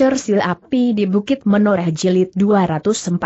Cersil Api di Bukit Menoreh Jilid 204.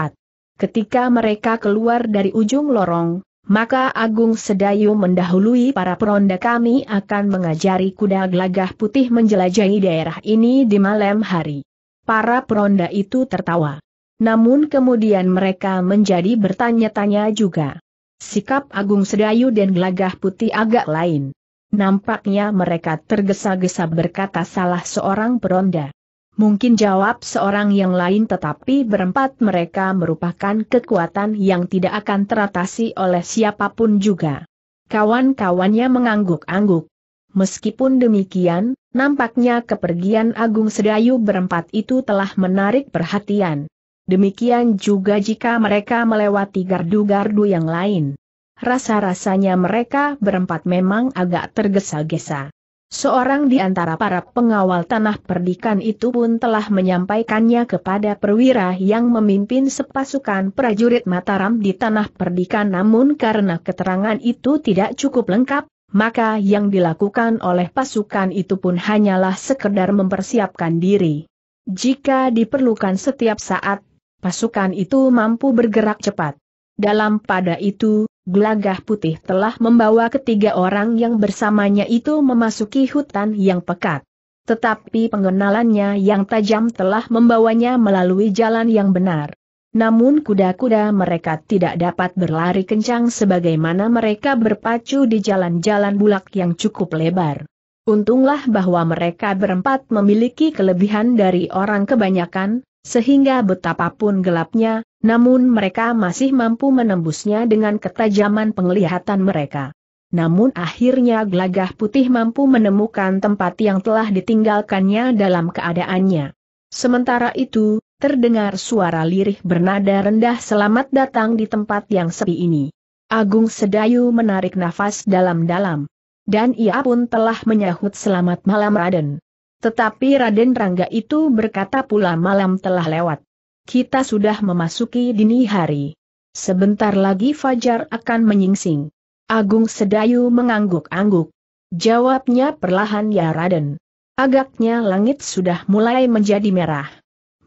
Ketika mereka keluar dari ujung lorong, maka Agung Sedayu mendahului para peronda kami akan mengajari kuda gelagah putih menjelajahi daerah ini di malam hari. Para peronda itu tertawa. Namun kemudian mereka menjadi bertanya-tanya juga. Sikap Agung Sedayu dan gelagah putih agak lain. Nampaknya mereka tergesa-gesa berkata salah seorang peronda. Mungkin jawab seorang yang lain tetapi berempat mereka merupakan kekuatan yang tidak akan teratasi oleh siapapun juga. Kawan-kawannya mengangguk-angguk. Meskipun demikian, nampaknya kepergian Agung Sedayu berempat itu telah menarik perhatian. Demikian juga jika mereka melewati gardu-gardu yang lain. Rasa-rasanya mereka berempat memang agak tergesa-gesa. Seorang di antara para pengawal tanah perdikan itu pun telah menyampaikannya kepada perwira yang memimpin sepasukan prajurit Mataram di tanah perdikan namun karena keterangan itu tidak cukup lengkap, maka yang dilakukan oleh pasukan itu pun hanyalah sekedar mempersiapkan diri. Jika diperlukan setiap saat, pasukan itu mampu bergerak cepat. Dalam pada itu, gelagah putih telah membawa ketiga orang yang bersamanya itu memasuki hutan yang pekat. Tetapi pengenalannya yang tajam telah membawanya melalui jalan yang benar. Namun kuda-kuda mereka tidak dapat berlari kencang sebagaimana mereka berpacu di jalan-jalan bulak yang cukup lebar. Untunglah bahwa mereka berempat memiliki kelebihan dari orang kebanyakan, sehingga betapapun gelapnya, namun mereka masih mampu menembusnya dengan ketajaman penglihatan mereka. Namun akhirnya gelagah putih mampu menemukan tempat yang telah ditinggalkannya dalam keadaannya. Sementara itu, terdengar suara lirih bernada rendah selamat datang di tempat yang sepi ini. Agung Sedayu menarik nafas dalam-dalam. Dan ia pun telah menyahut selamat malam Raden. Tetapi Raden Rangga itu berkata pula malam telah lewat. Kita sudah memasuki dini hari. Sebentar lagi Fajar akan menyingsing. Agung Sedayu mengangguk-angguk. Jawabnya perlahan ya Raden. Agaknya langit sudah mulai menjadi merah.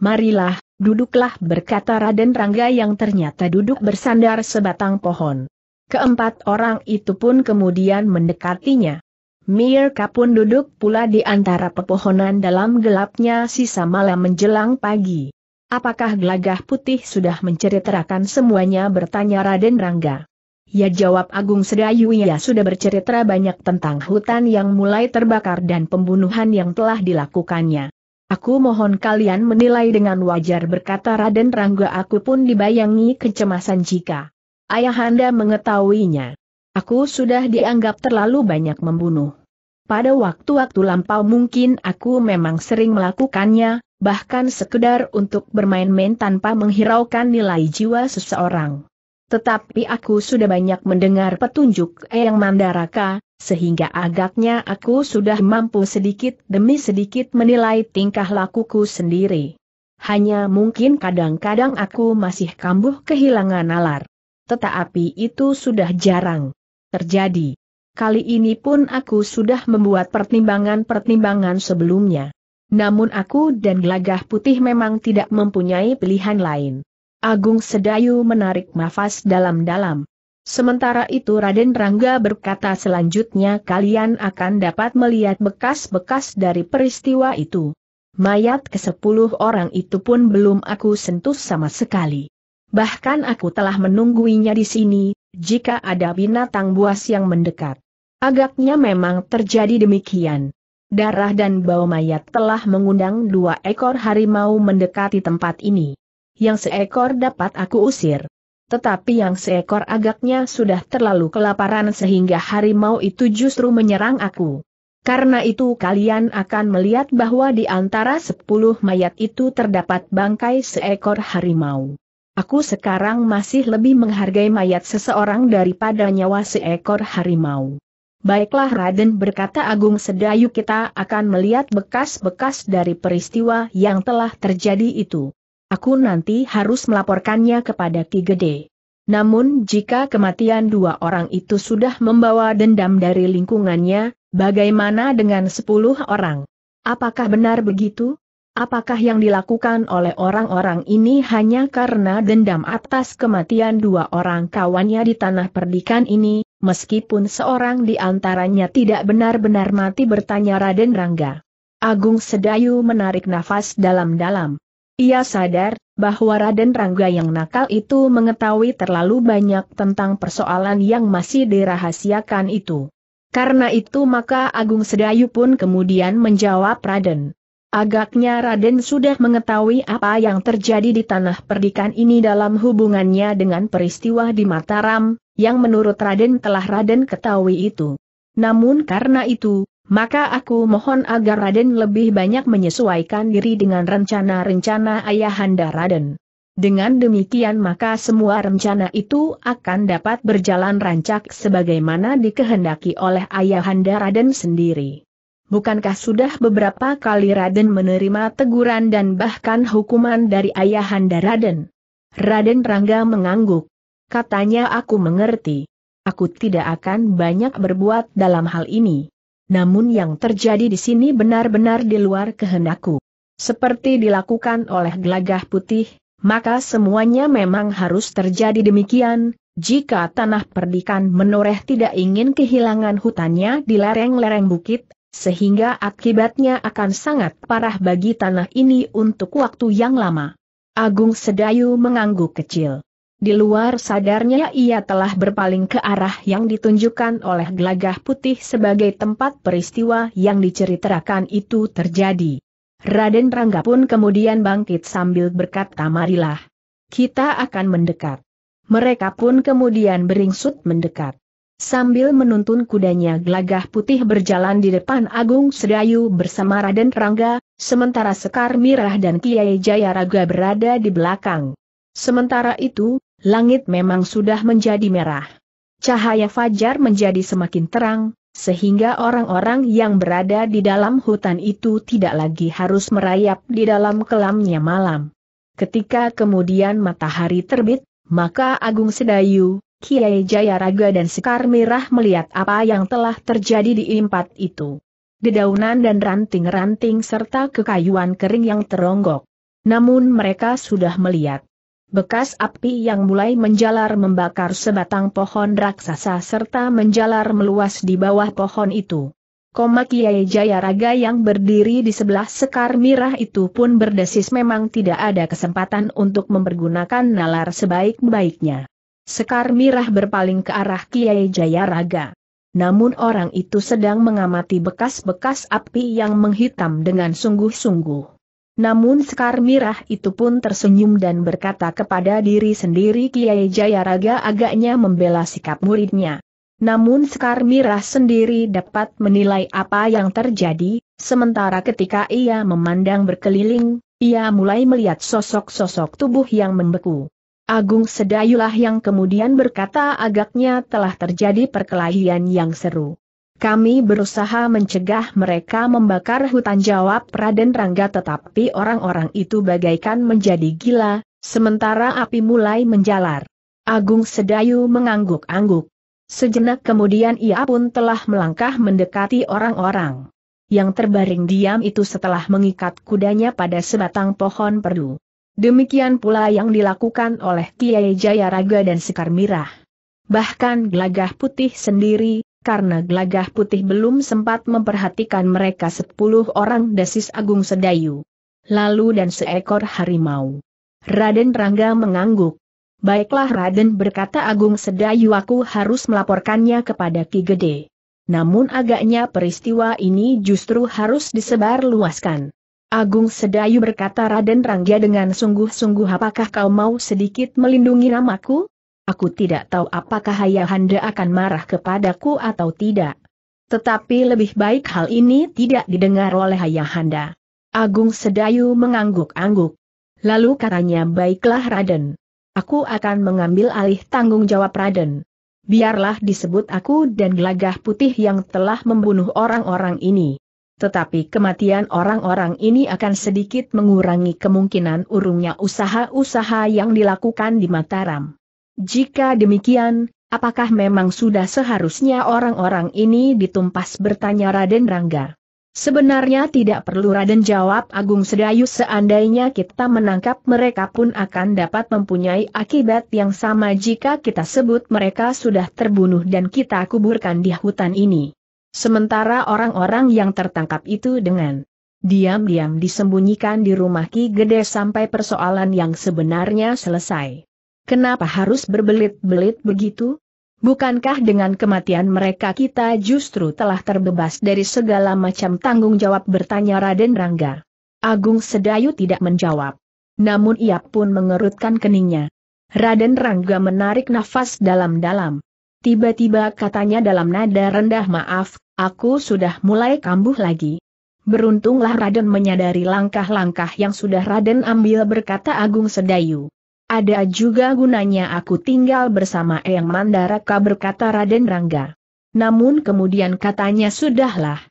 Marilah, duduklah berkata Raden Rangga yang ternyata duduk bersandar sebatang pohon. Keempat orang itu pun kemudian mendekatinya. Mirka pun duduk pula di antara pepohonan dalam gelapnya sisa malam menjelang pagi. Apakah gelagah putih sudah menceritakan semuanya bertanya Raden Rangga. Ya jawab Agung Sedayu ya sudah bercerita banyak tentang hutan yang mulai terbakar dan pembunuhan yang telah dilakukannya. Aku mohon kalian menilai dengan wajar berkata Raden Rangga aku pun dibayangi kecemasan jika ayahanda mengetahuinya. Aku sudah dianggap terlalu banyak membunuh. Pada waktu-waktu lampau mungkin aku memang sering melakukannya, bahkan sekedar untuk bermain-main tanpa menghiraukan nilai jiwa seseorang. Tetapi aku sudah banyak mendengar petunjuk Eyang Mandaraka, sehingga agaknya aku sudah mampu sedikit demi sedikit menilai tingkah lakuku sendiri. Hanya mungkin kadang-kadang aku masih kambuh kehilangan nalar. Tetapi itu sudah jarang terjadi. Kali ini pun aku sudah membuat pertimbangan-pertimbangan sebelumnya. Namun aku dan gelagah putih memang tidak mempunyai pilihan lain. Agung Sedayu menarik nafas dalam-dalam. Sementara itu Raden Rangga berkata selanjutnya kalian akan dapat melihat bekas-bekas dari peristiwa itu. Mayat ke-10 orang itu pun belum aku sentuh sama sekali. Bahkan aku telah menungguinya di sini, jika ada binatang buas yang mendekat. Agaknya memang terjadi demikian. Darah dan bau mayat telah mengundang dua ekor harimau mendekati tempat ini. Yang seekor dapat aku usir. Tetapi yang seekor agaknya sudah terlalu kelaparan sehingga harimau itu justru menyerang aku. Karena itu kalian akan melihat bahwa di antara sepuluh mayat itu terdapat bangkai seekor harimau. Aku sekarang masih lebih menghargai mayat seseorang daripada nyawa seekor harimau. Baiklah Raden berkata Agung Sedayu kita akan melihat bekas-bekas dari peristiwa yang telah terjadi itu. Aku nanti harus melaporkannya kepada Ki Gede. Namun jika kematian dua orang itu sudah membawa dendam dari lingkungannya, bagaimana dengan sepuluh orang? Apakah benar begitu? Apakah yang dilakukan oleh orang-orang ini hanya karena dendam atas kematian dua orang kawannya di tanah perdikan ini, meskipun seorang di antaranya tidak benar-benar mati bertanya Raden Rangga. Agung Sedayu menarik nafas dalam-dalam. Ia sadar, bahwa Raden Rangga yang nakal itu mengetahui terlalu banyak tentang persoalan yang masih dirahasiakan itu. Karena itu maka Agung Sedayu pun kemudian menjawab Raden. Agaknya Raden sudah mengetahui apa yang terjadi di tanah perdikan ini dalam hubungannya dengan peristiwa di Mataram, yang menurut Raden telah Raden ketahui itu. Namun karena itu, maka aku mohon agar Raden lebih banyak menyesuaikan diri dengan rencana-rencana ayahanda Raden. Dengan demikian maka semua rencana itu akan dapat berjalan rancak sebagaimana dikehendaki oleh ayahanda Raden sendiri. Bukankah sudah beberapa kali Raden menerima teguran dan bahkan hukuman dari ayahanda Raden? Raden Rangga mengangguk. Katanya aku mengerti. Aku tidak akan banyak berbuat dalam hal ini. Namun yang terjadi di sini benar-benar di luar kehendakku. Seperti dilakukan oleh gelagah putih, maka semuanya memang harus terjadi demikian, jika tanah perdikan menoreh tidak ingin kehilangan hutannya di lereng-lereng bukit, sehingga akibatnya akan sangat parah bagi tanah ini untuk waktu yang lama. Agung Sedayu mengangguk kecil. Di luar sadarnya ia telah berpaling ke arah yang ditunjukkan oleh gelagah putih sebagai tempat peristiwa yang diceritakan itu terjadi. Raden Rangga pun kemudian bangkit sambil berkata marilah. Kita akan mendekat. Mereka pun kemudian beringsut mendekat. Sambil menuntun kudanya gelagah putih berjalan di depan Agung Sedayu bersama Raden Rangga, sementara Sekar Mirah dan Kiai Jayaraga berada di belakang. Sementara itu, langit memang sudah menjadi merah. Cahaya fajar menjadi semakin terang, sehingga orang-orang yang berada di dalam hutan itu tidak lagi harus merayap di dalam kelamnya malam. Ketika kemudian matahari terbit, maka Agung Sedayu, Kiai Jayaraga dan Sekar Mirah melihat apa yang telah terjadi di impat itu. Dedaunan dan ranting-ranting serta kekayuan kering yang teronggok. Namun mereka sudah melihat bekas api yang mulai menjalar membakar sebatang pohon raksasa serta menjalar meluas di bawah pohon itu. Koma Kiai Jayaraga yang berdiri di sebelah Sekar Mirah itu pun berdesis memang tidak ada kesempatan untuk mempergunakan nalar sebaik-baiknya. Sekar Mirah berpaling ke arah Kiai Jayaraga. Namun orang itu sedang mengamati bekas-bekas api yang menghitam dengan sungguh-sungguh. Namun Sekar Mirah itu pun tersenyum dan berkata kepada diri sendiri Kiai Jayaraga agaknya membela sikap muridnya. Namun Sekar Mirah sendiri dapat menilai apa yang terjadi, sementara ketika ia memandang berkeliling, ia mulai melihat sosok-sosok tubuh yang membeku. Agung Sedayulah yang kemudian berkata agaknya telah terjadi perkelahian yang seru. Kami berusaha mencegah mereka membakar hutan jawab Raden Rangga tetapi orang-orang itu bagaikan menjadi gila, sementara api mulai menjalar. Agung Sedayu mengangguk-angguk. Sejenak kemudian ia pun telah melangkah mendekati orang-orang. Yang terbaring diam itu setelah mengikat kudanya pada sebatang pohon perdu. Demikian pula yang dilakukan oleh Kiai Jayaraga dan Sekar Mirah. Bahkan Glagah Putih sendiri, karena Glagah Putih belum sempat memperhatikan mereka sepuluh orang desis Agung Sedayu. Lalu dan seekor harimau. Raden Rangga mengangguk. Baiklah Raden berkata Agung Sedayu aku harus melaporkannya kepada Ki Gede. Namun agaknya peristiwa ini justru harus disebarluaskan. Agung Sedayu berkata Raden Rangga dengan sungguh-sungguh apakah kau mau sedikit melindungi namaku? Aku tidak tahu apakah Ayahanda akan marah kepadaku atau tidak. Tetapi lebih baik hal ini tidak didengar oleh Ayahanda. Agung Sedayu mengangguk-angguk. Lalu katanya baiklah Raden. Aku akan mengambil alih tanggung jawab Raden. Biarlah disebut aku dan gelagah putih yang telah membunuh orang-orang ini. Tetapi kematian orang-orang ini akan sedikit mengurangi kemungkinan urungnya usaha-usaha yang dilakukan di Mataram. Jika demikian, apakah memang sudah seharusnya orang-orang ini ditumpas bertanya Raden Rangga? Sebenarnya tidak perlu Raden jawab Agung Sedayu seandainya kita menangkap mereka pun akan dapat mempunyai akibat yang sama jika kita sebut mereka sudah terbunuh dan kita kuburkan di hutan ini. Sementara orang-orang yang tertangkap itu dengan diam-diam disembunyikan di rumah Ki Gede sampai persoalan yang sebenarnya selesai. Kenapa harus berbelit-belit begitu? Bukankah dengan kematian mereka kita justru telah terbebas dari segala macam tanggung jawab bertanya Raden Rangga? Agung Sedayu tidak menjawab. Namun ia pun mengerutkan keningnya. Raden Rangga menarik nafas dalam-dalam. Tiba-tiba katanya dalam nada rendah maaf, aku sudah mulai kambuh lagi. Beruntunglah Raden menyadari langkah-langkah yang sudah Raden ambil berkata Agung Sedayu. Ada juga gunanya aku tinggal bersama Eyang Mandaraka berkata Raden Rangga. Namun kemudian katanya sudahlah.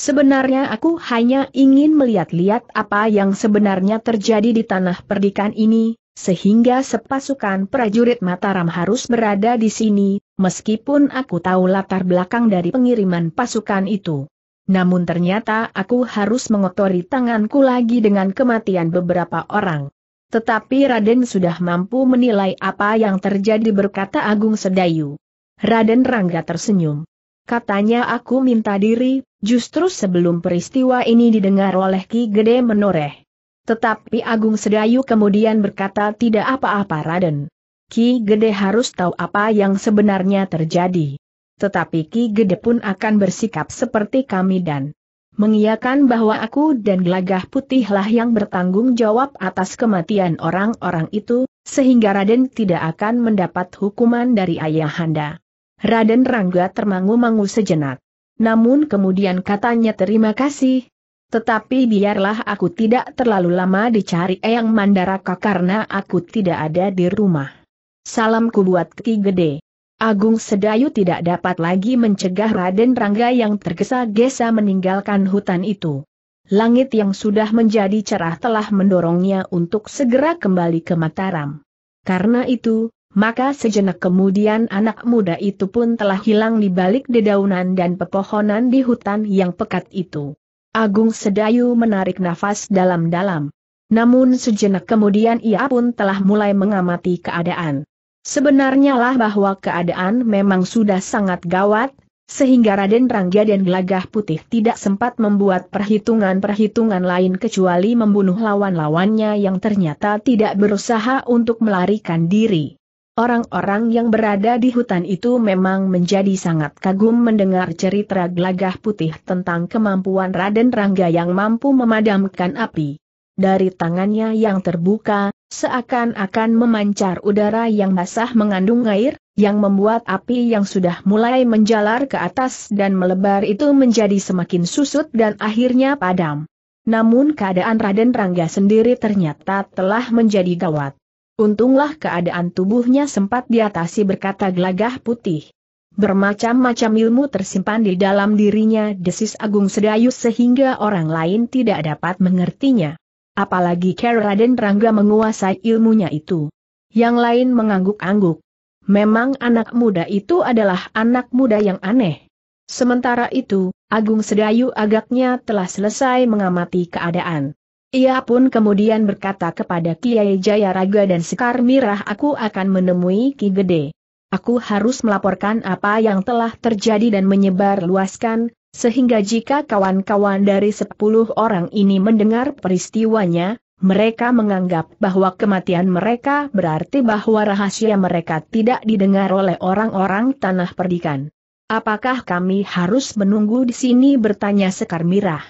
Sebenarnya aku hanya ingin melihat-lihat apa yang sebenarnya terjadi di tanah perdikan ini, sehingga sepasukan prajurit Mataram harus berada di sini, Meskipun aku tahu latar belakang dari pengiriman pasukan itu. Namun ternyata aku harus mengotori tanganku lagi dengan kematian beberapa orang. Tetapi Raden sudah mampu menilai apa yang terjadi berkata Agung Sedayu. Raden Rangga tersenyum. Katanya aku minta diri, justru sebelum peristiwa ini didengar oleh Ki Gede Menoreh. Tetapi Agung Sedayu kemudian berkata tidak apa-apa Raden. Ki Gede harus tahu apa yang sebenarnya terjadi. Tetapi Ki Gede pun akan bersikap seperti kami dan mengiyakan bahwa aku dan Gelagah Putihlah yang bertanggung jawab atas kematian orang-orang itu, sehingga Raden tidak akan mendapat hukuman dari ayahanda. Raden Rangga termangu-mangu sejenak. Namun kemudian katanya terima kasih. Tetapi biarlah aku tidak terlalu lama dicari Eyang Mandaraka karena aku tidak ada di rumah. Salamku buat Ki Gede. Agung Sedayu tidak dapat lagi mencegah Raden Rangga yang tergesa-gesa meninggalkan hutan itu. Langit yang sudah menjadi cerah telah mendorongnya untuk segera kembali ke Mataram. Karena itu, maka sejenak kemudian anak muda itu pun telah hilang di balik dedaunan dan pepohonan di hutan yang pekat itu. Agung Sedayu menarik nafas dalam-dalam. Namun sejenak kemudian ia pun telah mulai mengamati keadaan. Sebenarnya lah bahwa keadaan memang sudah sangat gawat, sehingga Raden Rangga dan Gelagah Putih tidak sempat membuat perhitungan-perhitungan lain kecuali membunuh lawan-lawannya yang ternyata tidak berusaha untuk melarikan diri. Orang-orang yang berada di hutan itu memang menjadi sangat kagum mendengar cerita Gelagah Putih tentang kemampuan Raden Rangga yang mampu memadamkan api. Dari tangannya yang terbuka, seakan-akan memancar udara yang basah mengandung air, yang membuat api yang sudah mulai menjalar ke atas dan melebar itu menjadi semakin susut dan akhirnya padam. Namun keadaan Raden Rangga sendiri ternyata telah menjadi gawat. Untunglah keadaan tubuhnya sempat diatasi berkata gelagah putih. Bermacam-macam ilmu tersimpan di dalam dirinya desis Agung Sedayu sehingga orang lain tidak dapat mengertinya. Apalagi Raden Rangga menguasai ilmunya itu. Yang lain mengangguk-angguk. Memang anak muda itu adalah anak muda yang aneh. Sementara itu, Agung Sedayu agaknya telah selesai mengamati keadaan. Ia pun kemudian berkata kepada Kiai Jaya Raga dan Sekar Mirah aku akan menemui Ki Gede. Aku harus melaporkan apa yang telah terjadi dan menyebar luaskan, sehingga jika kawan-kawan dari sepuluh orang ini mendengar peristiwanya, mereka menganggap bahwa kematian mereka berarti bahwa rahasia mereka tidak didengar oleh orang-orang tanah perdikan. Apakah kami harus menunggu di sini bertanya Sekar Mirah?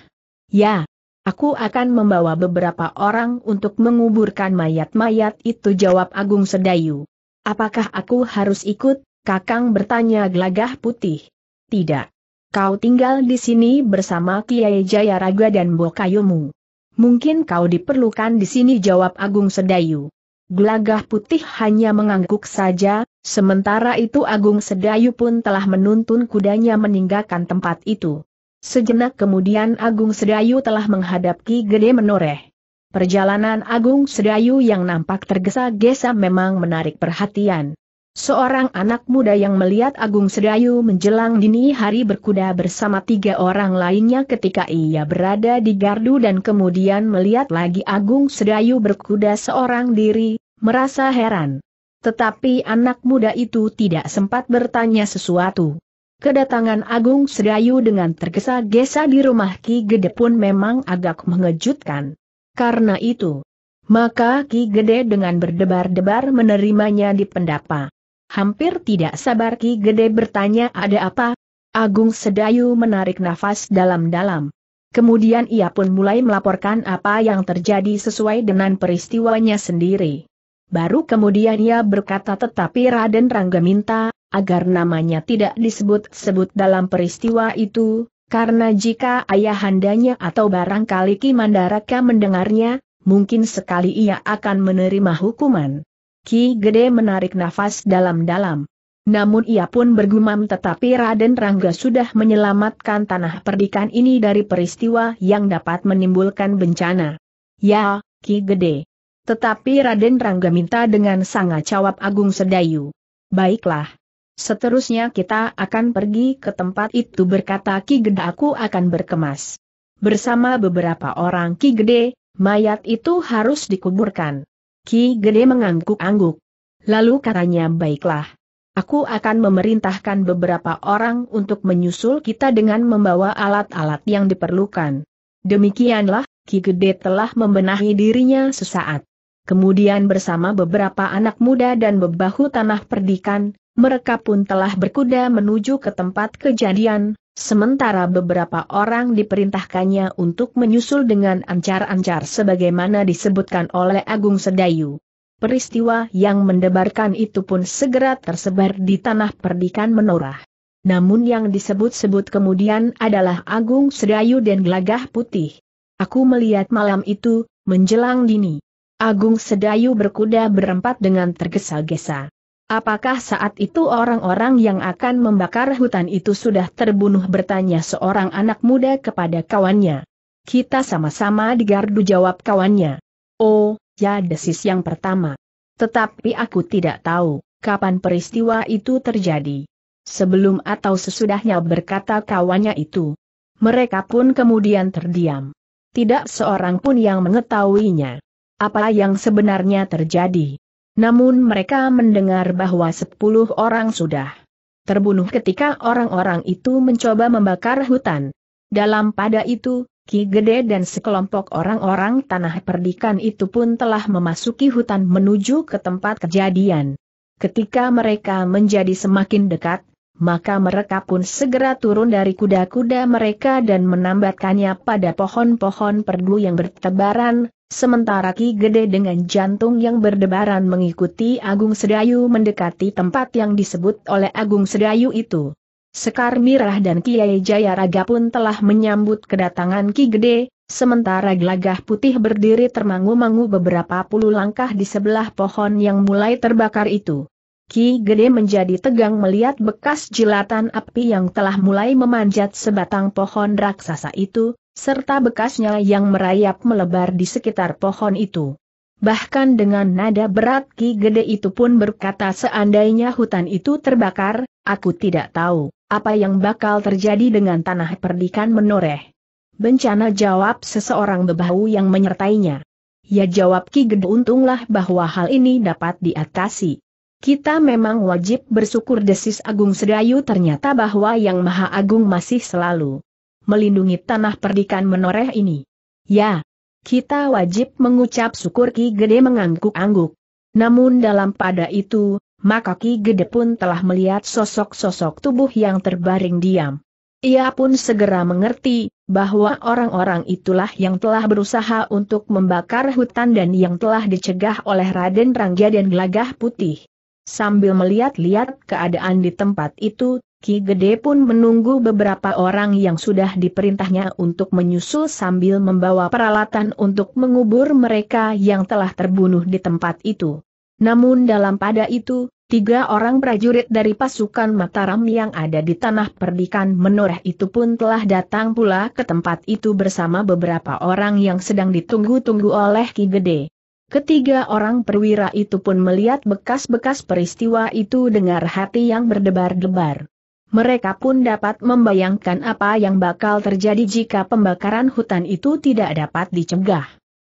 Ya, Aku akan membawa beberapa orang untuk menguburkan mayat-mayat itu jawab Agung Sedayu. Apakah aku harus ikut? Kakang bertanya gelagah putih. Tidak. Kau tinggal di sini bersama Kiai Jayaraga dan Bokayumu. Mungkin kau diperlukan di sini jawab Agung Sedayu. Gelagah putih hanya mengangguk saja, sementara itu Agung Sedayu pun telah menuntun kudanya meninggalkan tempat itu. Sejenak kemudian Agung Sedayu telah menghadapi Ki Gede Menoreh. Perjalanan Agung Sedayu yang nampak tergesa-gesa memang menarik perhatian. Seorang anak muda yang melihat Agung Sedayu menjelang dini hari berkuda bersama tiga orang lainnya ketika ia berada di gardu dan kemudian melihat lagi Agung Sedayu berkuda seorang diri, merasa heran. Tetapi anak muda itu tidak sempat bertanya sesuatu. Kedatangan Agung Sedayu dengan tergesa-gesa di rumah Ki Gede pun memang agak mengejutkan. Karena itu, maka Ki Gede dengan berdebar-debar menerimanya di pendapa. Hampir tidak sabar Ki Gede bertanya ada apa? Agung Sedayu menarik nafas dalam-dalam. Kemudian ia pun mulai melaporkan apa yang terjadi sesuai dengan peristiwanya sendiri. Baru kemudian ia berkata tetapi Raden Rangga minta, agar namanya tidak disebut-sebut dalam peristiwa itu, karena jika ayahandanya atau barangkali Ki Mandaraka mendengarnya, mungkin sekali ia akan menerima hukuman. Ki Gede menarik nafas dalam-dalam. Namun ia pun bergumam tetapi Raden Rangga sudah menyelamatkan tanah perdikan ini dari peristiwa yang dapat menimbulkan bencana. Ya, Ki Gede. Tetapi Raden Rangga minta dengan sangat jawab Agung Sedayu. Baiklah. Seterusnya kita akan pergi ke tempat itu berkata Ki Gede aku akan berkemas. Bersama beberapa orang Ki Gede, mayat itu harus dikuburkan. Ki Gede mengangguk-angguk. Lalu katanya baiklah. Aku akan memerintahkan beberapa orang untuk menyusul kita dengan membawa alat-alat yang diperlukan. Demikianlah, Ki Gede telah membenahi dirinya sesaat. Kemudian bersama beberapa anak muda dan bebahu tanah perdikan, mereka pun telah berkuda menuju ke tempat kejadian, sementara beberapa orang diperintahkannya untuk menyusul dengan ancar-ancar sebagaimana disebutkan oleh Agung Sedayu. Peristiwa yang mendebarkan itu pun segera tersebar di tanah perdikan menorah. Namun yang disebut-sebut kemudian adalah Agung Sedayu dan Gelagah Putih. Aku melihat malam itu, menjelang dini. Agung Sedayu berkuda berempat dengan tergesa-gesa. Apakah saat itu orang-orang yang akan membakar hutan itu sudah terbunuh bertanya seorang anak muda kepada kawannya. Kita sama-sama digardu jawab kawannya. Oh, ya desis yang pertama. Tetapi aku tidak tahu, kapan peristiwa itu terjadi. Sebelum atau sesudahnya berkata kawannya itu. Mereka pun kemudian terdiam. Tidak seorang pun yang mengetahuinya. Apa yang sebenarnya terjadi? Namun mereka mendengar bahwa sepuluh orang sudah terbunuh ketika orang-orang itu mencoba membakar hutan. Dalam pada itu, Ki Gede dan sekelompok orang-orang tanah perdikan itu pun telah memasuki hutan menuju ke tempat kejadian. Ketika mereka menjadi semakin dekat, maka mereka pun segera turun dari kuda-kuda mereka dan menambatkannya pada pohon-pohon perdu yang bertebaran, Sementara Ki Gede dengan jantung yang berdebaran mengikuti Agung Sedayu mendekati tempat yang disebut oleh Agung Sedayu itu. Sekar Mirah dan Kiai Jayaraga pun telah menyambut kedatangan Ki Gede, sementara gelagah putih berdiri termangu-mangu beberapa puluh langkah di sebelah pohon yang mulai terbakar itu. Ki Gede menjadi tegang melihat bekas jilatan api yang telah mulai memanjat sebatang pohon raksasa itu, serta bekasnya yang merayap melebar di sekitar pohon itu. Bahkan dengan nada berat Ki Gede itu pun berkata seandainya hutan itu terbakar, aku tidak tahu apa yang bakal terjadi dengan tanah perdikan menoreh. Bencana jawab seseorang bebahu yang menyertainya. Ya jawab Ki Gede untunglah bahwa hal ini dapat diatasi. Kita memang wajib bersyukur desis Agung Sedayu ternyata bahwa Yang Maha Agung masih selalu melindungi tanah perdikan menoreh ini. Ya, kita wajib mengucap syukur Ki Gede mengangguk-angguk. Namun dalam pada itu, maka Ki Gede pun telah melihat sosok-sosok tubuh yang terbaring diam. Ia pun segera mengerti, bahwa orang-orang itulah yang telah berusaha untuk membakar hutan dan yang telah dicegah oleh Raden Rangga dan Gelagah Putih. Sambil melihat-lihat keadaan di tempat itu, Ki Gede pun menunggu beberapa orang yang sudah diperintahnya untuk menyusul sambil membawa peralatan untuk mengubur mereka yang telah terbunuh di tempat itu. Namun dalam pada itu, tiga orang prajurit dari pasukan Mataram yang ada di tanah perdikan menoreh itu pun telah datang pula ke tempat itu bersama beberapa orang yang sedang ditunggu-tunggu oleh Ki Gede. Ketiga orang perwira itu pun melihat bekas-bekas peristiwa itu dengan hati yang berdebar-debar mereka pun dapat membayangkan apa yang bakal terjadi jika pembakaran hutan itu tidak dapat dicegah.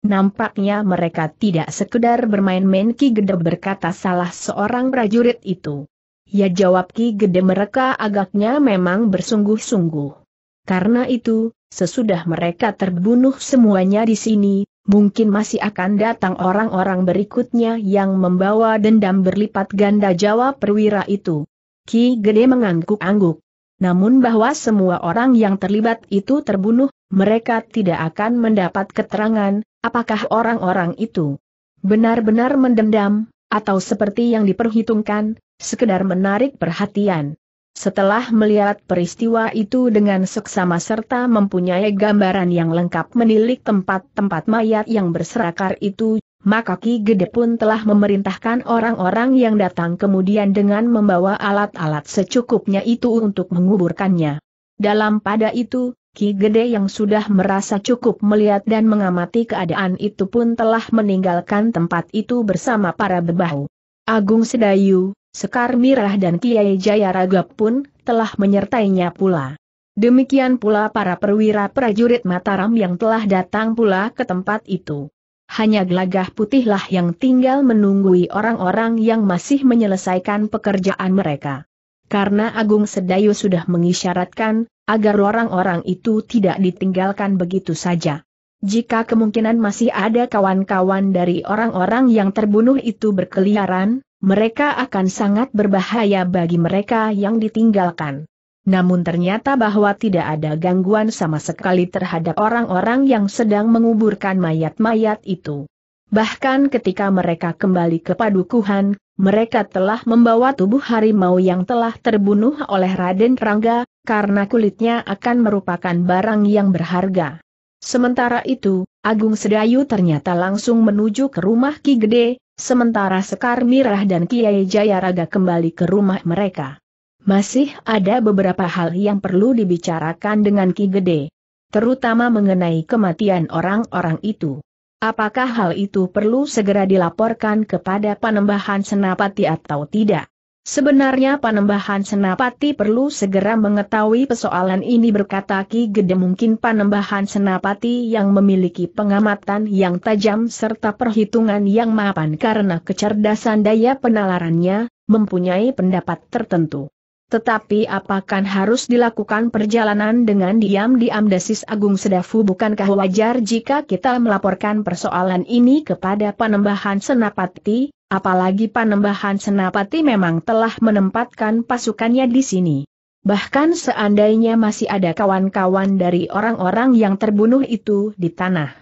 Nampaknya mereka tidak sekedar bermain-main Ki Gede berkata salah seorang prajurit itu. Ya jawab Ki Gede mereka agaknya memang bersungguh-sungguh. Karena itu, sesudah mereka terbunuh semuanya di sini, mungkin masih akan datang orang-orang berikutnya yang membawa dendam berlipat ganda jawab perwira itu. Ki Gede mengangguk-angguk. Namun bahwa semua orang yang terlibat itu terbunuh, mereka tidak akan mendapat keterangan, apakah orang-orang itu benar-benar mendendam, atau seperti yang diperhitungkan, sekedar menarik perhatian. Setelah melihat peristiwa itu dengan seksama serta mempunyai gambaran yang lengkap menilik tempat-tempat mayat yang berserakar itu, maka Ki Gede pun telah memerintahkan orang-orang yang datang kemudian dengan membawa alat-alat secukupnya itu untuk menguburkannya. Dalam pada itu, Ki Gede yang sudah merasa cukup melihat dan mengamati keadaan itu pun telah meninggalkan tempat itu bersama para bebahu. Agung Sedayu, Sekar Mirah dan Kiai Jayaraga pun telah menyertainya pula. Demikian pula para perwira prajurit Mataram yang telah datang pula ke tempat itu hanya gelagah putihlah yang tinggal menunggui orang-orang yang masih menyelesaikan pekerjaan mereka. Karena Agung Sedayu sudah mengisyaratkan, agar orang-orang itu tidak ditinggalkan begitu saja. Jika kemungkinan masih ada kawan-kawan dari orang-orang yang terbunuh itu berkeliaran, mereka akan sangat berbahaya bagi mereka yang ditinggalkan namun ternyata bahwa tidak ada gangguan sama sekali terhadap orang-orang yang sedang menguburkan mayat-mayat itu. Bahkan ketika mereka kembali ke padukuhan, mereka telah membawa tubuh harimau yang telah terbunuh oleh Raden Rangga, karena kulitnya akan merupakan barang yang berharga. Sementara itu, Agung Sedayu ternyata langsung menuju ke rumah Ki Gede, sementara Sekar Mirah dan Kiai Jayaraga kembali ke rumah mereka masih ada beberapa hal yang perlu dibicarakan dengan Ki Gede. Terutama mengenai kematian orang-orang itu. Apakah hal itu perlu segera dilaporkan kepada Panembahan Senapati atau tidak? Sebenarnya Panembahan Senapati perlu segera mengetahui persoalan ini berkata Ki Gede mungkin Panembahan Senapati yang memiliki pengamatan yang tajam serta perhitungan yang mapan karena kecerdasan daya penalarannya, mempunyai pendapat tertentu. Tetapi apakah harus dilakukan perjalanan dengan diam-diam Desis Agung Sedafu bukankah wajar jika kita melaporkan persoalan ini kepada Panembahan Senapati, apalagi Panembahan Senapati memang telah menempatkan pasukannya di sini. Bahkan seandainya masih ada kawan-kawan dari orang-orang yang terbunuh itu di tanah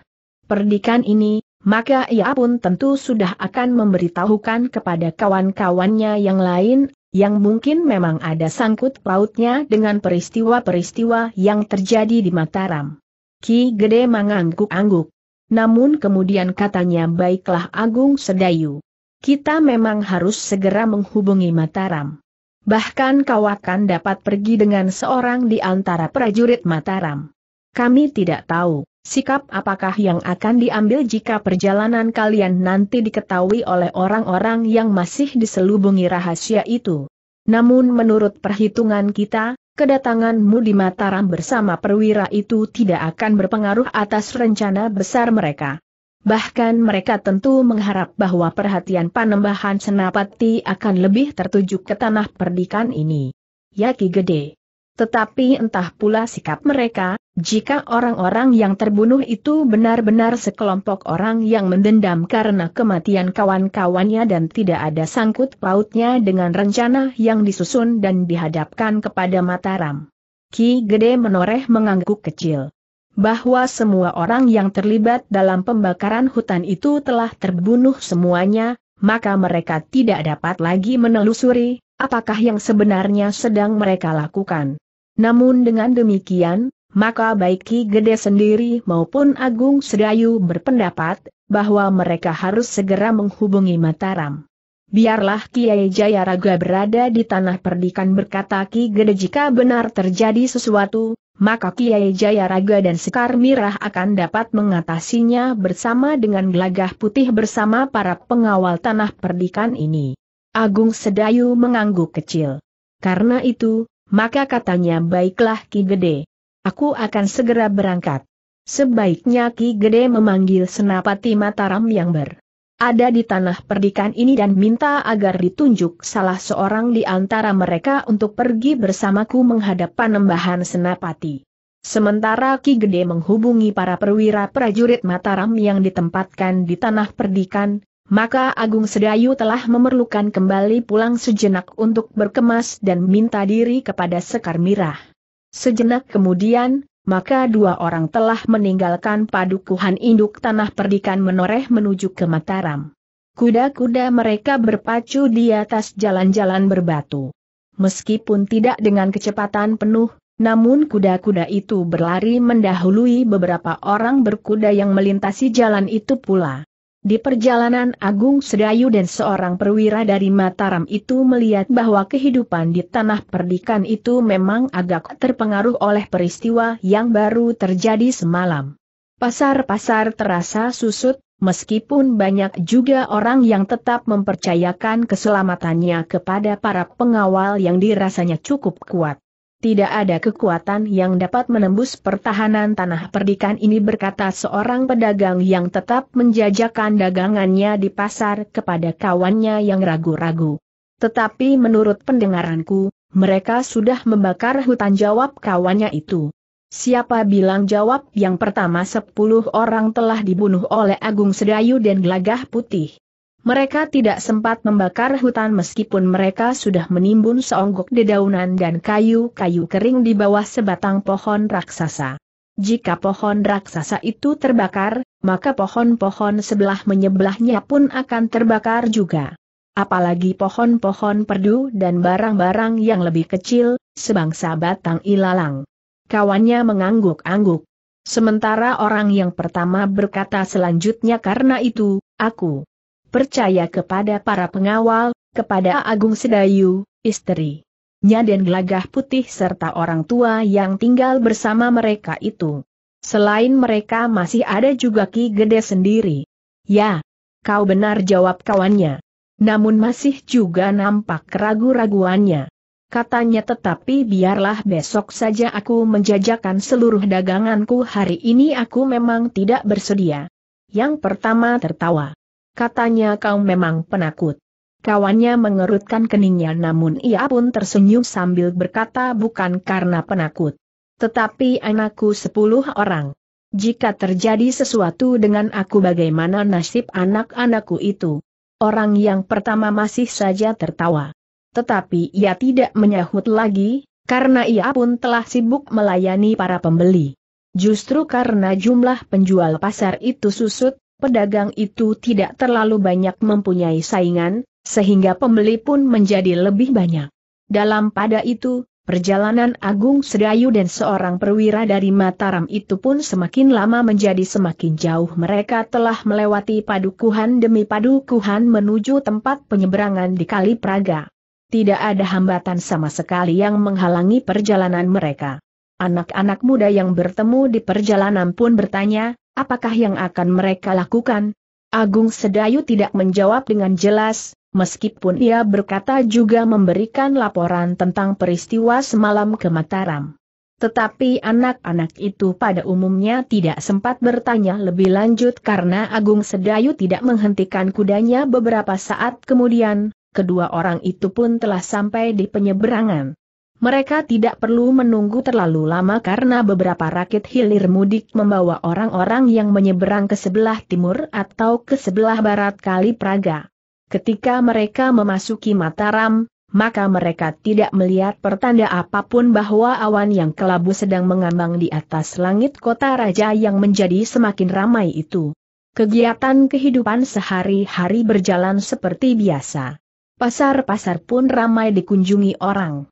perdikan ini, maka ia pun tentu sudah akan memberitahukan kepada kawan-kawannya yang lain yang mungkin memang ada sangkut pautnya dengan peristiwa-peristiwa yang terjadi di Mataram. Ki Gede mengangguk-angguk. Namun kemudian katanya baiklah Agung Sedayu. Kita memang harus segera menghubungi Mataram. Bahkan kau akan dapat pergi dengan seorang di antara prajurit Mataram. Kami tidak tahu Sikap apakah yang akan diambil jika perjalanan kalian nanti diketahui oleh orang-orang yang masih diselubungi rahasia itu? Namun menurut perhitungan kita, kedatanganmu di Mataram bersama perwira itu tidak akan berpengaruh atas rencana besar mereka. Bahkan mereka tentu mengharap bahwa perhatian panembahan Senapati akan lebih tertuju ke tanah perdikan ini. Yaki Gede tetapi entah pula sikap mereka, jika orang-orang yang terbunuh itu benar-benar sekelompok orang yang mendendam karena kematian kawan-kawannya dan tidak ada sangkut pautnya dengan rencana yang disusun dan dihadapkan kepada Mataram. Ki Gede menoreh mengangguk kecil. Bahwa semua orang yang terlibat dalam pembakaran hutan itu telah terbunuh semuanya, maka mereka tidak dapat lagi menelusuri apakah yang sebenarnya sedang mereka lakukan. Namun dengan demikian, maka baik Ki Gede sendiri maupun Agung Sedayu berpendapat, bahwa mereka harus segera menghubungi Mataram. Biarlah Kiai Jayaraga berada di tanah perdikan berkata Ki Gede jika benar terjadi sesuatu, maka Kiai Jayaraga dan Sekar Mirah akan dapat mengatasinya bersama dengan gelagah putih bersama para pengawal tanah perdikan ini. Agung Sedayu mengangguk kecil. Karena itu, maka katanya baiklah Ki Gede. Aku akan segera berangkat. Sebaiknya Ki Gede memanggil senapati Mataram yang ber ada di tanah perdikan ini dan minta agar ditunjuk salah seorang di antara mereka untuk pergi bersamaku menghadap panembahan senapati. Sementara Ki Gede menghubungi para perwira prajurit Mataram yang ditempatkan di tanah perdikan, maka Agung Sedayu telah memerlukan kembali pulang sejenak untuk berkemas dan minta diri kepada Sekar Mirah. Sejenak kemudian, maka dua orang telah meninggalkan padukuhan induk tanah perdikan menoreh menuju ke Mataram. Kuda-kuda mereka berpacu di atas jalan-jalan berbatu. Meskipun tidak dengan kecepatan penuh, namun kuda-kuda itu berlari mendahului beberapa orang berkuda yang melintasi jalan itu pula. Di perjalanan Agung Sedayu dan seorang perwira dari Mataram itu melihat bahwa kehidupan di tanah perdikan itu memang agak terpengaruh oleh peristiwa yang baru terjadi semalam. Pasar-pasar terasa susut, meskipun banyak juga orang yang tetap mempercayakan keselamatannya kepada para pengawal yang dirasanya cukup kuat. Tidak ada kekuatan yang dapat menembus pertahanan tanah perdikan ini berkata seorang pedagang yang tetap menjajakan dagangannya di pasar kepada kawannya yang ragu-ragu. Tetapi menurut pendengaranku, mereka sudah membakar hutan jawab kawannya itu. Siapa bilang jawab yang pertama sepuluh orang telah dibunuh oleh Agung Sedayu dan Gelagah Putih. Mereka tidak sempat membakar hutan meskipun mereka sudah menimbun seonggok dedaunan dan kayu-kayu kering di bawah sebatang pohon raksasa. Jika pohon raksasa itu terbakar, maka pohon-pohon sebelah menyebelahnya pun akan terbakar juga. Apalagi pohon-pohon perdu dan barang-barang yang lebih kecil, sebangsa batang ilalang. Kawannya mengangguk-angguk. Sementara orang yang pertama berkata selanjutnya karena itu, aku percaya kepada para pengawal, kepada Agung Sedayu, istri. Nya dan gelagah putih serta orang tua yang tinggal bersama mereka itu. Selain mereka masih ada juga Ki Gede sendiri. Ya, kau benar jawab kawannya. Namun masih juga nampak keragu-raguannya. Katanya tetapi biarlah besok saja aku menjajakan seluruh daganganku hari ini aku memang tidak bersedia. Yang pertama tertawa. Katanya kau memang penakut. Kawannya mengerutkan keningnya namun ia pun tersenyum sambil berkata bukan karena penakut. Tetapi anakku sepuluh orang. Jika terjadi sesuatu dengan aku bagaimana nasib anak-anakku itu? Orang yang pertama masih saja tertawa. Tetapi ia tidak menyahut lagi, karena ia pun telah sibuk melayani para pembeli. Justru karena jumlah penjual pasar itu susut, pedagang itu tidak terlalu banyak mempunyai saingan, sehingga pembeli pun menjadi lebih banyak. Dalam pada itu, perjalanan Agung Sedayu dan seorang perwira dari Mataram itu pun semakin lama menjadi semakin jauh mereka telah melewati padukuhan demi padukuhan menuju tempat penyeberangan di Kali Praga. Tidak ada hambatan sama sekali yang menghalangi perjalanan mereka. Anak-anak muda yang bertemu di perjalanan pun bertanya, apakah yang akan mereka lakukan? Agung Sedayu tidak menjawab dengan jelas, meskipun ia berkata juga memberikan laporan tentang peristiwa semalam ke Mataram. Tetapi anak-anak itu pada umumnya tidak sempat bertanya lebih lanjut karena Agung Sedayu tidak menghentikan kudanya beberapa saat kemudian, kedua orang itu pun telah sampai di penyeberangan. Mereka tidak perlu menunggu terlalu lama karena beberapa rakit hilir mudik membawa orang-orang yang menyeberang ke sebelah timur atau ke sebelah barat Kali Praga. Ketika mereka memasuki Mataram, maka mereka tidak melihat pertanda apapun bahwa awan yang kelabu sedang mengambang di atas langit kota raja yang menjadi semakin ramai itu. Kegiatan kehidupan sehari-hari berjalan seperti biasa. Pasar-pasar pun ramai dikunjungi orang.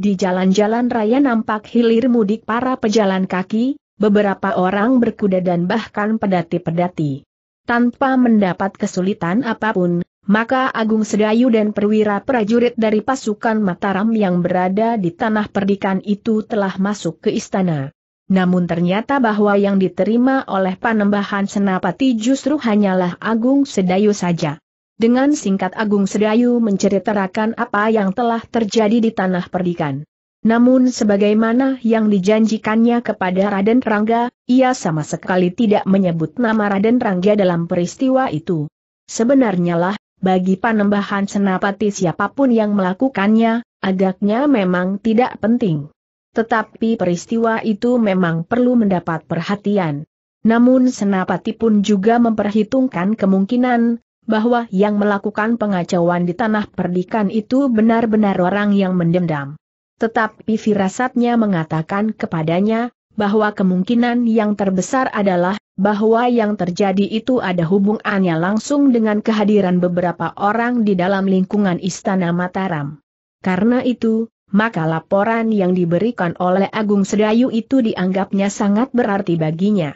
Di jalan-jalan raya nampak hilir mudik para pejalan kaki, beberapa orang berkuda dan bahkan pedati-pedati. Tanpa mendapat kesulitan apapun, maka Agung Sedayu dan perwira prajurit dari pasukan Mataram yang berada di tanah perdikan itu telah masuk ke istana. Namun ternyata bahwa yang diterima oleh Panembahan Senapati justru hanyalah Agung Sedayu saja. Dengan singkat Agung Sedayu menceritakan apa yang telah terjadi di tanah perdikan. Namun sebagaimana yang dijanjikannya kepada Raden Rangga, ia sama sekali tidak menyebut nama Raden Rangga dalam peristiwa itu. Sebenarnya lah, bagi panembahan senapati siapapun yang melakukannya, agaknya memang tidak penting. Tetapi peristiwa itu memang perlu mendapat perhatian. Namun senapati pun juga memperhitungkan kemungkinan, bahwa yang melakukan pengacauan di tanah perdikan itu benar-benar orang yang mendendam. Tetapi firasatnya mengatakan kepadanya, bahwa kemungkinan yang terbesar adalah, bahwa yang terjadi itu ada hubungannya langsung dengan kehadiran beberapa orang di dalam lingkungan Istana Mataram. Karena itu, maka laporan yang diberikan oleh Agung Sedayu itu dianggapnya sangat berarti baginya.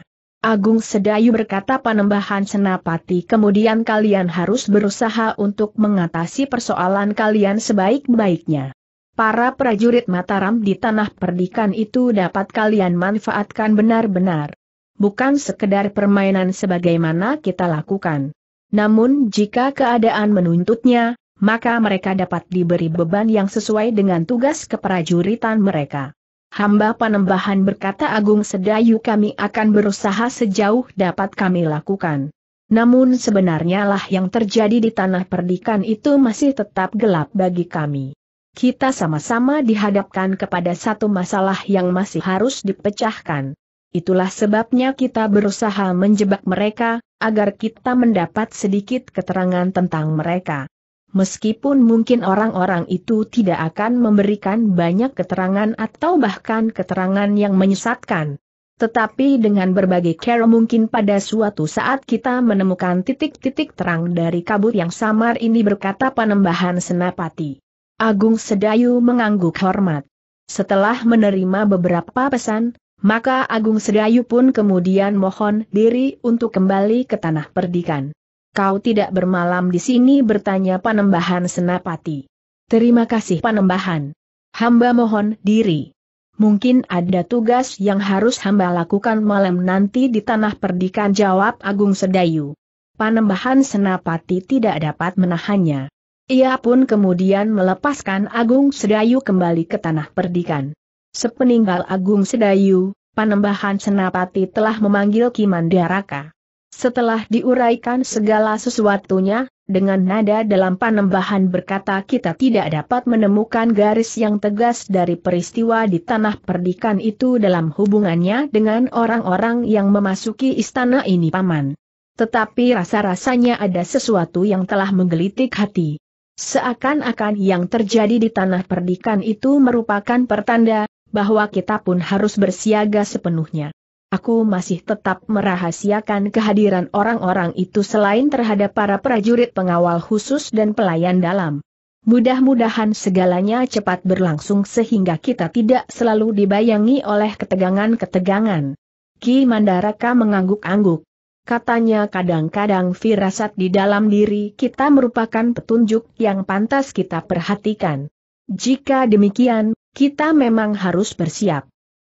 Agung Sedayu berkata Panembahan Senapati kemudian kalian harus berusaha untuk mengatasi persoalan kalian sebaik-baiknya. Para prajurit Mataram di tanah perdikan itu dapat kalian manfaatkan benar-benar. Bukan sekedar permainan sebagaimana kita lakukan. Namun jika keadaan menuntutnya, maka mereka dapat diberi beban yang sesuai dengan tugas keprajuritan mereka hamba panembahan berkata Agung Sedayu kami akan berusaha sejauh dapat kami lakukan. Namun sebenarnya lah yang terjadi di tanah perdikan itu masih tetap gelap bagi kami. Kita sama-sama dihadapkan kepada satu masalah yang masih harus dipecahkan. Itulah sebabnya kita berusaha menjebak mereka, agar kita mendapat sedikit keterangan tentang mereka meskipun mungkin orang-orang itu tidak akan memberikan banyak keterangan atau bahkan keterangan yang menyesatkan. Tetapi dengan berbagai cara mungkin pada suatu saat kita menemukan titik-titik terang dari kabut yang samar ini berkata penembahan senapati. Agung Sedayu mengangguk hormat. Setelah menerima beberapa pesan, maka Agung Sedayu pun kemudian mohon diri untuk kembali ke tanah perdikan. Kau tidak bermalam di sini bertanya Panembahan Senapati. Terima kasih Panembahan. Hamba mohon diri. Mungkin ada tugas yang harus hamba lakukan malam nanti di tanah perdikan jawab Agung Sedayu. Panembahan Senapati tidak dapat menahannya. Ia pun kemudian melepaskan Agung Sedayu kembali ke tanah perdikan. Sepeninggal Agung Sedayu, Panembahan Senapati telah memanggil Kimandaraka. Setelah diuraikan segala sesuatunya, dengan nada dalam panembahan berkata kita tidak dapat menemukan garis yang tegas dari peristiwa di tanah perdikan itu dalam hubungannya dengan orang-orang yang memasuki istana ini paman. Tetapi rasa-rasanya ada sesuatu yang telah menggelitik hati. Seakan-akan yang terjadi di tanah perdikan itu merupakan pertanda, bahwa kita pun harus bersiaga sepenuhnya. Aku masih tetap merahasiakan kehadiran orang-orang itu selain terhadap para prajurit pengawal khusus dan pelayan dalam. Mudah-mudahan segalanya cepat berlangsung sehingga kita tidak selalu dibayangi oleh ketegangan-ketegangan. Ki Mandaraka mengangguk-angguk. Katanya kadang-kadang firasat di dalam diri kita merupakan petunjuk yang pantas kita perhatikan. Jika demikian, kita memang harus bersiap.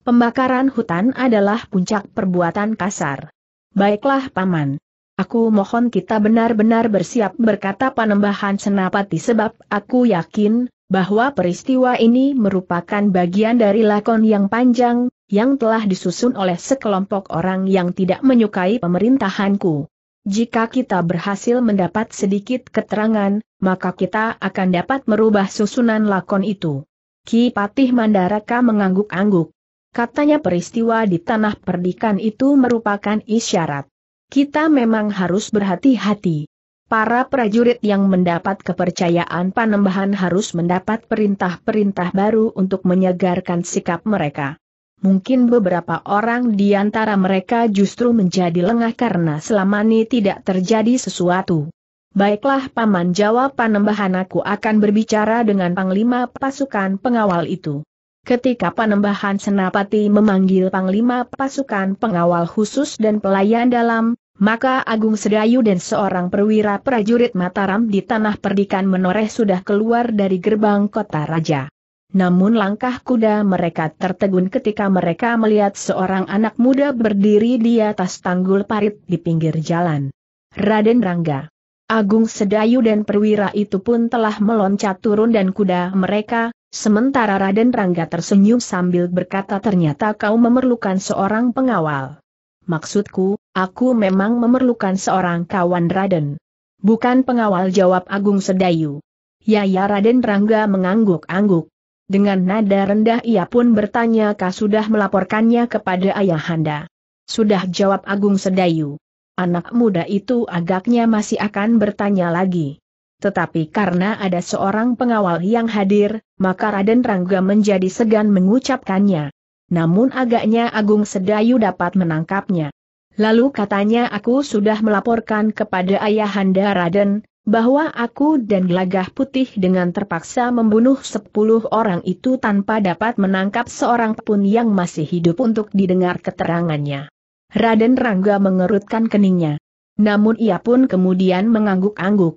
Pembakaran hutan adalah puncak perbuatan kasar. Baiklah Paman. Aku mohon kita benar-benar bersiap berkata panembahan senapati sebab aku yakin, bahwa peristiwa ini merupakan bagian dari lakon yang panjang, yang telah disusun oleh sekelompok orang yang tidak menyukai pemerintahanku. Jika kita berhasil mendapat sedikit keterangan, maka kita akan dapat merubah susunan lakon itu. Ki Patih Mandaraka mengangguk-angguk. Katanya peristiwa di tanah perdikan itu merupakan isyarat. Kita memang harus berhati-hati. Para prajurit yang mendapat kepercayaan panembahan harus mendapat perintah-perintah baru untuk menyegarkan sikap mereka. Mungkin beberapa orang di antara mereka justru menjadi lengah karena selama ini tidak terjadi sesuatu. Baiklah Paman jawab panembahan aku akan berbicara dengan Panglima pasukan pengawal itu. Ketika Panembahan Senapati memanggil Panglima Pasukan Pengawal Khusus dan Pelayan Dalam, maka Agung Sedayu dan seorang perwira prajurit Mataram di Tanah Perdikan menoreh sudah keluar dari gerbang kota raja. Namun langkah kuda mereka tertegun ketika mereka melihat seorang anak muda berdiri di atas tanggul parit di pinggir jalan. Raden Rangga. Agung Sedayu dan perwira itu pun telah meloncat turun dan kuda mereka, Sementara Raden Rangga tersenyum sambil berkata ternyata kau memerlukan seorang pengawal. Maksudku, aku memang memerlukan seorang kawan Raden. Bukan pengawal jawab Agung Sedayu. Ya ya Raden Rangga mengangguk-angguk. Dengan nada rendah ia pun bertanya kau sudah melaporkannya kepada ayahanda. Sudah jawab Agung Sedayu. Anak muda itu agaknya masih akan bertanya lagi. Tetapi karena ada seorang pengawal yang hadir, maka Raden Rangga menjadi segan mengucapkannya. Namun agaknya Agung Sedayu dapat menangkapnya. Lalu katanya aku sudah melaporkan kepada Ayahanda Raden, bahwa aku dan Gelagah Putih dengan terpaksa membunuh sepuluh orang itu tanpa dapat menangkap seorang pun yang masih hidup untuk didengar keterangannya. Raden Rangga mengerutkan keningnya. Namun ia pun kemudian mengangguk-angguk.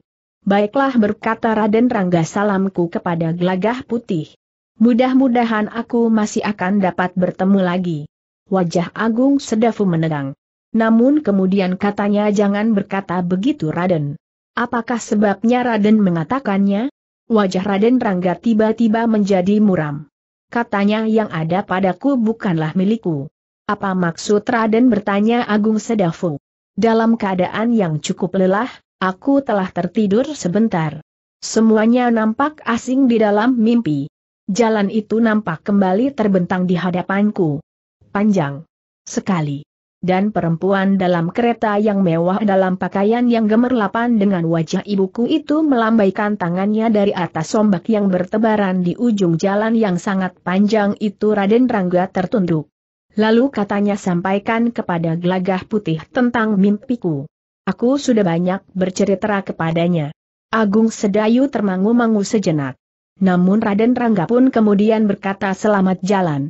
Baiklah berkata Raden Rangga salamku kepada gelagah putih. Mudah-mudahan aku masih akan dapat bertemu lagi. Wajah Agung Sedafu menegang. Namun kemudian katanya jangan berkata begitu Raden. Apakah sebabnya Raden mengatakannya? Wajah Raden Rangga tiba-tiba menjadi muram. Katanya yang ada padaku bukanlah milikku. Apa maksud Raden bertanya Agung Sedafu? Dalam keadaan yang cukup lelah, Aku telah tertidur sebentar. Semuanya nampak asing di dalam mimpi. Jalan itu nampak kembali terbentang di hadapanku. Panjang. Sekali. Dan perempuan dalam kereta yang mewah dalam pakaian yang gemerlapan dengan wajah ibuku itu melambaikan tangannya dari atas sombak yang bertebaran di ujung jalan yang sangat panjang itu Raden Rangga tertunduk. Lalu katanya sampaikan kepada gelagah putih tentang mimpiku. Aku sudah banyak bercerita kepadanya. Agung Sedayu termangu-mangu sejenak. Namun Raden Rangga pun kemudian berkata selamat jalan.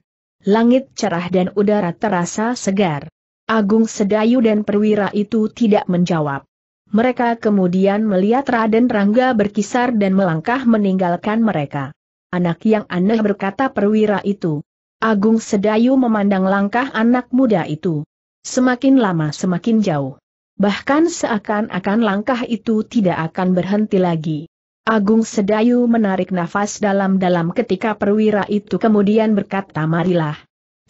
Langit cerah dan udara terasa segar. Agung Sedayu dan perwira itu tidak menjawab. Mereka kemudian melihat Raden Rangga berkisar dan melangkah meninggalkan mereka. Anak yang aneh berkata perwira itu. Agung Sedayu memandang langkah anak muda itu. Semakin lama semakin jauh. Bahkan seakan-akan langkah itu tidak akan berhenti lagi. Agung Sedayu menarik nafas dalam-dalam ketika perwira itu kemudian berkata marilah.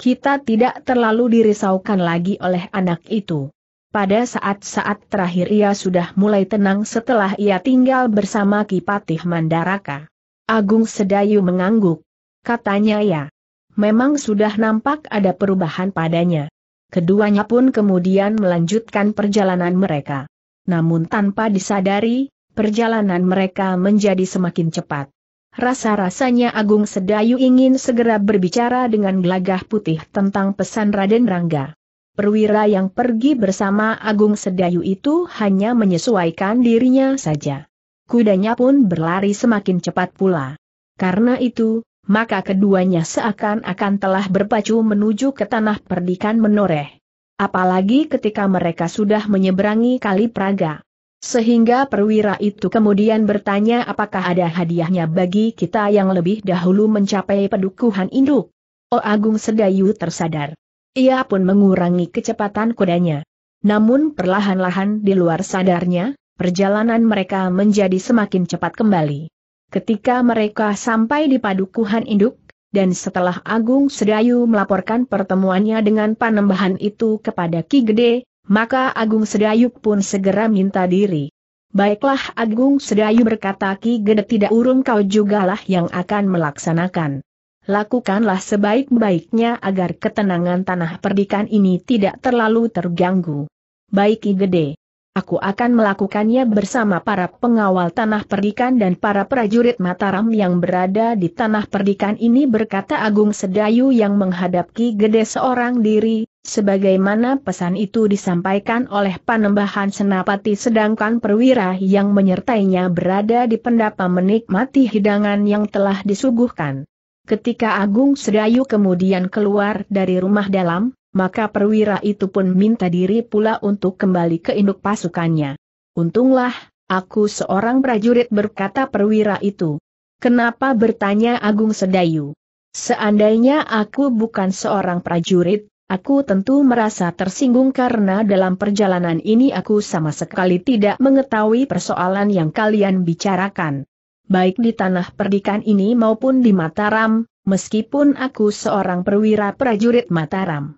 Kita tidak terlalu dirisaukan lagi oleh anak itu. Pada saat-saat terakhir ia sudah mulai tenang setelah ia tinggal bersama Kipatih Mandaraka. Agung Sedayu mengangguk. Katanya ya. Memang sudah nampak ada perubahan padanya. Keduanya pun kemudian melanjutkan perjalanan mereka. Namun tanpa disadari, perjalanan mereka menjadi semakin cepat. Rasa-rasanya Agung Sedayu ingin segera berbicara dengan gelagah putih tentang pesan Raden Rangga. Perwira yang pergi bersama Agung Sedayu itu hanya menyesuaikan dirinya saja. Kudanya pun berlari semakin cepat pula. Karena itu, maka keduanya seakan-akan telah berpacu menuju ke tanah perdikan menoreh. Apalagi ketika mereka sudah menyeberangi kali Praga. Sehingga perwira itu kemudian bertanya apakah ada hadiahnya bagi kita yang lebih dahulu mencapai pedukuhan induk. O oh Agung Sedayu tersadar. Ia pun mengurangi kecepatan kudanya. Namun perlahan-lahan di luar sadarnya, perjalanan mereka menjadi semakin cepat kembali. Ketika mereka sampai di padukuhan induk, dan setelah Agung Sedayu melaporkan pertemuannya dengan panembahan itu kepada Ki Gede, maka Agung Sedayu pun segera minta diri. Baiklah Agung Sedayu berkata Ki Gede tidak urung kau jugalah yang akan melaksanakan. Lakukanlah sebaik-baiknya agar ketenangan tanah perdikan ini tidak terlalu terganggu. Baik Ki Gede. Aku akan melakukannya bersama para pengawal tanah perdikan dan para prajurit Mataram yang berada di tanah perdikan ini berkata Agung Sedayu yang menghadapi Gede seorang diri, sebagaimana pesan itu disampaikan oleh Panembahan Senapati sedangkan perwira yang menyertainya berada di pendapa menikmati hidangan yang telah disuguhkan. Ketika Agung Sedayu kemudian keluar dari rumah dalam, maka perwira itu pun minta diri pula untuk kembali ke induk pasukannya. Untunglah, aku seorang prajurit berkata perwira itu. Kenapa bertanya Agung Sedayu? Seandainya aku bukan seorang prajurit, Aku tentu merasa tersinggung karena dalam perjalanan ini aku sama sekali tidak mengetahui persoalan yang kalian bicarakan. Baik di tanah perdikan ini maupun di Mataram, meskipun aku seorang perwira prajurit Mataram.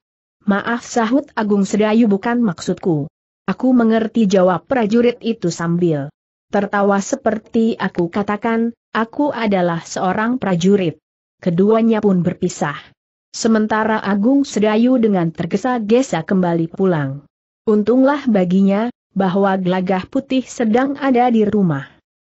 Maaf sahut Agung Sedayu bukan maksudku. Aku mengerti jawab prajurit itu sambil tertawa seperti aku katakan, aku adalah seorang prajurit. Keduanya pun berpisah. Sementara Agung Sedayu dengan tergesa-gesa kembali pulang. Untunglah baginya, bahwa Glagah putih sedang ada di rumah.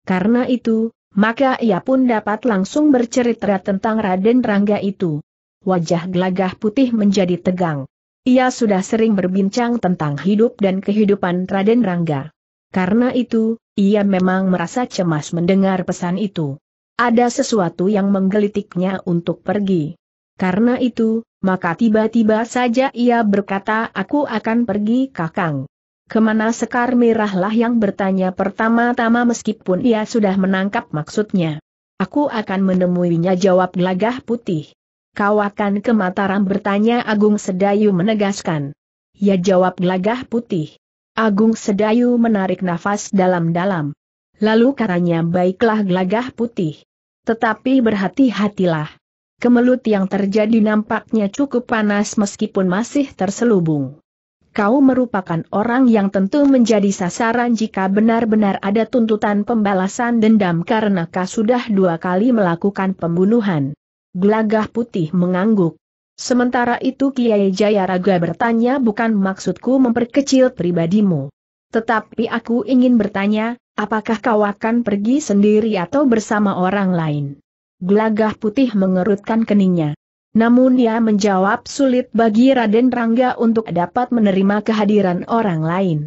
Karena itu, maka ia pun dapat langsung bercerita tentang Raden Rangga itu. Wajah Glagah putih menjadi tegang. Ia sudah sering berbincang tentang hidup dan kehidupan Raden Rangga. Karena itu, ia memang merasa cemas mendengar pesan itu. Ada sesuatu yang menggelitiknya untuk pergi. Karena itu, maka tiba-tiba saja ia berkata aku akan pergi kakang. Kemana Sekar Merahlah yang bertanya pertama-tama meskipun ia sudah menangkap maksudnya. Aku akan menemuinya jawab gelagah putih. Kau akan ke Mataram bertanya Agung Sedayu menegaskan. Ya jawab gelagah putih. Agung Sedayu menarik nafas dalam-dalam. Lalu katanya baiklah gelagah putih. Tetapi berhati-hatilah. Kemelut yang terjadi nampaknya cukup panas meskipun masih terselubung. Kau merupakan orang yang tentu menjadi sasaran jika benar-benar ada tuntutan pembalasan dendam karena kau sudah dua kali melakukan pembunuhan. Gelagah putih mengangguk. Sementara itu Kiai Jayaraga bertanya bukan maksudku memperkecil pribadimu. Tetapi aku ingin bertanya, apakah kau akan pergi sendiri atau bersama orang lain? Gelagah putih mengerutkan keningnya. Namun ia menjawab sulit bagi Raden Rangga untuk dapat menerima kehadiran orang lain.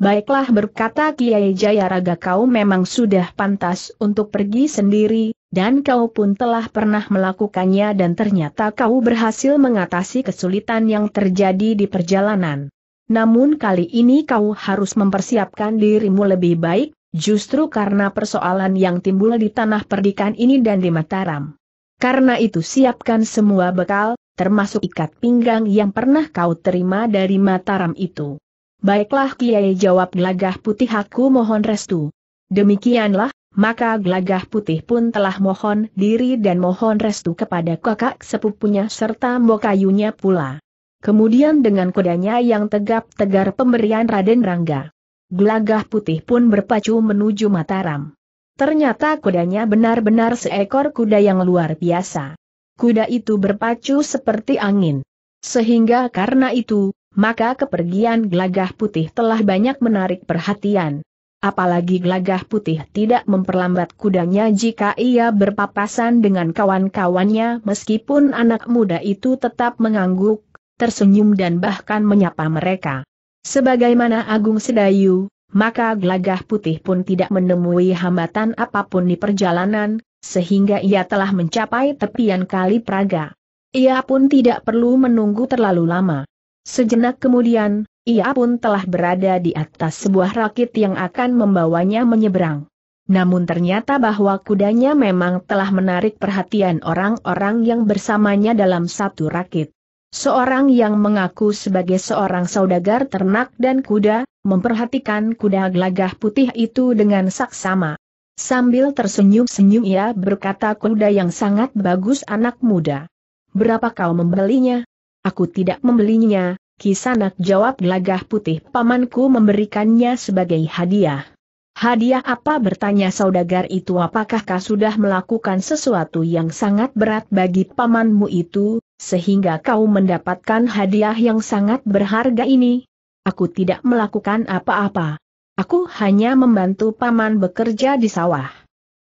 Baiklah berkata Kiai Jayaraga kau memang sudah pantas untuk pergi sendiri, dan kau pun telah pernah melakukannya dan ternyata kau berhasil mengatasi kesulitan yang terjadi di perjalanan. Namun kali ini kau harus mempersiapkan dirimu lebih baik, justru karena persoalan yang timbul di tanah perdikan ini dan di Mataram. Karena itu siapkan semua bekal, termasuk ikat pinggang yang pernah kau terima dari Mataram itu. Baiklah Kiai jawab gelagah putih aku mohon restu. Demikianlah, maka gelagah putih pun telah mohon diri dan mohon restu kepada kakak sepupunya serta mokayunya pula. Kemudian dengan kudanya yang tegap-tegar pemberian Raden Rangga. Gelagah putih pun berpacu menuju Mataram. Ternyata kudanya benar-benar seekor kuda yang luar biasa. Kuda itu berpacu seperti angin. Sehingga karena itu, maka kepergian glagah putih telah banyak menarik perhatian. Apalagi glagah putih tidak memperlambat kudanya jika ia berpapasan dengan kawan-kawannya meskipun anak muda itu tetap mengangguk, tersenyum dan bahkan menyapa mereka. Sebagaimana Agung Sedayu, maka glagah putih pun tidak menemui hambatan apapun di perjalanan, sehingga ia telah mencapai tepian kali Praga. Ia pun tidak perlu menunggu terlalu lama. Sejenak kemudian, ia pun telah berada di atas sebuah rakit yang akan membawanya menyeberang. Namun ternyata bahwa kudanya memang telah menarik perhatian orang-orang yang bersamanya dalam satu rakit. Seorang yang mengaku sebagai seorang saudagar ternak dan kuda, memperhatikan kuda gelagah putih itu dengan saksama. Sambil tersenyum-senyum ia berkata kuda yang sangat bagus anak muda. Berapa kau membelinya? Aku tidak membelinya, Kisanak jawab gelagah putih pamanku memberikannya sebagai hadiah. Hadiah apa bertanya saudagar itu Apakah kau sudah melakukan sesuatu yang sangat berat bagi pamanmu itu, sehingga kau mendapatkan hadiah yang sangat berharga ini? Aku tidak melakukan apa-apa. Aku hanya membantu paman bekerja di sawah.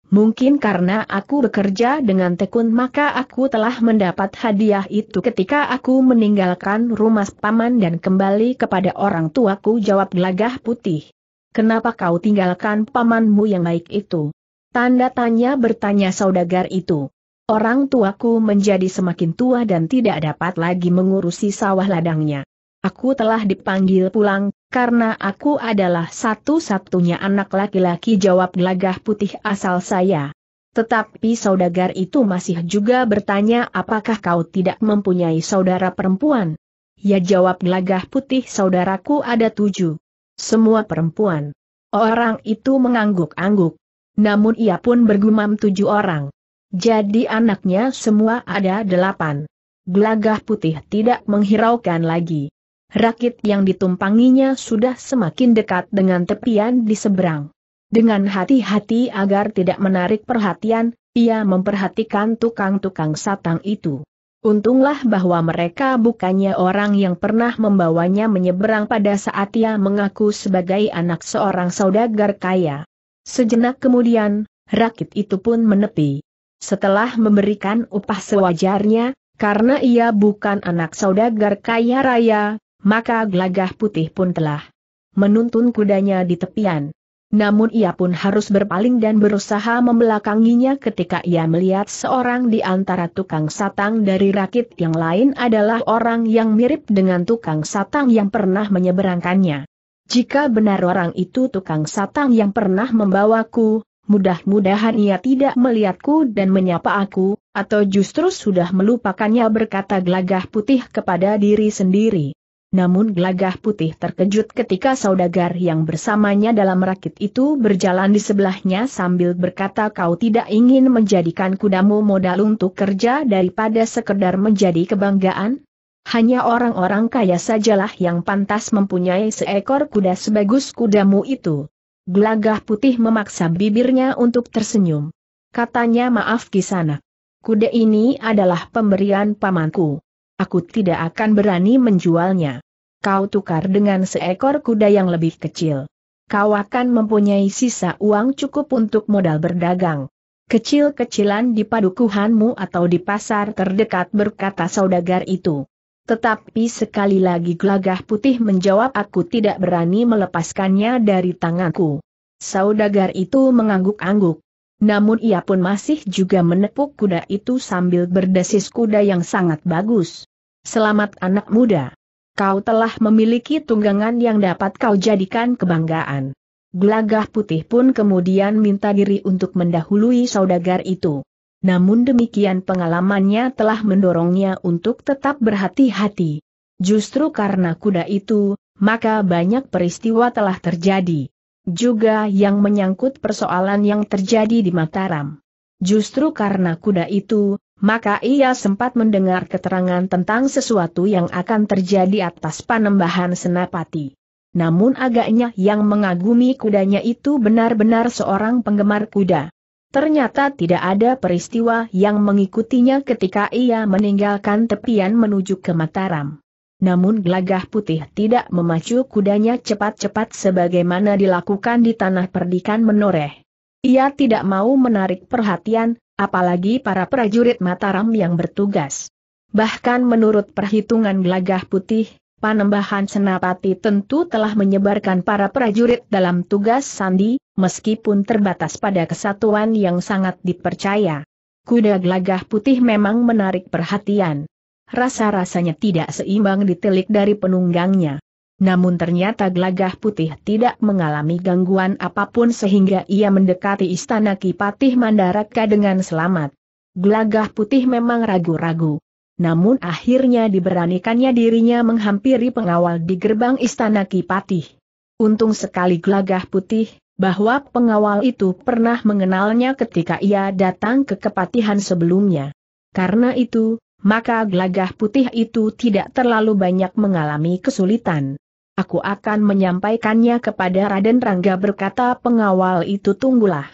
Mungkin karena aku bekerja dengan tekun maka aku telah mendapat hadiah itu ketika aku meninggalkan rumah paman dan kembali kepada orang tuaku jawab gelagah putih. Kenapa kau tinggalkan pamanmu yang baik itu? Tanda tanya bertanya saudagar itu. Orang tuaku menjadi semakin tua dan tidak dapat lagi mengurusi sawah ladangnya. Aku telah dipanggil pulang, karena aku adalah satu-satunya anak laki-laki jawab gelagah putih asal saya. Tetapi saudagar itu masih juga bertanya apakah kau tidak mempunyai saudara perempuan? Ya jawab gelagah putih saudaraku ada tujuh. Semua perempuan. Orang itu mengangguk-angguk. Namun ia pun bergumam tujuh orang. Jadi anaknya semua ada delapan. Gelagah putih tidak menghiraukan lagi. Rakit yang ditumpanginya sudah semakin dekat dengan tepian di seberang. Dengan hati-hati agar tidak menarik perhatian, ia memperhatikan tukang-tukang satang itu. Untunglah bahwa mereka bukannya orang yang pernah membawanya menyeberang pada saat ia mengaku sebagai anak seorang saudagar kaya. Sejenak kemudian, rakit itu pun menepi. Setelah memberikan upah sewajarnya, karena ia bukan anak saudagar kaya raya, maka gelagah putih pun telah menuntun kudanya di tepian. Namun ia pun harus berpaling dan berusaha membelakanginya ketika ia melihat seorang di antara tukang satang dari rakit yang lain adalah orang yang mirip dengan tukang satang yang pernah menyeberangkannya. Jika benar orang itu tukang satang yang pernah membawaku, mudah-mudahan ia tidak melihatku dan menyapa aku, atau justru sudah melupakannya berkata gelagah putih kepada diri sendiri namun Glagah putih terkejut ketika saudagar yang bersamanya dalam rakit itu berjalan di sebelahnya sambil berkata kau tidak ingin menjadikan kudamu modal untuk kerja daripada sekedar menjadi kebanggaan? Hanya orang-orang kaya sajalah yang pantas mempunyai seekor kuda sebagus kudamu itu. Glagah putih memaksa bibirnya untuk tersenyum. Katanya maaf kisana. Kuda ini adalah pemberian pamanku aku tidak akan berani menjualnya. Kau tukar dengan seekor kuda yang lebih kecil. Kau akan mempunyai sisa uang cukup untuk modal berdagang. Kecil-kecilan di padukuhanmu atau di pasar terdekat berkata saudagar itu. Tetapi sekali lagi Glagah putih menjawab aku tidak berani melepaskannya dari tanganku. Saudagar itu mengangguk-angguk. Namun ia pun masih juga menepuk kuda itu sambil berdesis kuda yang sangat bagus selamat anak muda. Kau telah memiliki tunggangan yang dapat kau jadikan kebanggaan. Gelagah putih pun kemudian minta diri untuk mendahului saudagar itu. Namun demikian pengalamannya telah mendorongnya untuk tetap berhati-hati. Justru karena kuda itu, maka banyak peristiwa telah terjadi. Juga yang menyangkut persoalan yang terjadi di Mataram. Justru karena kuda itu, maka ia sempat mendengar keterangan tentang sesuatu yang akan terjadi atas panembahan Senapati. Namun agaknya yang mengagumi kudanya itu benar-benar seorang penggemar kuda. Ternyata tidak ada peristiwa yang mengikutinya ketika ia meninggalkan tepian menuju ke Mataram. Namun gelagah putih tidak memacu kudanya cepat-cepat sebagaimana dilakukan di tanah perdikan menoreh. Ia tidak mau menarik perhatian, apalagi para prajurit Mataram yang bertugas. Bahkan menurut perhitungan gelagah putih, panembahan Senapati tentu telah menyebarkan para prajurit dalam tugas sandi, meskipun terbatas pada kesatuan yang sangat dipercaya. Kuda gelagah putih memang menarik perhatian. Rasa-rasanya tidak seimbang ditelik dari penunggangnya namun ternyata Glagah putih tidak mengalami gangguan apapun sehingga ia mendekati istana Kipatih Mandaraka dengan selamat. Glagah putih memang ragu-ragu. Namun akhirnya diberanikannya dirinya menghampiri pengawal di gerbang istana Kipatih. Untung sekali Glagah putih, bahwa pengawal itu pernah mengenalnya ketika ia datang ke kepatihan sebelumnya. Karena itu, maka Glagah putih itu tidak terlalu banyak mengalami kesulitan aku akan menyampaikannya kepada Raden Rangga berkata pengawal itu tunggulah.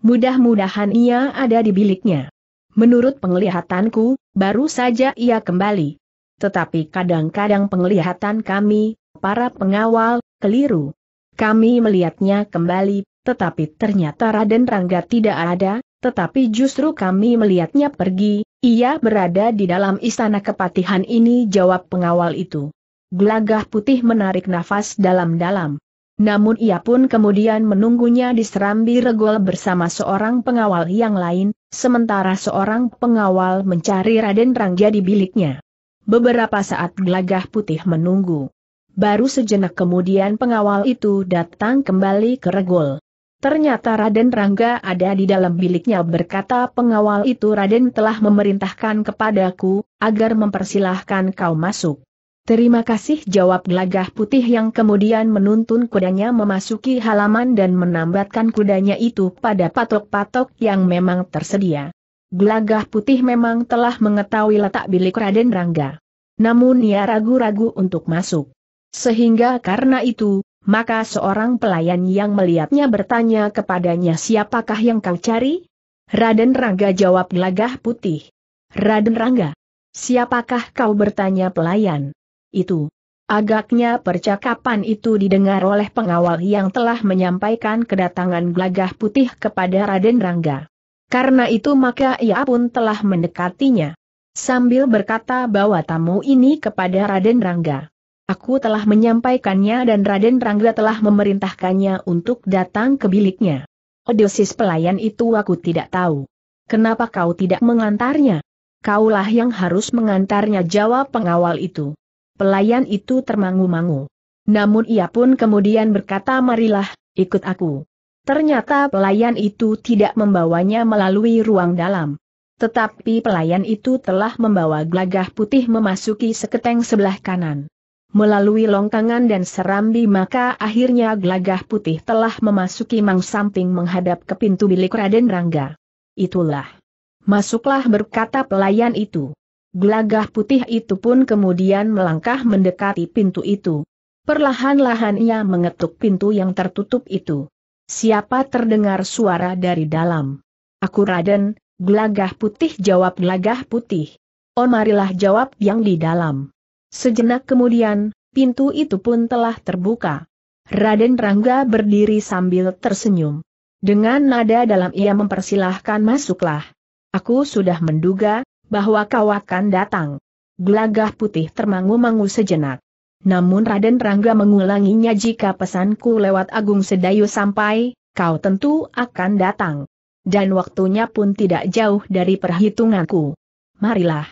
Mudah-mudahan ia ada di biliknya. Menurut penglihatanku, baru saja ia kembali. Tetapi kadang-kadang penglihatan kami, para pengawal, keliru. Kami melihatnya kembali, tetapi ternyata Raden Rangga tidak ada, tetapi justru kami melihatnya pergi, ia berada di dalam istana kepatihan ini jawab pengawal itu. Gelagah putih menarik nafas dalam-dalam. Namun ia pun kemudian menunggunya di serambi regol bersama seorang pengawal yang lain, sementara seorang pengawal mencari Raden Rangga di biliknya. Beberapa saat gelagah putih menunggu. Baru sejenak kemudian pengawal itu datang kembali ke regol. Ternyata Raden Rangga ada di dalam biliknya berkata pengawal itu Raden telah memerintahkan kepadaku, agar mempersilahkan kau masuk. Terima kasih jawab gelagah putih yang kemudian menuntun kudanya memasuki halaman dan menambatkan kudanya itu pada patok-patok yang memang tersedia. Gelagah putih memang telah mengetahui letak bilik Raden Rangga. Namun ia ragu-ragu untuk masuk. Sehingga karena itu, maka seorang pelayan yang melihatnya bertanya kepadanya siapakah yang kau cari? Raden Rangga jawab gelagah putih. Raden Rangga. Siapakah kau bertanya pelayan? itu. Agaknya percakapan itu didengar oleh pengawal yang telah menyampaikan kedatangan gelagah putih kepada Raden Rangga. Karena itu maka ia pun telah mendekatinya. Sambil berkata bahwa tamu ini kepada Raden Rangga. Aku telah menyampaikannya dan Raden Rangga telah memerintahkannya untuk datang ke biliknya. Odosis oh, pelayan itu aku tidak tahu. Kenapa kau tidak mengantarnya? Kaulah yang harus mengantarnya jawab pengawal itu. Pelayan itu termangu-mangu. Namun ia pun kemudian berkata marilah, ikut aku. Ternyata pelayan itu tidak membawanya melalui ruang dalam. Tetapi pelayan itu telah membawa gelagah putih memasuki seketeng sebelah kanan. Melalui longkangan dan serambi maka akhirnya gelagah putih telah memasuki mang samping menghadap ke pintu bilik Raden Rangga. Itulah. Masuklah berkata pelayan itu. Gelagah putih itu pun kemudian melangkah mendekati pintu itu. Perlahan-lahan ia mengetuk pintu yang tertutup itu. Siapa terdengar suara dari dalam? Aku Raden, gelagah putih jawab gelagah putih. Oh marilah jawab yang di dalam. Sejenak kemudian, pintu itu pun telah terbuka. Raden Rangga berdiri sambil tersenyum. Dengan nada dalam ia mempersilahkan masuklah. Aku sudah menduga, bahwa kau akan datang. Gelagah putih termangu-mangu sejenak. Namun Raden Rangga mengulanginya jika pesanku lewat Agung Sedayu sampai, kau tentu akan datang. Dan waktunya pun tidak jauh dari perhitunganku. Marilah.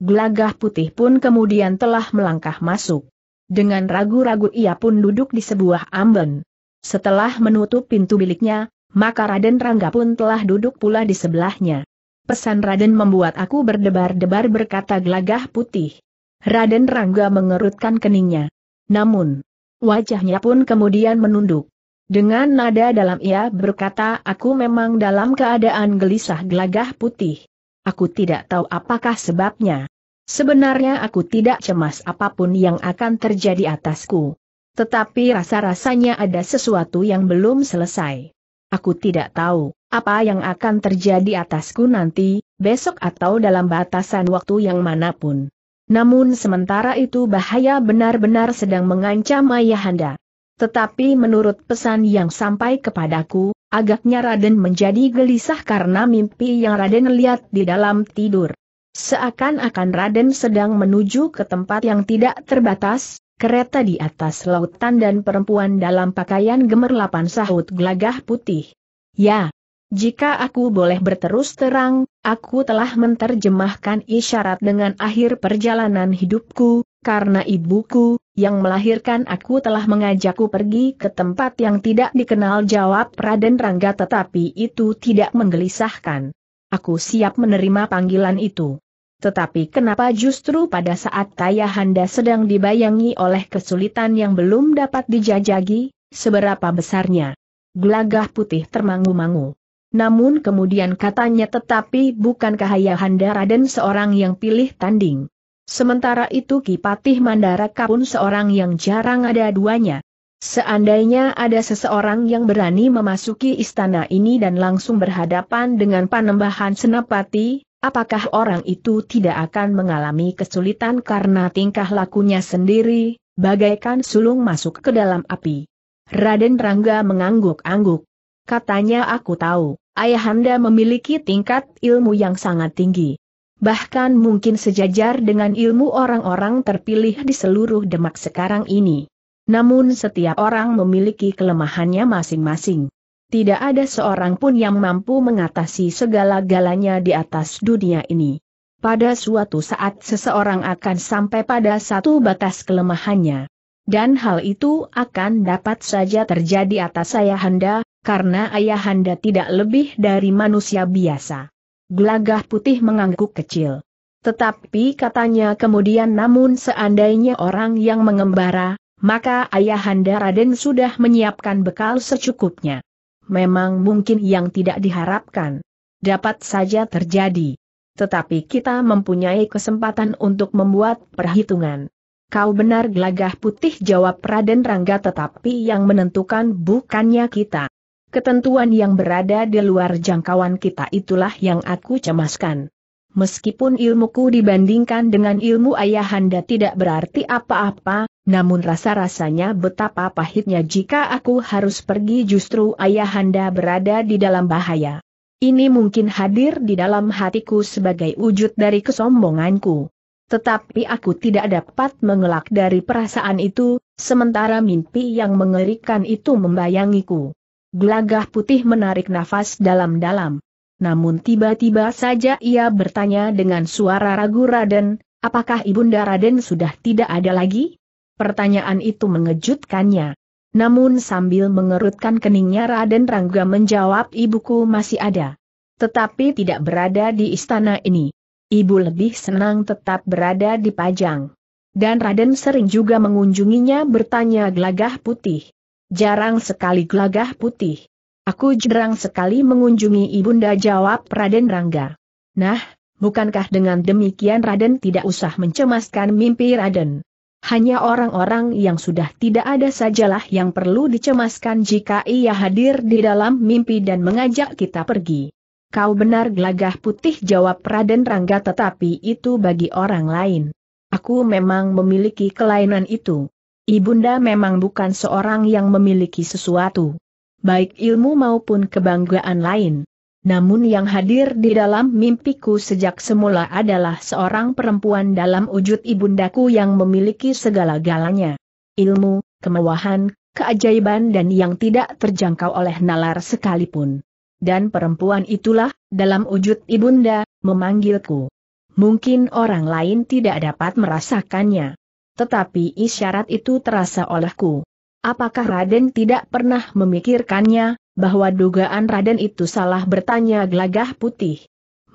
Gelagah putih pun kemudian telah melangkah masuk. Dengan ragu-ragu ia pun duduk di sebuah amben. Setelah menutup pintu biliknya, maka Raden Rangga pun telah duduk pula di sebelahnya pesan Raden membuat aku berdebar-debar berkata gelagah putih. Raden Rangga mengerutkan keningnya. Namun, wajahnya pun kemudian menunduk. Dengan nada dalam ia berkata aku memang dalam keadaan gelisah gelagah putih. Aku tidak tahu apakah sebabnya. Sebenarnya aku tidak cemas apapun yang akan terjadi atasku. Tetapi rasa-rasanya ada sesuatu yang belum selesai. Aku tidak tahu. Apa yang akan terjadi atasku nanti, besok atau dalam batasan waktu yang manapun. Namun sementara itu bahaya benar-benar sedang mengancam Ayahanda. Tetapi menurut pesan yang sampai kepadaku, agaknya Raden menjadi gelisah karena mimpi yang Raden lihat di dalam tidur. Seakan-akan Raden sedang menuju ke tempat yang tidak terbatas, kereta di atas lautan dan perempuan dalam pakaian gemerlapan sahut gelagah putih. Ya, jika aku boleh berterus terang, aku telah menterjemahkan isyarat dengan akhir perjalanan hidupku, karena ibuku, yang melahirkan aku telah mengajakku pergi ke tempat yang tidak dikenal jawab Raden Rangga tetapi itu tidak menggelisahkan. Aku siap menerima panggilan itu. Tetapi kenapa justru pada saat Tayahanda sedang dibayangi oleh kesulitan yang belum dapat dijajagi, seberapa besarnya? Gelagah putih termangu-mangu. Namun kemudian katanya tetapi bukankah Ayahanda Raden seorang yang pilih tanding? Sementara itu Kipatih Mandaraka pun seorang yang jarang ada duanya. Seandainya ada seseorang yang berani memasuki istana ini dan langsung berhadapan dengan panembahan senapati, apakah orang itu tidak akan mengalami kesulitan karena tingkah lakunya sendiri, bagaikan sulung masuk ke dalam api. Raden Rangga mengangguk-angguk. Katanya aku tahu, Ayahanda memiliki tingkat ilmu yang sangat tinggi. Bahkan mungkin sejajar dengan ilmu orang-orang terpilih di seluruh Demak sekarang ini. Namun setiap orang memiliki kelemahannya masing-masing. Tidak ada seorang pun yang mampu mengatasi segala-galanya di atas dunia ini. Pada suatu saat seseorang akan sampai pada satu batas kelemahannya. Dan hal itu akan dapat saja terjadi atas saya karena ayahanda tidak lebih dari manusia biasa. Gelagah putih mengangguk kecil. Tetapi katanya kemudian namun seandainya orang yang mengembara, maka ayahanda Raden sudah menyiapkan bekal secukupnya. Memang mungkin yang tidak diharapkan. Dapat saja terjadi. Tetapi kita mempunyai kesempatan untuk membuat perhitungan. Kau benar gelagah putih jawab Raden Rangga tetapi yang menentukan bukannya kita. Ketentuan yang berada di luar jangkauan kita itulah yang aku cemaskan. Meskipun ilmuku dibandingkan dengan ilmu ayahanda tidak berarti apa-apa, namun rasa-rasanya betapa pahitnya jika aku harus pergi justru ayahanda berada di dalam bahaya. Ini mungkin hadir di dalam hatiku sebagai wujud dari kesombonganku. Tetapi aku tidak dapat mengelak dari perasaan itu, sementara mimpi yang mengerikan itu membayangiku. Gelagah putih menarik nafas dalam-dalam. Namun tiba-tiba saja ia bertanya dengan suara ragu Raden, apakah Ibunda Raden sudah tidak ada lagi? Pertanyaan itu mengejutkannya. Namun sambil mengerutkan keningnya Raden Rangga menjawab ibuku masih ada. Tetapi tidak berada di istana ini. Ibu lebih senang tetap berada di Pajang. Dan Raden sering juga mengunjunginya bertanya gelagah putih. Jarang sekali gelagah putih. Aku jarang sekali mengunjungi Ibunda jawab Raden Rangga. Nah, bukankah dengan demikian Raden tidak usah mencemaskan mimpi Raden? Hanya orang-orang yang sudah tidak ada sajalah yang perlu dicemaskan jika ia hadir di dalam mimpi dan mengajak kita pergi. Kau benar gelagah putih jawab Raden Rangga tetapi itu bagi orang lain. Aku memang memiliki kelainan itu. Ibunda memang bukan seorang yang memiliki sesuatu, baik ilmu maupun kebanggaan lain. Namun yang hadir di dalam mimpiku sejak semula adalah seorang perempuan dalam wujud ibundaku yang memiliki segala-galanya. Ilmu, kemewahan, keajaiban dan yang tidak terjangkau oleh nalar sekalipun. Dan perempuan itulah, dalam wujud ibunda, memanggilku. Mungkin orang lain tidak dapat merasakannya tetapi isyarat itu terasa olehku. Apakah Raden tidak pernah memikirkannya, bahwa dugaan Raden itu salah bertanya gelagah putih?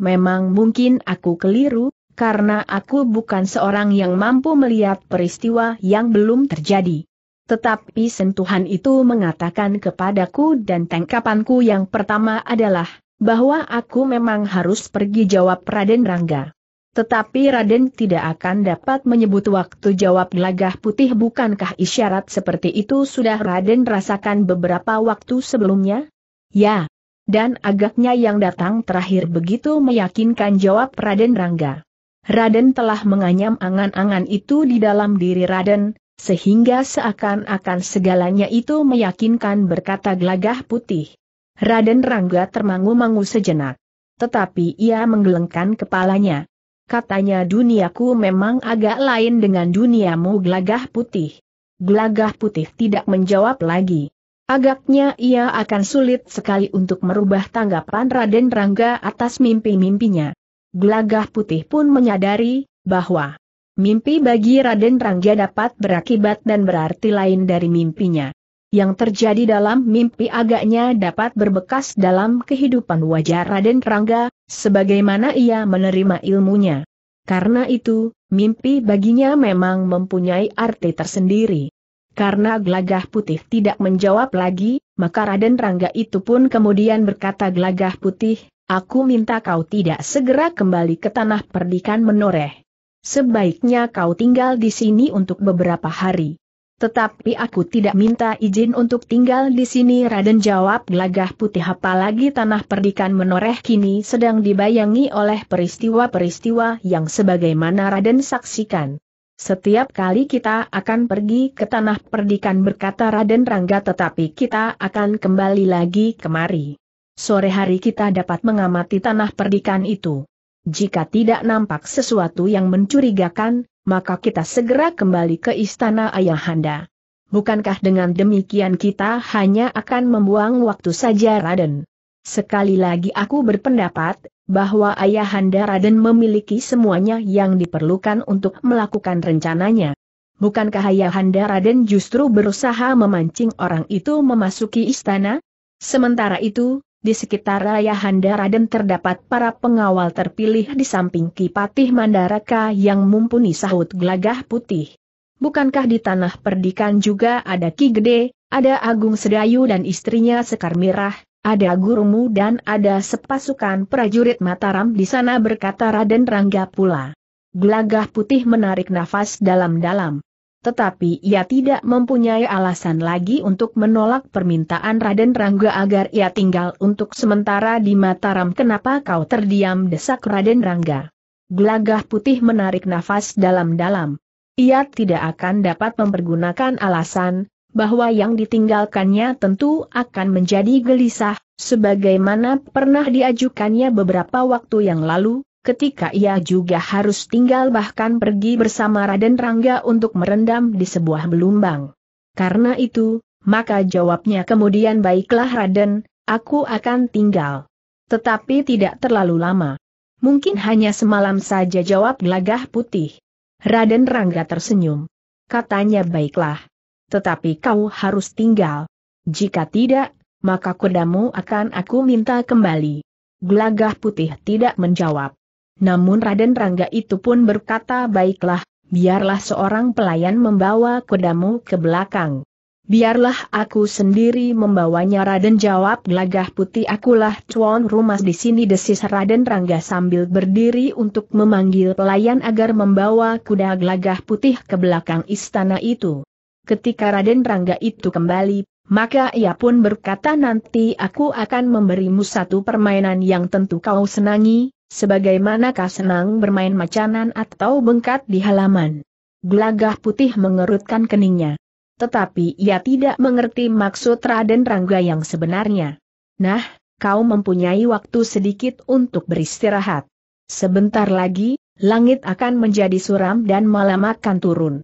Memang mungkin aku keliru, karena aku bukan seorang yang mampu melihat peristiwa yang belum terjadi. Tetapi sentuhan itu mengatakan kepadaku dan tangkapanku yang pertama adalah, bahwa aku memang harus pergi jawab Raden Rangga. Tetapi Raden tidak akan dapat menyebut waktu jawab gelagah putih bukankah isyarat seperti itu sudah Raden rasakan beberapa waktu sebelumnya? Ya. Dan agaknya yang datang terakhir begitu meyakinkan jawab Raden Rangga. Raden telah menganyam angan-angan itu di dalam diri Raden, sehingga seakan-akan segalanya itu meyakinkan berkata gelagah putih. Raden Rangga termangu-mangu sejenak. Tetapi ia menggelengkan kepalanya katanya duniaku memang agak lain dengan duniamu gelagah putih. Gelagah putih tidak menjawab lagi. Agaknya ia akan sulit sekali untuk merubah tanggapan Raden Rangga atas mimpi-mimpinya. Gelagah putih pun menyadari bahwa mimpi bagi Raden Rangga dapat berakibat dan berarti lain dari mimpinya yang terjadi dalam mimpi agaknya dapat berbekas dalam kehidupan wajah Raden Rangga, sebagaimana ia menerima ilmunya. Karena itu, mimpi baginya memang mempunyai arti tersendiri. Karena gelagah putih tidak menjawab lagi, maka Raden Rangga itu pun kemudian berkata gelagah putih, aku minta kau tidak segera kembali ke tanah perdikan menoreh. Sebaiknya kau tinggal di sini untuk beberapa hari. Tetapi aku tidak minta izin untuk tinggal di sini Raden jawab gelagah putih apalagi tanah perdikan menoreh kini sedang dibayangi oleh peristiwa-peristiwa yang sebagaimana Raden saksikan. Setiap kali kita akan pergi ke tanah perdikan berkata Raden Rangga tetapi kita akan kembali lagi kemari. Sore hari kita dapat mengamati tanah perdikan itu. Jika tidak nampak sesuatu yang mencurigakan, maka kita segera kembali ke istana Ayahanda. Bukankah dengan demikian kita hanya akan membuang waktu saja Raden? Sekali lagi aku berpendapat, bahwa Ayahanda Raden memiliki semuanya yang diperlukan untuk melakukan rencananya. Bukankah Ayahanda Raden justru berusaha memancing orang itu memasuki istana? Sementara itu, di sekitar Raya Handaraden terdapat para pengawal terpilih di samping Kipatih Mandaraka yang mumpuni sahut gelagah putih. Bukankah di tanah perdikan juga ada Ki Gede, ada Agung Sedayu dan istrinya Sekar Mirah, ada gurumu dan ada sepasukan prajurit Mataram di sana berkata Raden Rangga pula. Gelagah putih menarik nafas dalam-dalam tetapi ia tidak mempunyai alasan lagi untuk menolak permintaan Raden Rangga agar ia tinggal untuk sementara di Mataram. Kenapa kau terdiam desak Raden Rangga? Gelagah putih menarik nafas dalam-dalam. Ia tidak akan dapat mempergunakan alasan, bahwa yang ditinggalkannya tentu akan menjadi gelisah, sebagaimana pernah diajukannya beberapa waktu yang lalu, ketika ia juga harus tinggal bahkan pergi bersama Raden Rangga untuk merendam di sebuah belumbang. Karena itu, maka jawabnya kemudian baiklah Raden, aku akan tinggal. Tetapi tidak terlalu lama. Mungkin hanya semalam saja jawab gelagah putih. Raden Rangga tersenyum. Katanya baiklah. Tetapi kau harus tinggal. Jika tidak, maka kudamu akan aku minta kembali. Gelagah putih tidak menjawab. Namun Raden Rangga itu pun berkata baiklah, biarlah seorang pelayan membawa kudamu ke belakang. Biarlah aku sendiri membawanya Raden jawab gelagah putih akulah tuan rumah di sini desis Raden Rangga sambil berdiri untuk memanggil pelayan agar membawa kuda gelagah putih ke belakang istana itu. Ketika Raden Rangga itu kembali, maka ia pun berkata nanti aku akan memberimu satu permainan yang tentu kau senangi, Sebagaimanakah senang bermain macanan atau bengkat di halaman? Gelagah putih mengerutkan keningnya. Tetapi ia tidak mengerti maksud Raden Rangga yang sebenarnya. Nah, kau mempunyai waktu sedikit untuk beristirahat. Sebentar lagi, langit akan menjadi suram dan malam akan turun.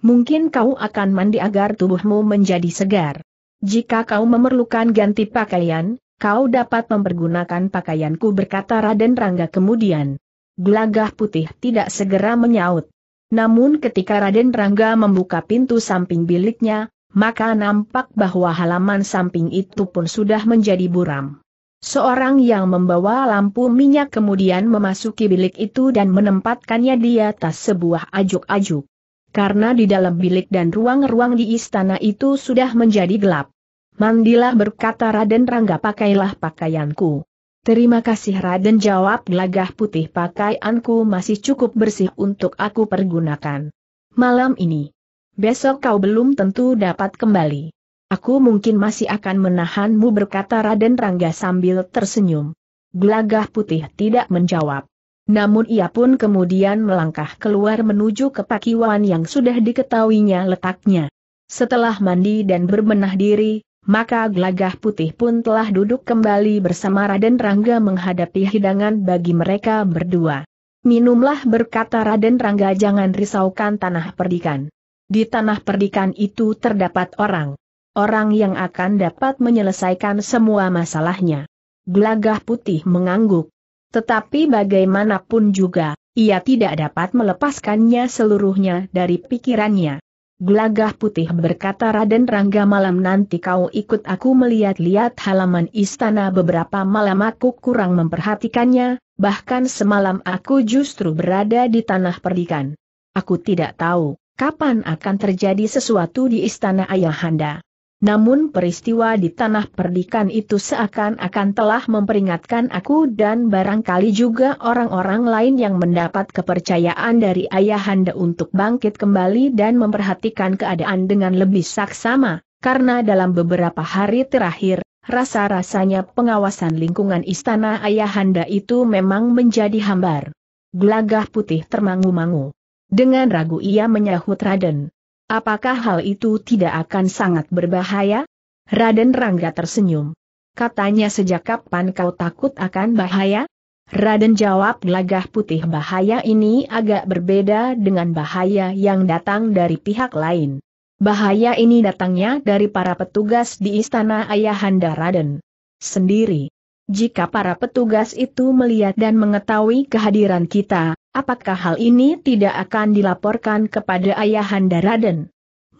Mungkin kau akan mandi agar tubuhmu menjadi segar. Jika kau memerlukan ganti pakaian, kau dapat mempergunakan pakaianku berkata Raden Rangga kemudian. Glagah putih tidak segera menyaut. Namun ketika Raden Rangga membuka pintu samping biliknya, maka nampak bahwa halaman samping itu pun sudah menjadi buram. Seorang yang membawa lampu minyak kemudian memasuki bilik itu dan menempatkannya di atas sebuah ajuk-ajuk. Karena di dalam bilik dan ruang-ruang di istana itu sudah menjadi gelap. Mandilah berkata Raden Rangga pakailah pakaianku. Terima kasih Raden jawab gelagah putih pakaianku masih cukup bersih untuk aku pergunakan. Malam ini. Besok kau belum tentu dapat kembali. Aku mungkin masih akan menahanmu berkata Raden Rangga sambil tersenyum. Gelagah putih tidak menjawab. Namun ia pun kemudian melangkah keluar menuju ke pakiwan yang sudah diketahuinya letaknya. Setelah mandi dan berbenah diri, maka Glagah putih pun telah duduk kembali bersama Raden Rangga menghadapi hidangan bagi mereka berdua. Minumlah berkata Raden Rangga jangan risaukan tanah perdikan. Di tanah perdikan itu terdapat orang. Orang yang akan dapat menyelesaikan semua masalahnya. Glagah putih mengangguk. Tetapi bagaimanapun juga, ia tidak dapat melepaskannya seluruhnya dari pikirannya. Gelagah putih berkata Raden Rangga malam nanti kau ikut aku melihat-lihat halaman istana beberapa malam aku kurang memperhatikannya, bahkan semalam aku justru berada di tanah perdikan. Aku tidak tahu, kapan akan terjadi sesuatu di istana Ayahanda. Namun peristiwa di tanah perdikan itu seakan-akan telah memperingatkan aku dan barangkali juga orang-orang lain yang mendapat kepercayaan dari ayahanda untuk bangkit kembali dan memperhatikan keadaan dengan lebih saksama, karena dalam beberapa hari terakhir, rasa-rasanya pengawasan lingkungan istana ayahanda itu memang menjadi hambar. Gelagah putih termangu-mangu. Dengan ragu ia menyahut Raden. Apakah hal itu tidak akan sangat berbahaya? Raden Rangga tersenyum. Katanya sejak kapan kau takut akan bahaya? Raden jawab gelagah putih bahaya ini agak berbeda dengan bahaya yang datang dari pihak lain. Bahaya ini datangnya dari para petugas di istana Ayahanda Raden sendiri. Jika para petugas itu melihat dan mengetahui kehadiran kita, Apakah hal ini tidak akan dilaporkan kepada Ayahanda Raden?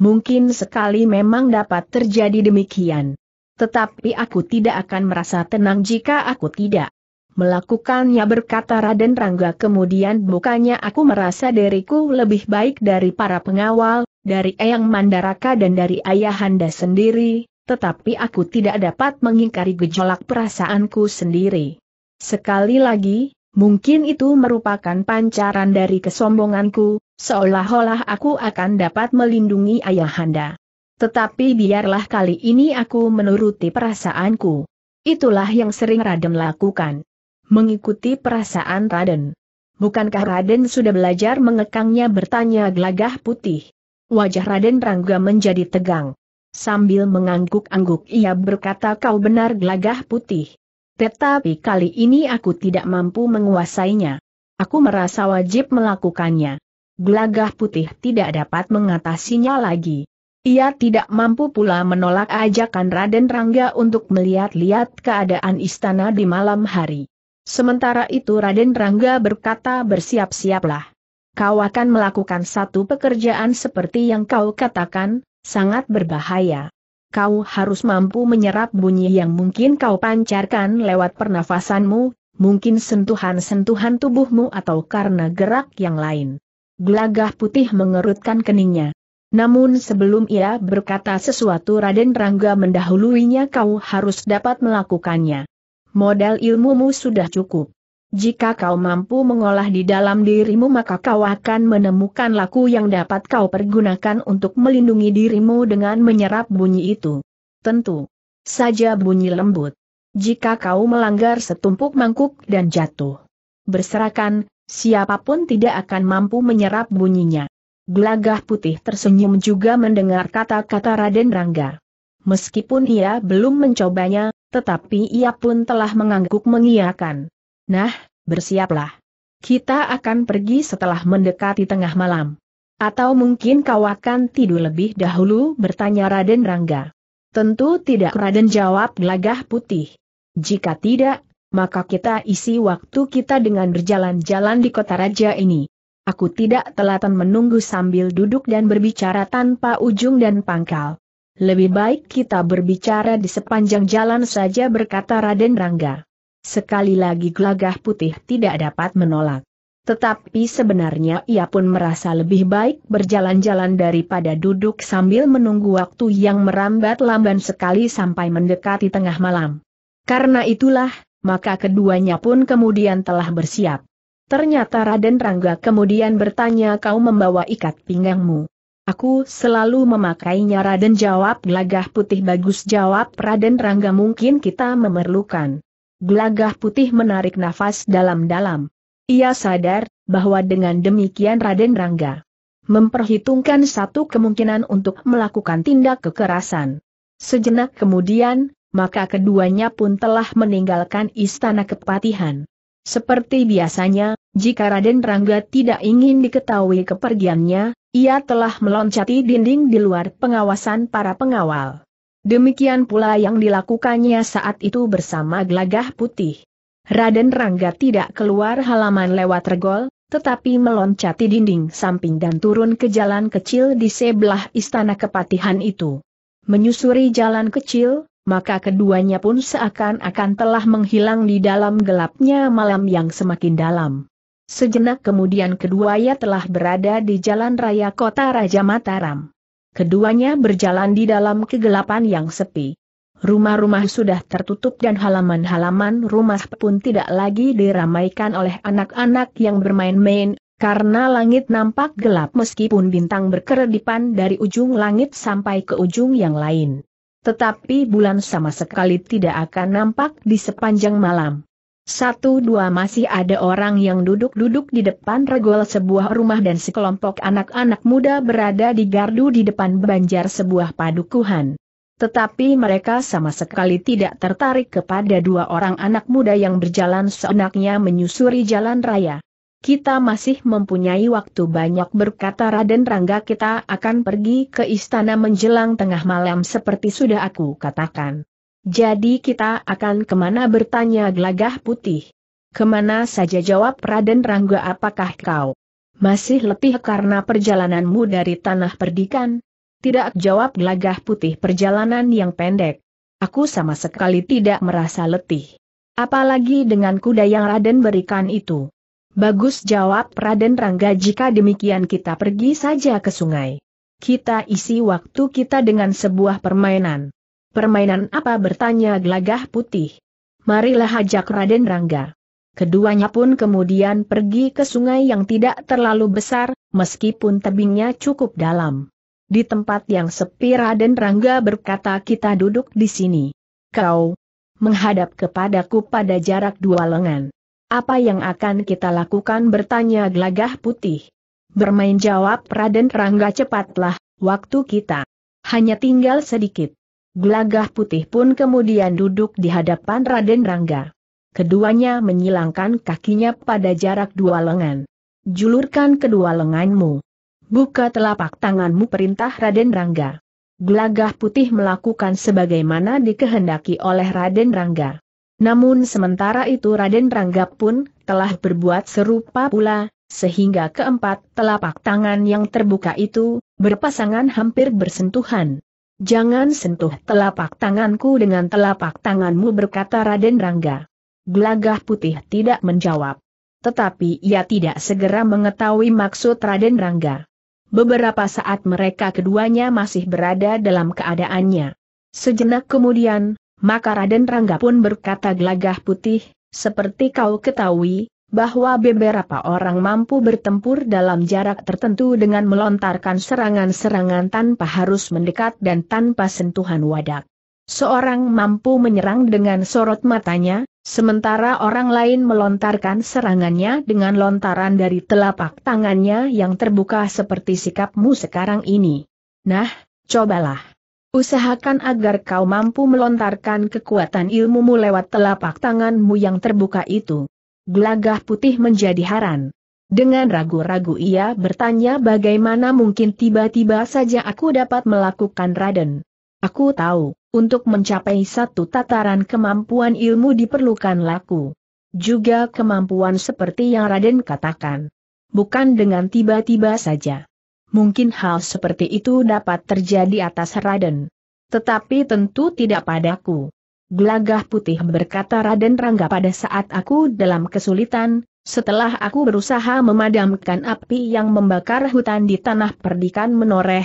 Mungkin sekali memang dapat terjadi demikian. Tetapi aku tidak akan merasa tenang jika aku tidak melakukannya berkata Raden Rangga kemudian bukannya aku merasa diriku lebih baik dari para pengawal, dari Eyang Mandaraka dan dari Ayahanda sendiri, tetapi aku tidak dapat mengingkari gejolak perasaanku sendiri. Sekali lagi, Mungkin itu merupakan pancaran dari kesombonganku, seolah-olah aku akan dapat melindungi ayahanda. Tetapi biarlah kali ini aku menuruti perasaanku. Itulah yang sering Raden lakukan. Mengikuti perasaan Raden. Bukankah Raden sudah belajar mengekangnya bertanya gelagah putih? Wajah Raden Rangga menjadi tegang. Sambil mengangguk-angguk ia berkata kau benar gelagah putih. Tetapi kali ini aku tidak mampu menguasainya. Aku merasa wajib melakukannya. Gelagah putih tidak dapat mengatasinya lagi. Ia tidak mampu pula menolak ajakan Raden Rangga untuk melihat-lihat keadaan istana di malam hari. Sementara itu Raden Rangga berkata bersiap-siaplah. Kau akan melakukan satu pekerjaan seperti yang kau katakan, sangat berbahaya kau harus mampu menyerap bunyi yang mungkin kau pancarkan lewat pernafasanmu, mungkin sentuhan-sentuhan tubuhmu atau karena gerak yang lain. Gelagah putih mengerutkan keningnya. Namun sebelum ia berkata sesuatu Raden Rangga mendahuluinya kau harus dapat melakukannya. Modal ilmumu sudah cukup. Jika kau mampu mengolah di dalam dirimu maka kau akan menemukan laku yang dapat kau pergunakan untuk melindungi dirimu dengan menyerap bunyi itu. Tentu saja bunyi lembut. Jika kau melanggar setumpuk mangkuk dan jatuh berserakan, siapapun tidak akan mampu menyerap bunyinya. Gelagah putih tersenyum juga mendengar kata-kata Raden Rangga. Meskipun ia belum mencobanya, tetapi ia pun telah mengangguk mengiyakan. Nah, bersiaplah. Kita akan pergi setelah mendekati tengah malam. Atau mungkin kau akan tidur lebih dahulu bertanya Raden Rangga. Tentu tidak Raden jawab gelagah putih. Jika tidak, maka kita isi waktu kita dengan berjalan-jalan di kota raja ini. Aku tidak telatan menunggu sambil duduk dan berbicara tanpa ujung dan pangkal. Lebih baik kita berbicara di sepanjang jalan saja berkata Raden Rangga. Sekali lagi gelagah putih tidak dapat menolak. Tetapi sebenarnya ia pun merasa lebih baik berjalan-jalan daripada duduk sambil menunggu waktu yang merambat lamban sekali sampai mendekati tengah malam. Karena itulah, maka keduanya pun kemudian telah bersiap. Ternyata Raden Rangga kemudian bertanya kau membawa ikat pinggangmu. Aku selalu memakainya Raden jawab gelagah putih bagus jawab Raden Rangga mungkin kita memerlukan. Gelagah putih menarik nafas dalam-dalam. Ia sadar, bahwa dengan demikian Raden Rangga memperhitungkan satu kemungkinan untuk melakukan tindak kekerasan. Sejenak kemudian, maka keduanya pun telah meninggalkan istana kepatihan. Seperti biasanya, jika Raden Rangga tidak ingin diketahui kepergiannya, ia telah meloncati dinding di luar pengawasan para pengawal. Demikian pula yang dilakukannya saat itu bersama gelagah putih. Raden Rangga tidak keluar halaman lewat regol, tetapi meloncati dinding samping dan turun ke jalan kecil di sebelah istana kepatihan itu. Menyusuri jalan kecil, maka keduanya pun seakan-akan telah menghilang di dalam gelapnya malam yang semakin dalam. Sejenak kemudian keduanya telah berada di jalan raya kota Raja Mataram. Keduanya berjalan di dalam kegelapan yang sepi. Rumah-rumah sudah tertutup dan halaman-halaman rumah pun tidak lagi diramaikan oleh anak-anak yang bermain-main, karena langit nampak gelap meskipun bintang berkeredipan dari ujung langit sampai ke ujung yang lain. Tetapi bulan sama sekali tidak akan nampak di sepanjang malam. Satu dua masih ada orang yang duduk-duduk di depan regol sebuah rumah dan sekelompok anak-anak muda berada di gardu di depan banjar sebuah padukuhan. Tetapi mereka sama sekali tidak tertarik kepada dua orang anak muda yang berjalan seenaknya menyusuri jalan raya. Kita masih mempunyai waktu banyak berkata Raden Rangga kita akan pergi ke istana menjelang tengah malam seperti sudah aku katakan. Jadi kita akan kemana bertanya gelagah putih. Kemana saja jawab Raden Rangga apakah kau masih letih karena perjalananmu dari tanah perdikan? Tidak jawab gelagah putih perjalanan yang pendek. Aku sama sekali tidak merasa letih. Apalagi dengan kuda yang Raden berikan itu. Bagus jawab Raden Rangga jika demikian kita pergi saja ke sungai. Kita isi waktu kita dengan sebuah permainan. Permainan apa bertanya gelagah putih. Marilah ajak Raden Rangga. Keduanya pun kemudian pergi ke sungai yang tidak terlalu besar, meskipun tebingnya cukup dalam. Di tempat yang sepi Raden Rangga berkata kita duduk di sini. Kau menghadap kepadaku pada jarak dua lengan. Apa yang akan kita lakukan bertanya gelagah putih. Bermain jawab Raden Rangga cepatlah, waktu kita hanya tinggal sedikit. Gelagah putih pun kemudian duduk di hadapan Raden Rangga. Keduanya menyilangkan kakinya pada jarak dua lengan. Julurkan kedua lenganmu. Buka telapak tanganmu perintah Raden Rangga. Gelagah putih melakukan sebagaimana dikehendaki oleh Raden Rangga. Namun sementara itu Raden Rangga pun telah berbuat serupa pula, sehingga keempat telapak tangan yang terbuka itu berpasangan hampir bersentuhan. Jangan sentuh telapak tanganku dengan telapak tanganmu berkata Raden Rangga. Gelagah putih tidak menjawab. Tetapi ia tidak segera mengetahui maksud Raden Rangga. Beberapa saat mereka keduanya masih berada dalam keadaannya. Sejenak kemudian, maka Raden Rangga pun berkata gelagah putih, seperti kau ketahui, bahwa beberapa orang mampu bertempur dalam jarak tertentu dengan melontarkan serangan-serangan tanpa harus mendekat dan tanpa sentuhan wadak. Seorang mampu menyerang dengan sorot matanya, sementara orang lain melontarkan serangannya dengan lontaran dari telapak tangannya yang terbuka seperti sikapmu sekarang ini. Nah, cobalah. Usahakan agar kau mampu melontarkan kekuatan ilmumu lewat telapak tanganmu yang terbuka itu gelagah putih menjadi haran. Dengan ragu-ragu ia bertanya bagaimana mungkin tiba-tiba saja aku dapat melakukan Raden. Aku tahu, untuk mencapai satu tataran kemampuan ilmu diperlukan laku. Juga kemampuan seperti yang Raden katakan. Bukan dengan tiba-tiba saja. Mungkin hal seperti itu dapat terjadi atas Raden. Tetapi tentu tidak padaku. Gelagah putih berkata Raden Rangga pada saat aku dalam kesulitan, setelah aku berusaha memadamkan api yang membakar hutan di tanah perdikan menoreh,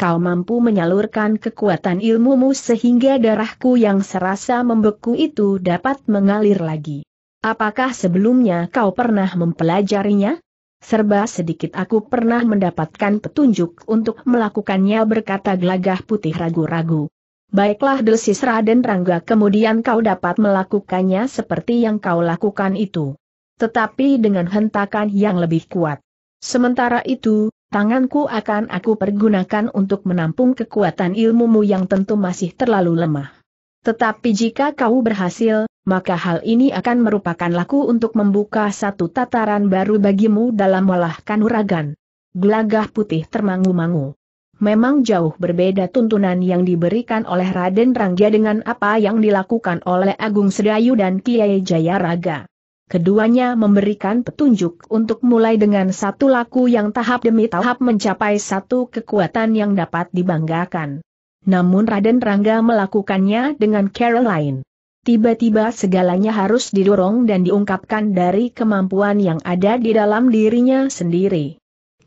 kau mampu menyalurkan kekuatan ilmumu sehingga darahku yang serasa membeku itu dapat mengalir lagi. Apakah sebelumnya kau pernah mempelajarinya? Serba sedikit aku pernah mendapatkan petunjuk untuk melakukannya berkata gelagah putih ragu-ragu. Baiklah Desisra Raden Rangga kemudian kau dapat melakukannya seperti yang kau lakukan itu. Tetapi dengan hentakan yang lebih kuat. Sementara itu, tanganku akan aku pergunakan untuk menampung kekuatan ilmumu yang tentu masih terlalu lemah. Tetapi jika kau berhasil, maka hal ini akan merupakan laku untuk membuka satu tataran baru bagimu dalam melahkan uragan. Gelagah putih termangu-mangu memang jauh berbeda tuntunan yang diberikan oleh Raden Rangga dengan apa yang dilakukan oleh Agung Sedayu dan Kiai Jayaraga. Keduanya memberikan petunjuk untuk mulai dengan satu laku yang tahap demi tahap mencapai satu kekuatan yang dapat dibanggakan. Namun Raden Rangga melakukannya dengan Caroline. Tiba-tiba segalanya harus didorong dan diungkapkan dari kemampuan yang ada di dalam dirinya sendiri.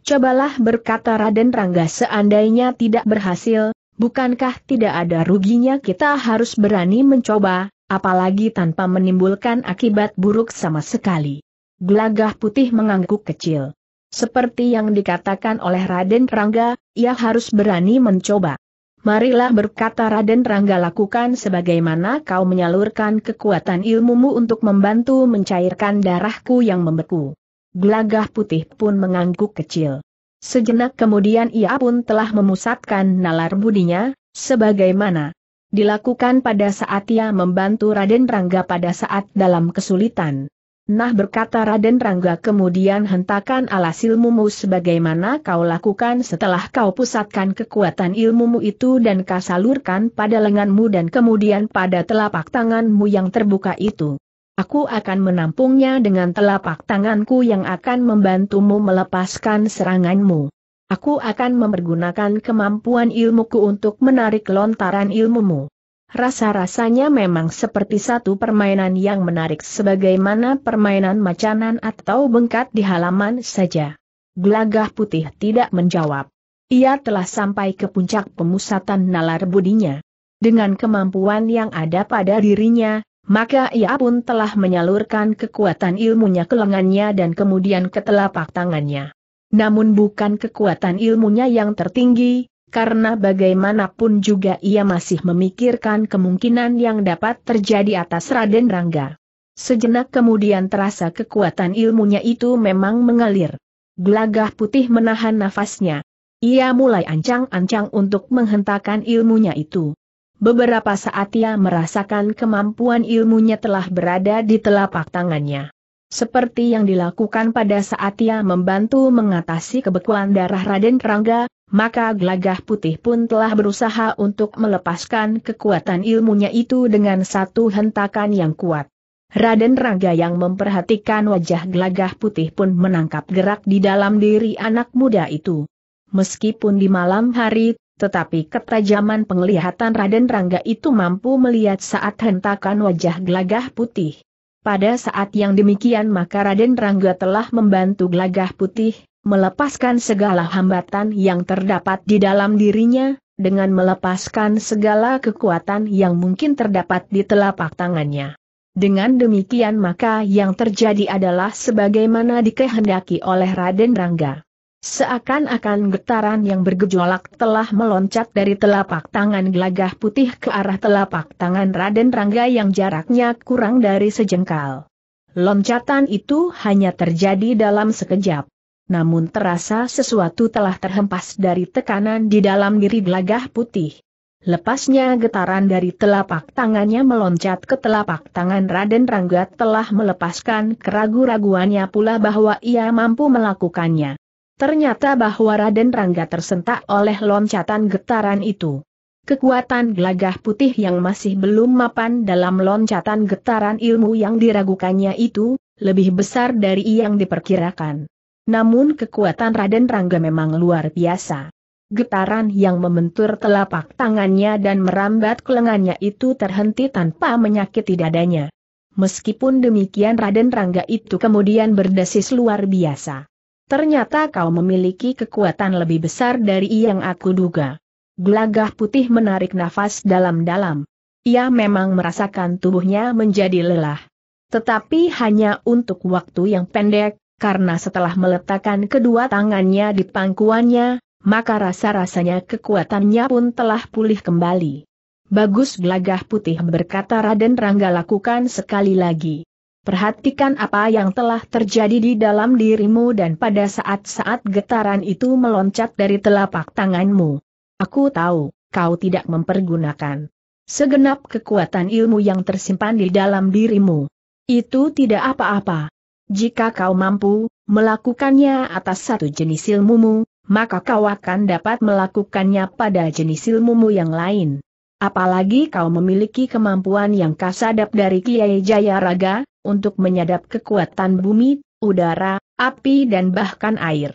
Cobalah berkata Raden Rangga seandainya tidak berhasil, bukankah tidak ada ruginya kita harus berani mencoba, apalagi tanpa menimbulkan akibat buruk sama sekali. Gelagah putih mengangguk kecil. Seperti yang dikatakan oleh Raden Rangga, ia harus berani mencoba. Marilah berkata Raden Rangga lakukan sebagaimana kau menyalurkan kekuatan ilmumu untuk membantu mencairkan darahku yang membeku. Gelagah putih pun mengangguk kecil. Sejenak kemudian ia pun telah memusatkan nalar budinya, sebagaimana dilakukan pada saat ia membantu Raden Rangga pada saat dalam kesulitan. Nah berkata Raden Rangga kemudian hentakan alas ilmumu sebagaimana kau lakukan setelah kau pusatkan kekuatan ilmumu itu dan kau salurkan pada lenganmu dan kemudian pada telapak tanganmu yang terbuka itu. Aku akan menampungnya dengan telapak tanganku yang akan membantumu melepaskan seranganmu. Aku akan mempergunakan kemampuan ilmuku untuk menarik lontaran ilmumu. Rasa-rasanya memang seperti satu permainan yang menarik sebagaimana permainan macanan atau bengkat di halaman saja. Gelagah putih tidak menjawab. Ia telah sampai ke puncak pemusatan nalar budinya. Dengan kemampuan yang ada pada dirinya, maka ia pun telah menyalurkan kekuatan ilmunya ke lengannya dan kemudian ke telapak tangannya. Namun bukan kekuatan ilmunya yang tertinggi, karena bagaimanapun juga ia masih memikirkan kemungkinan yang dapat terjadi atas Raden Rangga. Sejenak kemudian terasa kekuatan ilmunya itu memang mengalir. Gelagah putih menahan nafasnya. Ia mulai ancang-ancang untuk menghentakkan ilmunya itu. Beberapa saat ia merasakan kemampuan ilmunya telah berada di telapak tangannya. Seperti yang dilakukan pada saat ia membantu mengatasi kebekuan darah Raden Rangga, maka gelagah putih pun telah berusaha untuk melepaskan kekuatan ilmunya itu dengan satu hentakan yang kuat. Raden Rangga yang memperhatikan wajah gelagah putih pun menangkap gerak di dalam diri anak muda itu. Meskipun di malam hari tetapi ketajaman penglihatan Raden Rangga itu mampu melihat saat hentakan wajah gelagah putih. Pada saat yang demikian maka Raden Rangga telah membantu gelagah putih, melepaskan segala hambatan yang terdapat di dalam dirinya, dengan melepaskan segala kekuatan yang mungkin terdapat di telapak tangannya. Dengan demikian maka yang terjadi adalah sebagaimana dikehendaki oleh Raden Rangga. Seakan-akan getaran yang bergejolak telah meloncat dari telapak tangan gelagah putih ke arah telapak tangan Raden Rangga yang jaraknya kurang dari sejengkal. Loncatan itu hanya terjadi dalam sekejap. Namun terasa sesuatu telah terhempas dari tekanan di dalam diri gelagah putih. Lepasnya getaran dari telapak tangannya meloncat ke telapak tangan Raden Rangga telah melepaskan keragu-raguannya pula bahwa ia mampu melakukannya. Ternyata bahwa Raden Rangga tersentak oleh loncatan getaran itu. Kekuatan gelagah putih yang masih belum mapan dalam loncatan getaran ilmu yang diragukannya itu, lebih besar dari yang diperkirakan. Namun kekuatan Raden Rangga memang luar biasa. Getaran yang membentur telapak tangannya dan merambat ke lengannya itu terhenti tanpa menyakiti dadanya. Meskipun demikian Raden Rangga itu kemudian berdesis luar biasa. Ternyata kau memiliki kekuatan lebih besar dari yang aku duga. Gelagah putih menarik nafas dalam-dalam. Ia memang merasakan tubuhnya menjadi lelah. Tetapi hanya untuk waktu yang pendek, karena setelah meletakkan kedua tangannya di pangkuannya, maka rasa-rasanya kekuatannya pun telah pulih kembali. Bagus gelagah putih berkata Raden Rangga lakukan sekali lagi. Perhatikan apa yang telah terjadi di dalam dirimu dan pada saat-saat getaran itu meloncat dari telapak tanganmu. Aku tahu, kau tidak mempergunakan segenap kekuatan ilmu yang tersimpan di dalam dirimu. Itu tidak apa-apa. Jika kau mampu melakukannya atas satu jenis ilmumu, maka kau akan dapat melakukannya pada jenis ilmumu yang lain. Apalagi kau memiliki kemampuan yang kasadap dari Kiai Jaya Raga, untuk menyadap kekuatan bumi, udara, api dan bahkan air.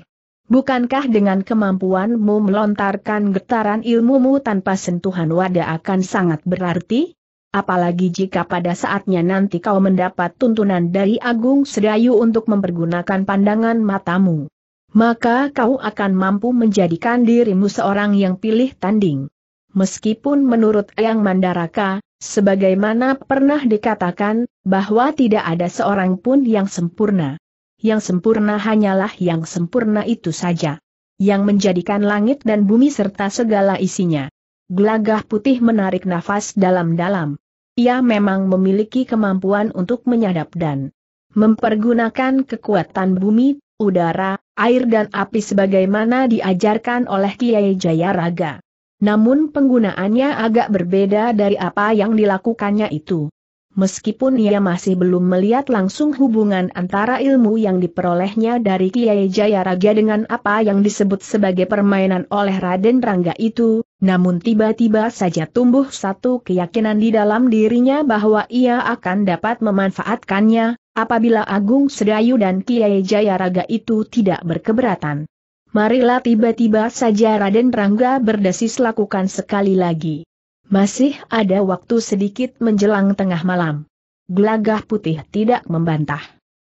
Bukankah dengan kemampuanmu melontarkan getaran ilmumu tanpa sentuhan wadah akan sangat berarti? Apalagi jika pada saatnya nanti kau mendapat tuntunan dari Agung Sedayu untuk mempergunakan pandangan matamu. Maka kau akan mampu menjadikan dirimu seorang yang pilih tanding. Meskipun menurut Eyang Mandaraka, sebagaimana pernah dikatakan, bahwa tidak ada seorang pun yang sempurna. Yang sempurna hanyalah yang sempurna itu saja. Yang menjadikan langit dan bumi serta segala isinya. Gelagah putih menarik nafas dalam-dalam. Ia memang memiliki kemampuan untuk menyadap dan mempergunakan kekuatan bumi, udara, air dan api sebagaimana diajarkan oleh Kiai Jayaraga. Namun penggunaannya agak berbeda dari apa yang dilakukannya itu meskipun ia masih belum melihat langsung hubungan antara ilmu yang diperolehnya dari Kiai Jayaraja dengan apa yang disebut sebagai permainan oleh Raden Rangga itu, namun tiba-tiba saja tumbuh satu keyakinan di dalam dirinya bahwa ia akan dapat memanfaatkannya, apabila Agung Sedayu dan Kiai Jayaraga itu tidak berkeberatan. Marilah tiba-tiba saja Raden Rangga berdesis lakukan sekali lagi. Masih ada waktu sedikit menjelang tengah malam. Gelagah putih tidak membantah.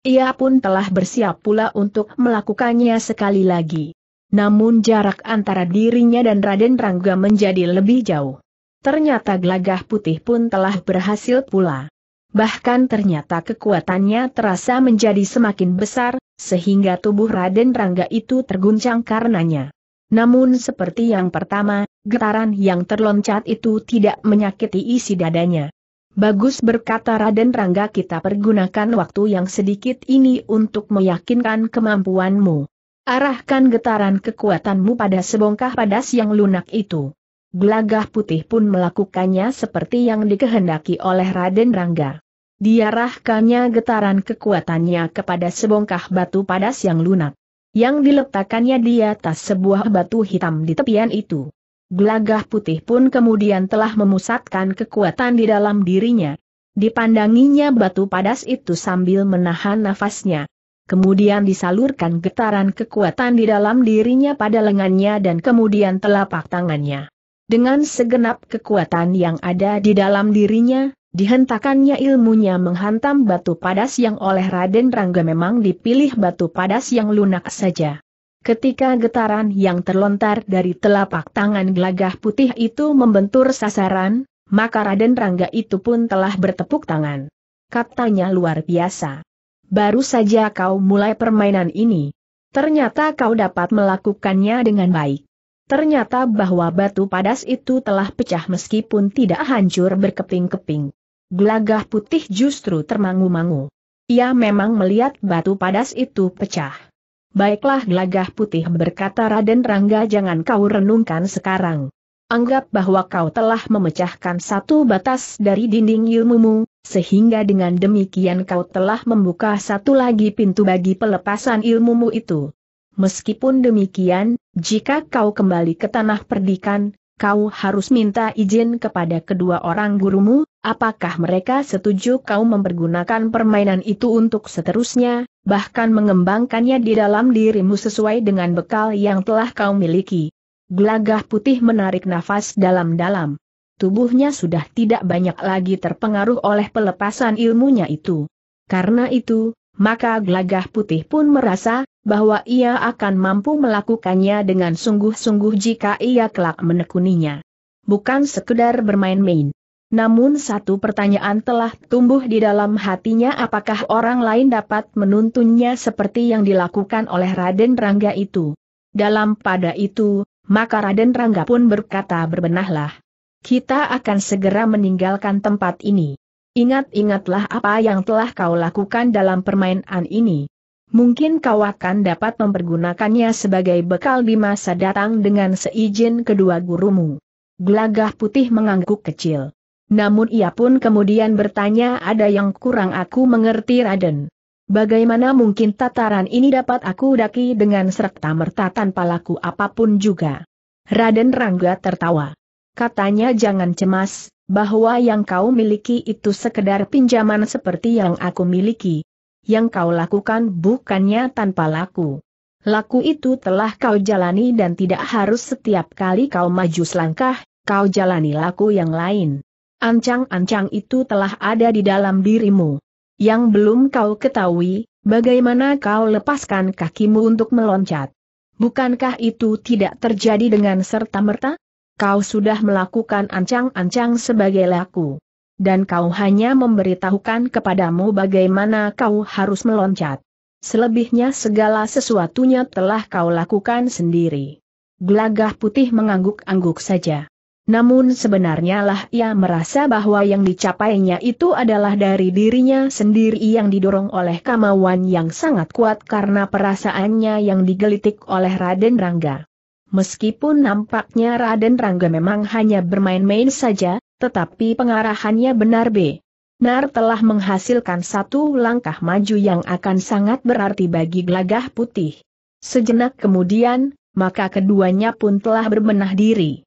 Ia pun telah bersiap pula untuk melakukannya sekali lagi. Namun jarak antara dirinya dan Raden Rangga menjadi lebih jauh. Ternyata gelagah putih pun telah berhasil pula. Bahkan ternyata kekuatannya terasa menjadi semakin besar, sehingga tubuh Raden Rangga itu terguncang karenanya. Namun seperti yang pertama, getaran yang terloncat itu tidak menyakiti isi dadanya. Bagus berkata Raden Rangga kita pergunakan waktu yang sedikit ini untuk meyakinkan kemampuanmu. Arahkan getaran kekuatanmu pada sebongkah padas yang lunak itu. Gelagah putih pun melakukannya seperti yang dikehendaki oleh Raden Rangga. Diarahkannya getaran kekuatannya kepada sebongkah batu padas yang lunak yang diletakkannya di atas sebuah batu hitam di tepian itu. Gelagah putih pun kemudian telah memusatkan kekuatan di dalam dirinya. Dipandanginya batu padas itu sambil menahan nafasnya. Kemudian disalurkan getaran kekuatan di dalam dirinya pada lengannya dan kemudian telapak tangannya. Dengan segenap kekuatan yang ada di dalam dirinya, Dihentakannya ilmunya menghantam batu padas yang oleh Raden Rangga memang dipilih batu padas yang lunak saja. Ketika getaran yang terlontar dari telapak tangan gelagah putih itu membentur sasaran, maka Raden Rangga itu pun telah bertepuk tangan. Katanya luar biasa. Baru saja kau mulai permainan ini. Ternyata kau dapat melakukannya dengan baik. Ternyata bahwa batu padas itu telah pecah meskipun tidak hancur berkeping-keping. Gelagah putih justru termangu-mangu. Ia memang melihat batu padas itu pecah. Baiklah gelagah putih berkata Raden Rangga jangan kau renungkan sekarang. Anggap bahwa kau telah memecahkan satu batas dari dinding ilmumu, sehingga dengan demikian kau telah membuka satu lagi pintu bagi pelepasan ilmumu itu. Meskipun demikian, jika kau kembali ke tanah perdikan, kau harus minta izin kepada kedua orang gurumu, Apakah mereka setuju kau mempergunakan permainan itu untuk seterusnya, bahkan mengembangkannya di dalam dirimu sesuai dengan bekal yang telah kau miliki? Gelagah putih menarik nafas dalam-dalam. Tubuhnya sudah tidak banyak lagi terpengaruh oleh pelepasan ilmunya itu. Karena itu, maka gelagah putih pun merasa bahwa ia akan mampu melakukannya dengan sungguh-sungguh jika ia kelak menekuninya. Bukan sekedar bermain-main. Namun satu pertanyaan telah tumbuh di dalam hatinya apakah orang lain dapat menuntunnya seperti yang dilakukan oleh Raden Rangga itu. Dalam pada itu, maka Raden Rangga pun berkata berbenahlah. Kita akan segera meninggalkan tempat ini. Ingat-ingatlah apa yang telah kau lakukan dalam permainan ini. Mungkin kau akan dapat mempergunakannya sebagai bekal di masa datang dengan seizin kedua gurumu. Gelagah putih mengangguk kecil. Namun ia pun kemudian bertanya ada yang kurang aku mengerti Raden. Bagaimana mungkin tataran ini dapat aku daki dengan serta-merta tanpa laku apapun juga? Raden Rangga tertawa. Katanya jangan cemas, bahwa yang kau miliki itu sekedar pinjaman seperti yang aku miliki. Yang kau lakukan bukannya tanpa laku. Laku itu telah kau jalani dan tidak harus setiap kali kau maju selangkah, kau jalani laku yang lain ancang-ancang itu telah ada di dalam dirimu. Yang belum kau ketahui, bagaimana kau lepaskan kakimu untuk meloncat. Bukankah itu tidak terjadi dengan serta-merta? Kau sudah melakukan ancang-ancang sebagai laku. Dan kau hanya memberitahukan kepadamu bagaimana kau harus meloncat. Selebihnya segala sesuatunya telah kau lakukan sendiri. Gelagah putih mengangguk-angguk saja. Namun sebenarnya lah ia merasa bahwa yang dicapainya itu adalah dari dirinya sendiri yang didorong oleh kemauan yang sangat kuat karena perasaannya yang digelitik oleh Raden Rangga. Meskipun nampaknya Raden Rangga memang hanya bermain-main saja, tetapi pengarahannya benar B. Nar telah menghasilkan satu langkah maju yang akan sangat berarti bagi Glagah putih. Sejenak kemudian, maka keduanya pun telah berbenah diri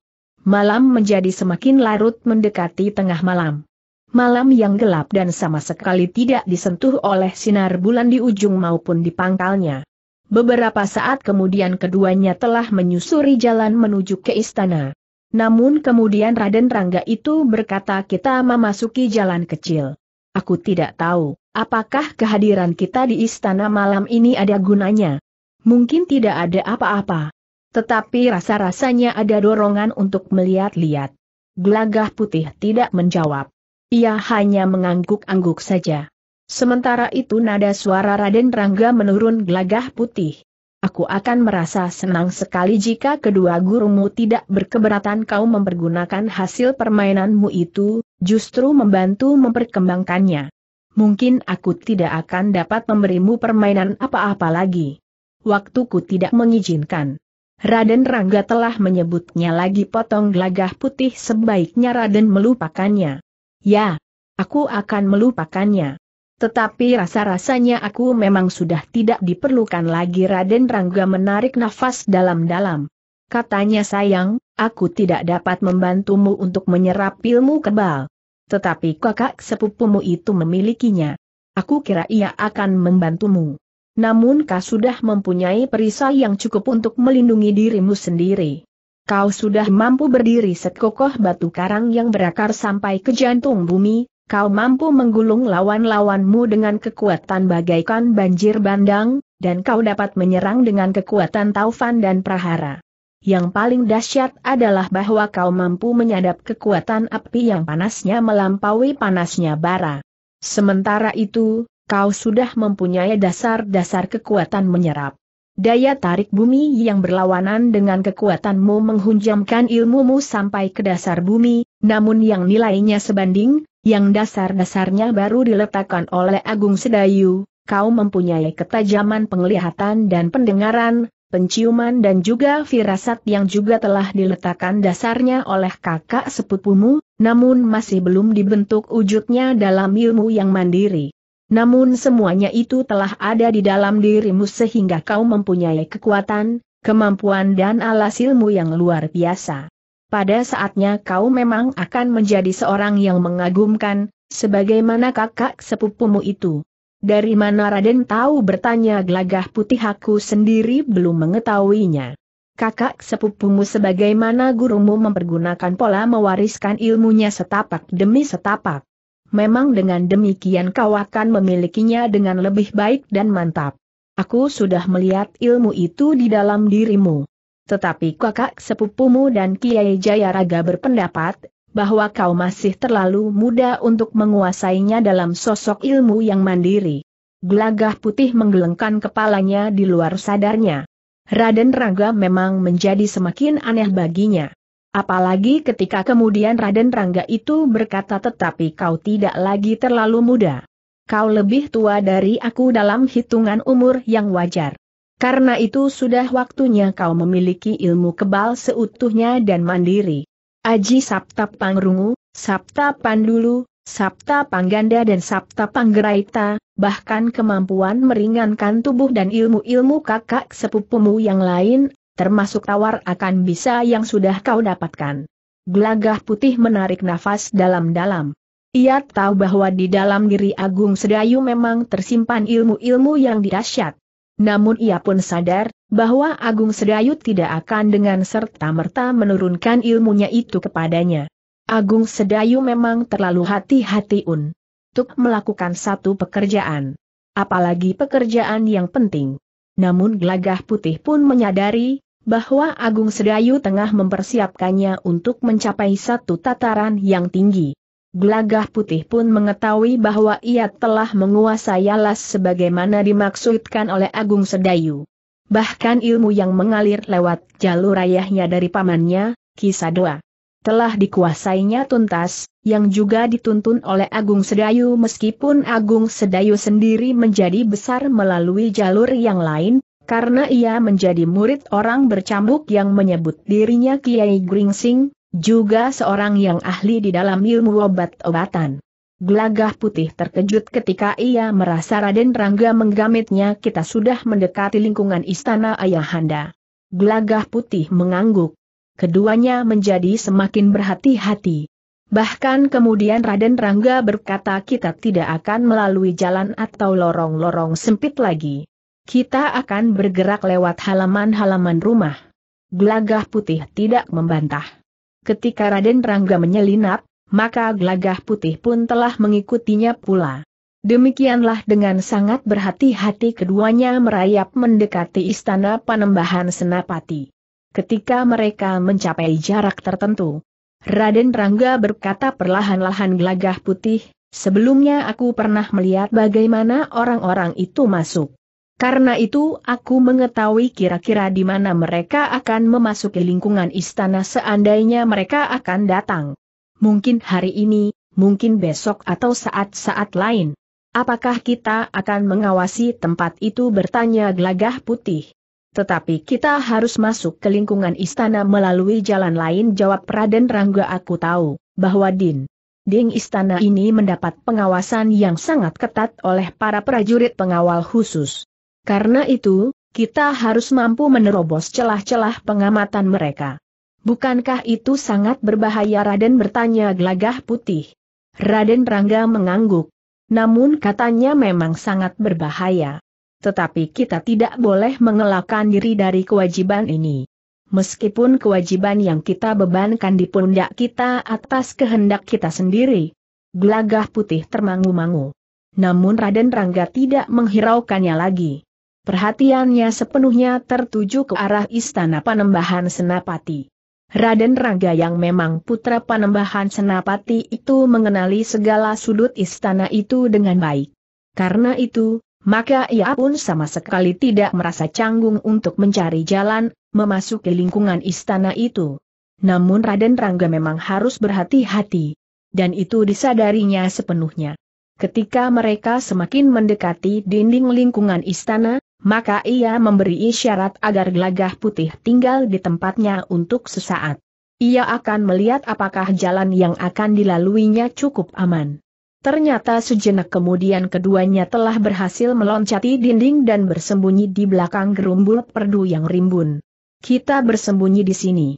malam menjadi semakin larut mendekati tengah malam. Malam yang gelap dan sama sekali tidak disentuh oleh sinar bulan di ujung maupun di pangkalnya. Beberapa saat kemudian keduanya telah menyusuri jalan menuju ke istana. Namun kemudian Raden Rangga itu berkata kita memasuki jalan kecil. Aku tidak tahu, apakah kehadiran kita di istana malam ini ada gunanya. Mungkin tidak ada apa-apa. Tetapi rasa-rasanya ada dorongan untuk melihat-lihat. Gelagah putih tidak menjawab. Ia hanya mengangguk-angguk saja. Sementara itu nada suara Raden Rangga menurun gelagah putih. Aku akan merasa senang sekali jika kedua gurumu tidak berkeberatan kau mempergunakan hasil permainanmu itu, justru membantu memperkembangkannya. Mungkin aku tidak akan dapat memberimu permainan apa-apa lagi. Waktuku tidak mengizinkan. Raden Rangga telah menyebutnya lagi potong gelagah putih sebaiknya Raden melupakannya. Ya, aku akan melupakannya. Tetapi rasa-rasanya aku memang sudah tidak diperlukan lagi Raden Rangga menarik nafas dalam-dalam. Katanya sayang, aku tidak dapat membantumu untuk menyerap ilmu kebal. Tetapi kakak sepupumu itu memilikinya. Aku kira ia akan membantumu. Namun kau sudah mempunyai perisai yang cukup untuk melindungi dirimu sendiri. Kau sudah mampu berdiri sekokoh batu karang yang berakar sampai ke jantung bumi, kau mampu menggulung lawan-lawanmu dengan kekuatan bagaikan banjir bandang, dan kau dapat menyerang dengan kekuatan taufan dan prahara. Yang paling dahsyat adalah bahwa kau mampu menyadap kekuatan api yang panasnya melampaui panasnya bara. Sementara itu, kau sudah mempunyai dasar-dasar kekuatan menyerap. Daya tarik bumi yang berlawanan dengan kekuatanmu menghunjamkan ilmumu sampai ke dasar bumi, namun yang nilainya sebanding, yang dasar-dasarnya baru diletakkan oleh Agung Sedayu, kau mempunyai ketajaman penglihatan dan pendengaran, penciuman dan juga firasat yang juga telah diletakkan dasarnya oleh kakak sepupumu, namun masih belum dibentuk wujudnya dalam ilmu yang mandiri. Namun semuanya itu telah ada di dalam dirimu sehingga kau mempunyai kekuatan, kemampuan dan alas ilmu yang luar biasa. Pada saatnya kau memang akan menjadi seorang yang mengagumkan, sebagaimana kakak sepupumu itu. Dari mana Raden tahu bertanya gelagah putih aku sendiri belum mengetahuinya. Kakak sepupumu sebagaimana gurumu mempergunakan pola mewariskan ilmunya setapak demi setapak memang dengan demikian kau akan memilikinya dengan lebih baik dan mantap. Aku sudah melihat ilmu itu di dalam dirimu. Tetapi kakak sepupumu dan Kiai Jayaraga berpendapat, bahwa kau masih terlalu muda untuk menguasainya dalam sosok ilmu yang mandiri. Gelagah putih menggelengkan kepalanya di luar sadarnya. Raden Raga memang menjadi semakin aneh baginya. Apalagi ketika kemudian Raden Rangga itu berkata tetapi kau tidak lagi terlalu muda. Kau lebih tua dari aku dalam hitungan umur yang wajar. Karena itu sudah waktunya kau memiliki ilmu kebal seutuhnya dan mandiri. Aji Sapta Pangrungu, Sapta Pandulu, Sapta Pangganda dan Sapta Panggeraita, bahkan kemampuan meringankan tubuh dan ilmu-ilmu kakak sepupumu yang lain termasuk tawar akan bisa yang sudah kau dapatkan. Gelagah putih menarik nafas dalam-dalam. Ia tahu bahwa di dalam diri Agung Sedayu memang tersimpan ilmu-ilmu yang dirasyat. Namun ia pun sadar, bahwa Agung Sedayu tidak akan dengan serta-merta menurunkan ilmunya itu kepadanya. Agung Sedayu memang terlalu hati-hati untuk melakukan satu pekerjaan. Apalagi pekerjaan yang penting. Namun gelagah putih pun menyadari, bahwa Agung Sedayu tengah mempersiapkannya untuk mencapai satu tataran yang tinggi. Gelagah putih pun mengetahui bahwa ia telah menguasai alas sebagaimana dimaksudkan oleh Agung Sedayu. Bahkan ilmu yang mengalir lewat jalur ayahnya dari pamannya, Kisadoa, telah dikuasainya tuntas, yang juga dituntun oleh Agung Sedayu meskipun Agung Sedayu sendiri menjadi besar melalui jalur yang lain, karena ia menjadi murid orang bercambuk yang menyebut dirinya Kiai Gringsing, juga seorang yang ahli di dalam ilmu obat-obatan. Glagah putih terkejut ketika ia merasa Raden Rangga menggamitnya kita sudah mendekati lingkungan istana Ayahanda. Glagah putih mengangguk. Keduanya menjadi semakin berhati-hati. Bahkan kemudian Raden Rangga berkata kita tidak akan melalui jalan atau lorong-lorong sempit lagi. Kita akan bergerak lewat halaman-halaman rumah. Gelagah putih tidak membantah. Ketika Raden Rangga menyelinap, maka gelagah putih pun telah mengikutinya pula. Demikianlah dengan sangat berhati-hati keduanya merayap mendekati istana Panembahan Senapati. Ketika mereka mencapai jarak tertentu, Raden Rangga berkata perlahan-lahan gelagah putih, sebelumnya aku pernah melihat bagaimana orang-orang itu masuk. Karena itu aku mengetahui kira-kira di mana mereka akan memasuki lingkungan istana seandainya mereka akan datang. Mungkin hari ini, mungkin besok atau saat-saat lain. Apakah kita akan mengawasi tempat itu bertanya gelagah putih? Tetapi kita harus masuk ke lingkungan istana melalui jalan lain jawab Raden Rangga aku tahu, bahwa Din. Ding istana ini mendapat pengawasan yang sangat ketat oleh para prajurit pengawal khusus. Karena itu, kita harus mampu menerobos celah-celah pengamatan mereka. Bukankah itu sangat berbahaya Raden bertanya gelagah putih? Raden Rangga mengangguk. Namun katanya memang sangat berbahaya. Tetapi kita tidak boleh mengelakkan diri dari kewajiban ini. Meskipun kewajiban yang kita bebankan di pundak kita atas kehendak kita sendiri. Gelagah putih termangu-mangu. Namun Raden Rangga tidak menghiraukannya lagi perhatiannya sepenuhnya tertuju ke arah istana Panembahan Senapati. Raden Raga yang memang putra Panembahan Senapati itu mengenali segala sudut istana itu dengan baik. Karena itu, maka ia pun sama sekali tidak merasa canggung untuk mencari jalan, memasuki lingkungan istana itu. Namun Raden Rangga memang harus berhati-hati. Dan itu disadarinya sepenuhnya. Ketika mereka semakin mendekati dinding lingkungan istana, maka ia memberi isyarat agar gelagah putih tinggal di tempatnya untuk sesaat. Ia akan melihat apakah jalan yang akan dilaluinya cukup aman. Ternyata sejenak kemudian keduanya telah berhasil meloncati dinding dan bersembunyi di belakang gerumbul perdu yang rimbun. Kita bersembunyi di sini.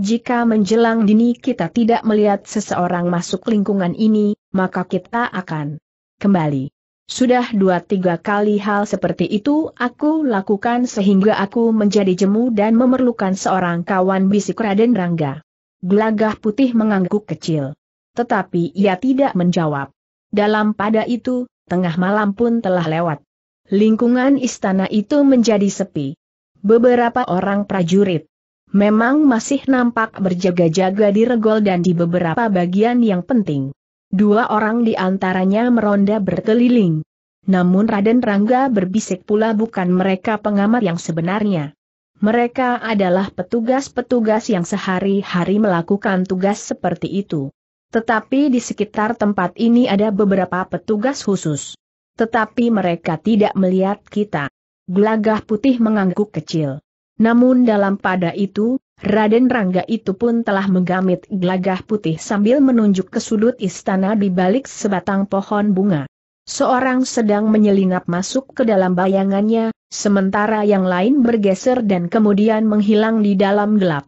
Jika menjelang dini kita tidak melihat seseorang masuk lingkungan ini, maka kita akan kembali. Sudah dua tiga kali hal seperti itu aku lakukan sehingga aku menjadi jemu dan memerlukan seorang kawan bisik Raden Rangga. Gelagah putih mengangguk kecil. Tetapi ia tidak menjawab. Dalam pada itu, tengah malam pun telah lewat. Lingkungan istana itu menjadi sepi. Beberapa orang prajurit memang masih nampak berjaga-jaga di regol dan di beberapa bagian yang penting. Dua orang di antaranya meronda berkeliling. Namun Raden Rangga berbisik pula bukan mereka pengamat yang sebenarnya. Mereka adalah petugas-petugas yang sehari-hari melakukan tugas seperti itu. Tetapi di sekitar tempat ini ada beberapa petugas khusus. Tetapi mereka tidak melihat kita. Gelagah putih mengangguk kecil. Namun dalam pada itu, Raden Rangga itu pun telah menggamit gelagah putih sambil menunjuk ke sudut istana di balik sebatang pohon bunga. Seorang sedang menyelinap masuk ke dalam bayangannya, sementara yang lain bergeser dan kemudian menghilang di dalam gelap.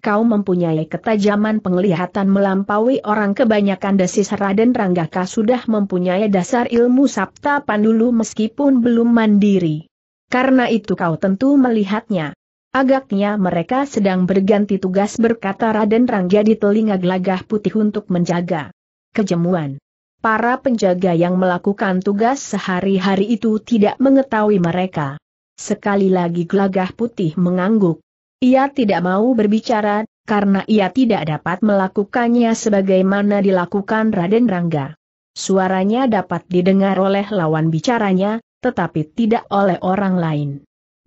Kau mempunyai ketajaman penglihatan melampaui orang kebanyakan desis Raden Ranggaka sudah mempunyai dasar ilmu Sabta Pandulu meskipun belum mandiri. Karena itu kau tentu melihatnya. Agaknya mereka sedang berganti tugas berkata Raden Rangga di telinga gelagah putih untuk menjaga kejemuan. Para penjaga yang melakukan tugas sehari-hari itu tidak mengetahui mereka. Sekali lagi gelagah putih mengangguk. Ia tidak mau berbicara, karena ia tidak dapat melakukannya sebagaimana dilakukan Raden Rangga. Suaranya dapat didengar oleh lawan bicaranya, tetapi tidak oleh orang lain.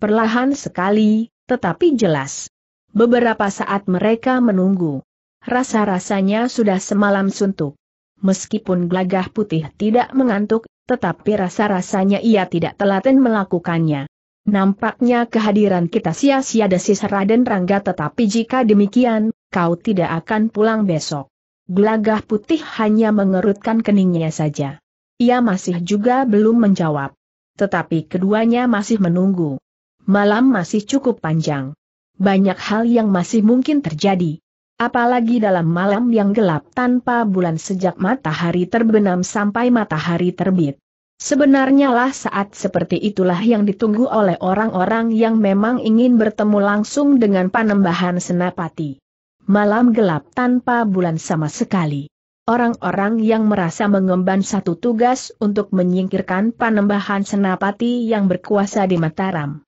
Perlahan sekali, tetapi jelas. Beberapa saat mereka menunggu. Rasa-rasanya sudah semalam suntuk. Meskipun gelagah putih tidak mengantuk, tetapi rasa-rasanya ia tidak telaten melakukannya. Nampaknya kehadiran kita sia-sia desis Raden Rangga tetapi jika demikian, kau tidak akan pulang besok. Gelagah putih hanya mengerutkan keningnya saja. Ia masih juga belum menjawab. Tetapi keduanya masih menunggu malam masih cukup panjang. Banyak hal yang masih mungkin terjadi. Apalagi dalam malam yang gelap tanpa bulan sejak matahari terbenam sampai matahari terbit. Sebenarnya lah saat seperti itulah yang ditunggu oleh orang-orang yang memang ingin bertemu langsung dengan panembahan senapati. Malam gelap tanpa bulan sama sekali. Orang-orang yang merasa mengemban satu tugas untuk menyingkirkan panembahan senapati yang berkuasa di Mataram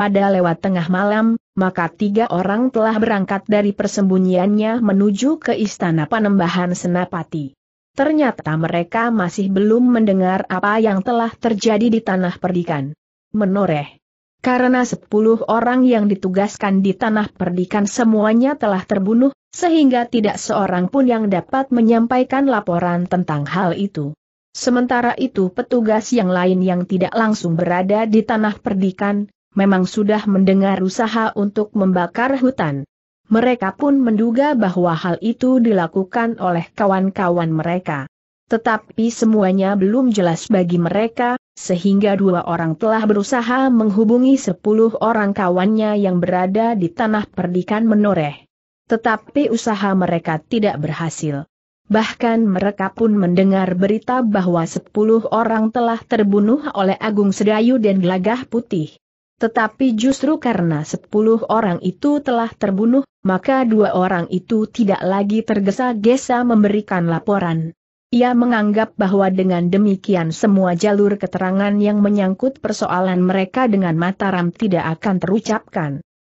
pada lewat tengah malam, maka tiga orang telah berangkat dari persembunyiannya menuju ke istana panembahan Senapati. Ternyata mereka masih belum mendengar apa yang telah terjadi di tanah perdikan. Menoreh. Karena sepuluh orang yang ditugaskan di tanah perdikan semuanya telah terbunuh, sehingga tidak seorang pun yang dapat menyampaikan laporan tentang hal itu. Sementara itu petugas yang lain yang tidak langsung berada di tanah perdikan, memang sudah mendengar usaha untuk membakar hutan. Mereka pun menduga bahwa hal itu dilakukan oleh kawan-kawan mereka. Tetapi semuanya belum jelas bagi mereka, sehingga dua orang telah berusaha menghubungi sepuluh orang kawannya yang berada di tanah perdikan menoreh. Tetapi usaha mereka tidak berhasil. Bahkan mereka pun mendengar berita bahwa sepuluh orang telah terbunuh oleh Agung Sedayu dan Gelagah Putih. Tetapi justru karena sepuluh orang itu telah terbunuh, maka dua orang itu tidak lagi tergesa-gesa memberikan laporan. Ia menganggap bahwa dengan demikian semua jalur keterangan yang menyangkut persoalan mereka dengan Mataram tidak akan terucapkan.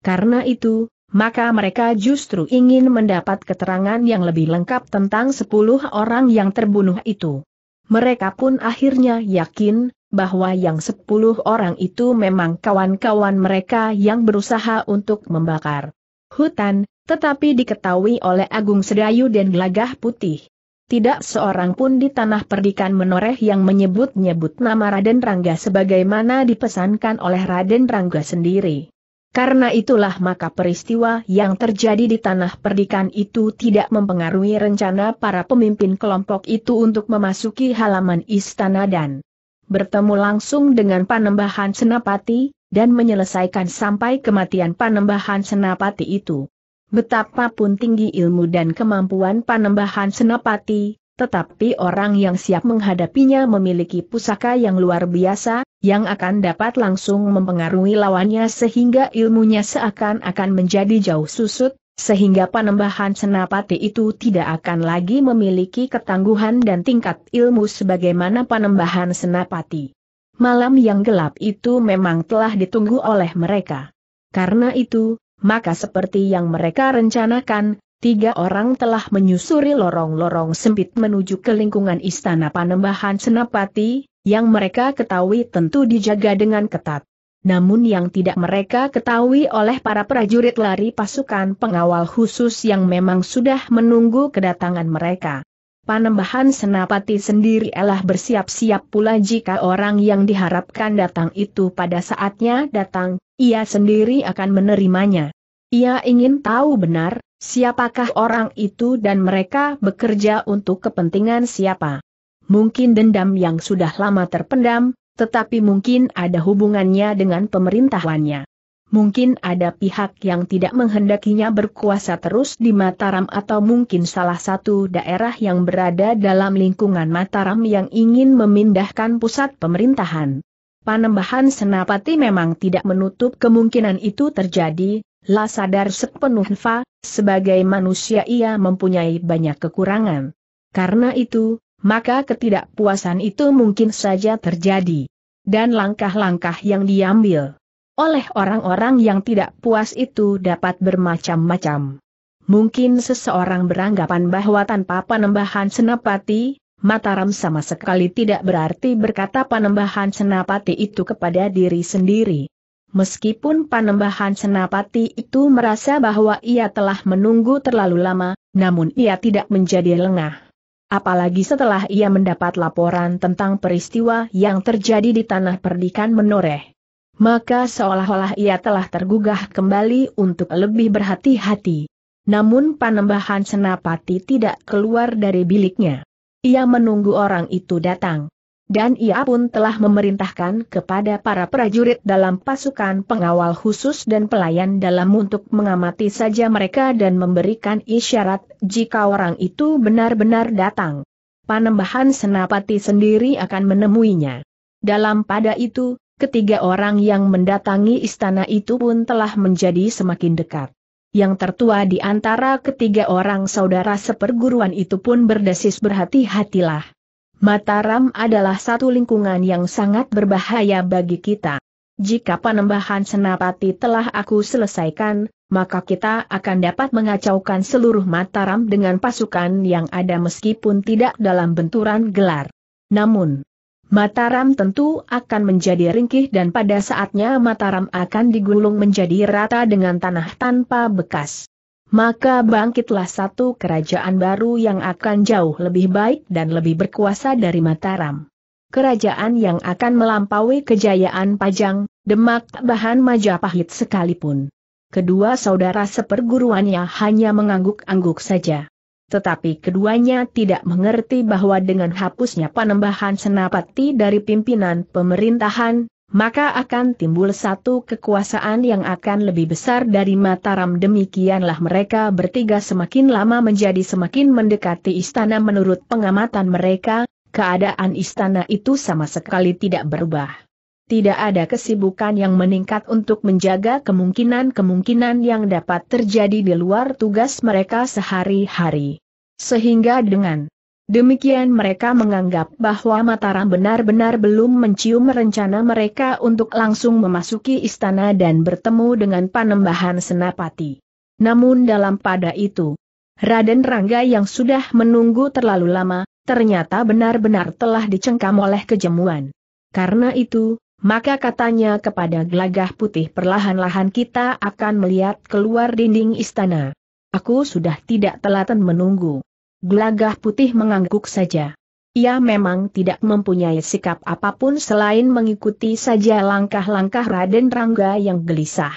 Karena itu, maka mereka justru ingin mendapat keterangan yang lebih lengkap tentang sepuluh orang yang terbunuh itu. Mereka pun akhirnya yakin bahwa yang sepuluh orang itu memang kawan-kawan mereka yang berusaha untuk membakar hutan, tetapi diketahui oleh Agung Sedayu dan Gelagah Putih. Tidak seorang pun di tanah perdikan menoreh yang menyebut-nyebut nama Raden Rangga sebagaimana dipesankan oleh Raden Rangga sendiri. Karena itulah maka peristiwa yang terjadi di tanah perdikan itu tidak mempengaruhi rencana para pemimpin kelompok itu untuk memasuki halaman istana dan bertemu langsung dengan Panembahan Senapati, dan menyelesaikan sampai kematian Panembahan Senapati itu. Betapapun tinggi ilmu dan kemampuan Panembahan Senapati, tetapi orang yang siap menghadapinya memiliki pusaka yang luar biasa, yang akan dapat langsung mempengaruhi lawannya sehingga ilmunya seakan-akan menjadi jauh susut, sehingga panembahan senapati itu tidak akan lagi memiliki ketangguhan dan tingkat ilmu sebagaimana panembahan senapati. Malam yang gelap itu memang telah ditunggu oleh mereka. Karena itu, maka seperti yang mereka rencanakan, tiga orang telah menyusuri lorong-lorong sempit menuju ke lingkungan istana panembahan senapati, yang mereka ketahui tentu dijaga dengan ketat namun yang tidak mereka ketahui oleh para prajurit lari pasukan pengawal khusus yang memang sudah menunggu kedatangan mereka. Panembahan Senapati sendiri elah bersiap-siap pula jika orang yang diharapkan datang itu pada saatnya datang, ia sendiri akan menerimanya. Ia ingin tahu benar, siapakah orang itu dan mereka bekerja untuk kepentingan siapa. Mungkin dendam yang sudah lama terpendam, tetapi mungkin ada hubungannya dengan pemerintahannya. Mungkin ada pihak yang tidak menghendakinya berkuasa terus di Mataram atau mungkin salah satu daerah yang berada dalam lingkungan Mataram yang ingin memindahkan pusat pemerintahan. Panembahan Senapati memang tidak menutup kemungkinan itu terjadi, lah sadar sepenuhnya, sebagai manusia ia mempunyai banyak kekurangan. Karena itu, maka ketidakpuasan itu mungkin saja terjadi. Dan langkah-langkah yang diambil oleh orang-orang yang tidak puas itu dapat bermacam-macam. Mungkin seseorang beranggapan bahwa tanpa penambahan senapati, Mataram sama sekali tidak berarti berkata penambahan senapati itu kepada diri sendiri. Meskipun penambahan senapati itu merasa bahwa ia telah menunggu terlalu lama, namun ia tidak menjadi lengah. Apalagi setelah ia mendapat laporan tentang peristiwa yang terjadi di tanah perdikan menoreh. Maka seolah-olah ia telah tergugah kembali untuk lebih berhati-hati. Namun panembahan senapati tidak keluar dari biliknya. Ia menunggu orang itu datang dan ia pun telah memerintahkan kepada para prajurit dalam pasukan pengawal khusus dan pelayan dalam untuk mengamati saja mereka dan memberikan isyarat jika orang itu benar-benar datang. Panembahan Senapati sendiri akan menemuinya. Dalam pada itu, ketiga orang yang mendatangi istana itu pun telah menjadi semakin dekat. Yang tertua di antara ketiga orang saudara seperguruan itu pun berdesis berhati-hatilah. Mataram adalah satu lingkungan yang sangat berbahaya bagi kita. Jika penambahan senapati telah aku selesaikan, maka kita akan dapat mengacaukan seluruh Mataram dengan pasukan yang ada meskipun tidak dalam benturan gelar. Namun, Mataram tentu akan menjadi ringkih dan pada saatnya Mataram akan digulung menjadi rata dengan tanah tanpa bekas maka bangkitlah satu kerajaan baru yang akan jauh lebih baik dan lebih berkuasa dari Mataram. Kerajaan yang akan melampaui kejayaan Pajang, Demak, bahan Majapahit sekalipun. Kedua saudara seperguruannya hanya mengangguk-angguk saja. Tetapi keduanya tidak mengerti bahwa dengan hapusnya panembahan senapati dari pimpinan pemerintahan, maka akan timbul satu kekuasaan yang akan lebih besar dari Mataram demikianlah mereka bertiga semakin lama menjadi semakin mendekati istana menurut pengamatan mereka, keadaan istana itu sama sekali tidak berubah. Tidak ada kesibukan yang meningkat untuk menjaga kemungkinan-kemungkinan yang dapat terjadi di luar tugas mereka sehari-hari. Sehingga dengan Demikian mereka menganggap bahwa Mataram benar-benar belum mencium rencana mereka untuk langsung memasuki istana dan bertemu dengan panembahan Senapati. Namun dalam pada itu, Raden Rangga yang sudah menunggu terlalu lama, ternyata benar-benar telah dicengkam oleh kejemuan. Karena itu, maka katanya kepada gelagah putih perlahan-lahan kita akan melihat keluar dinding istana. Aku sudah tidak telaten menunggu. Gelagah putih mengangguk saja. Ia memang tidak mempunyai sikap apapun selain mengikuti saja langkah-langkah Raden Rangga yang gelisah.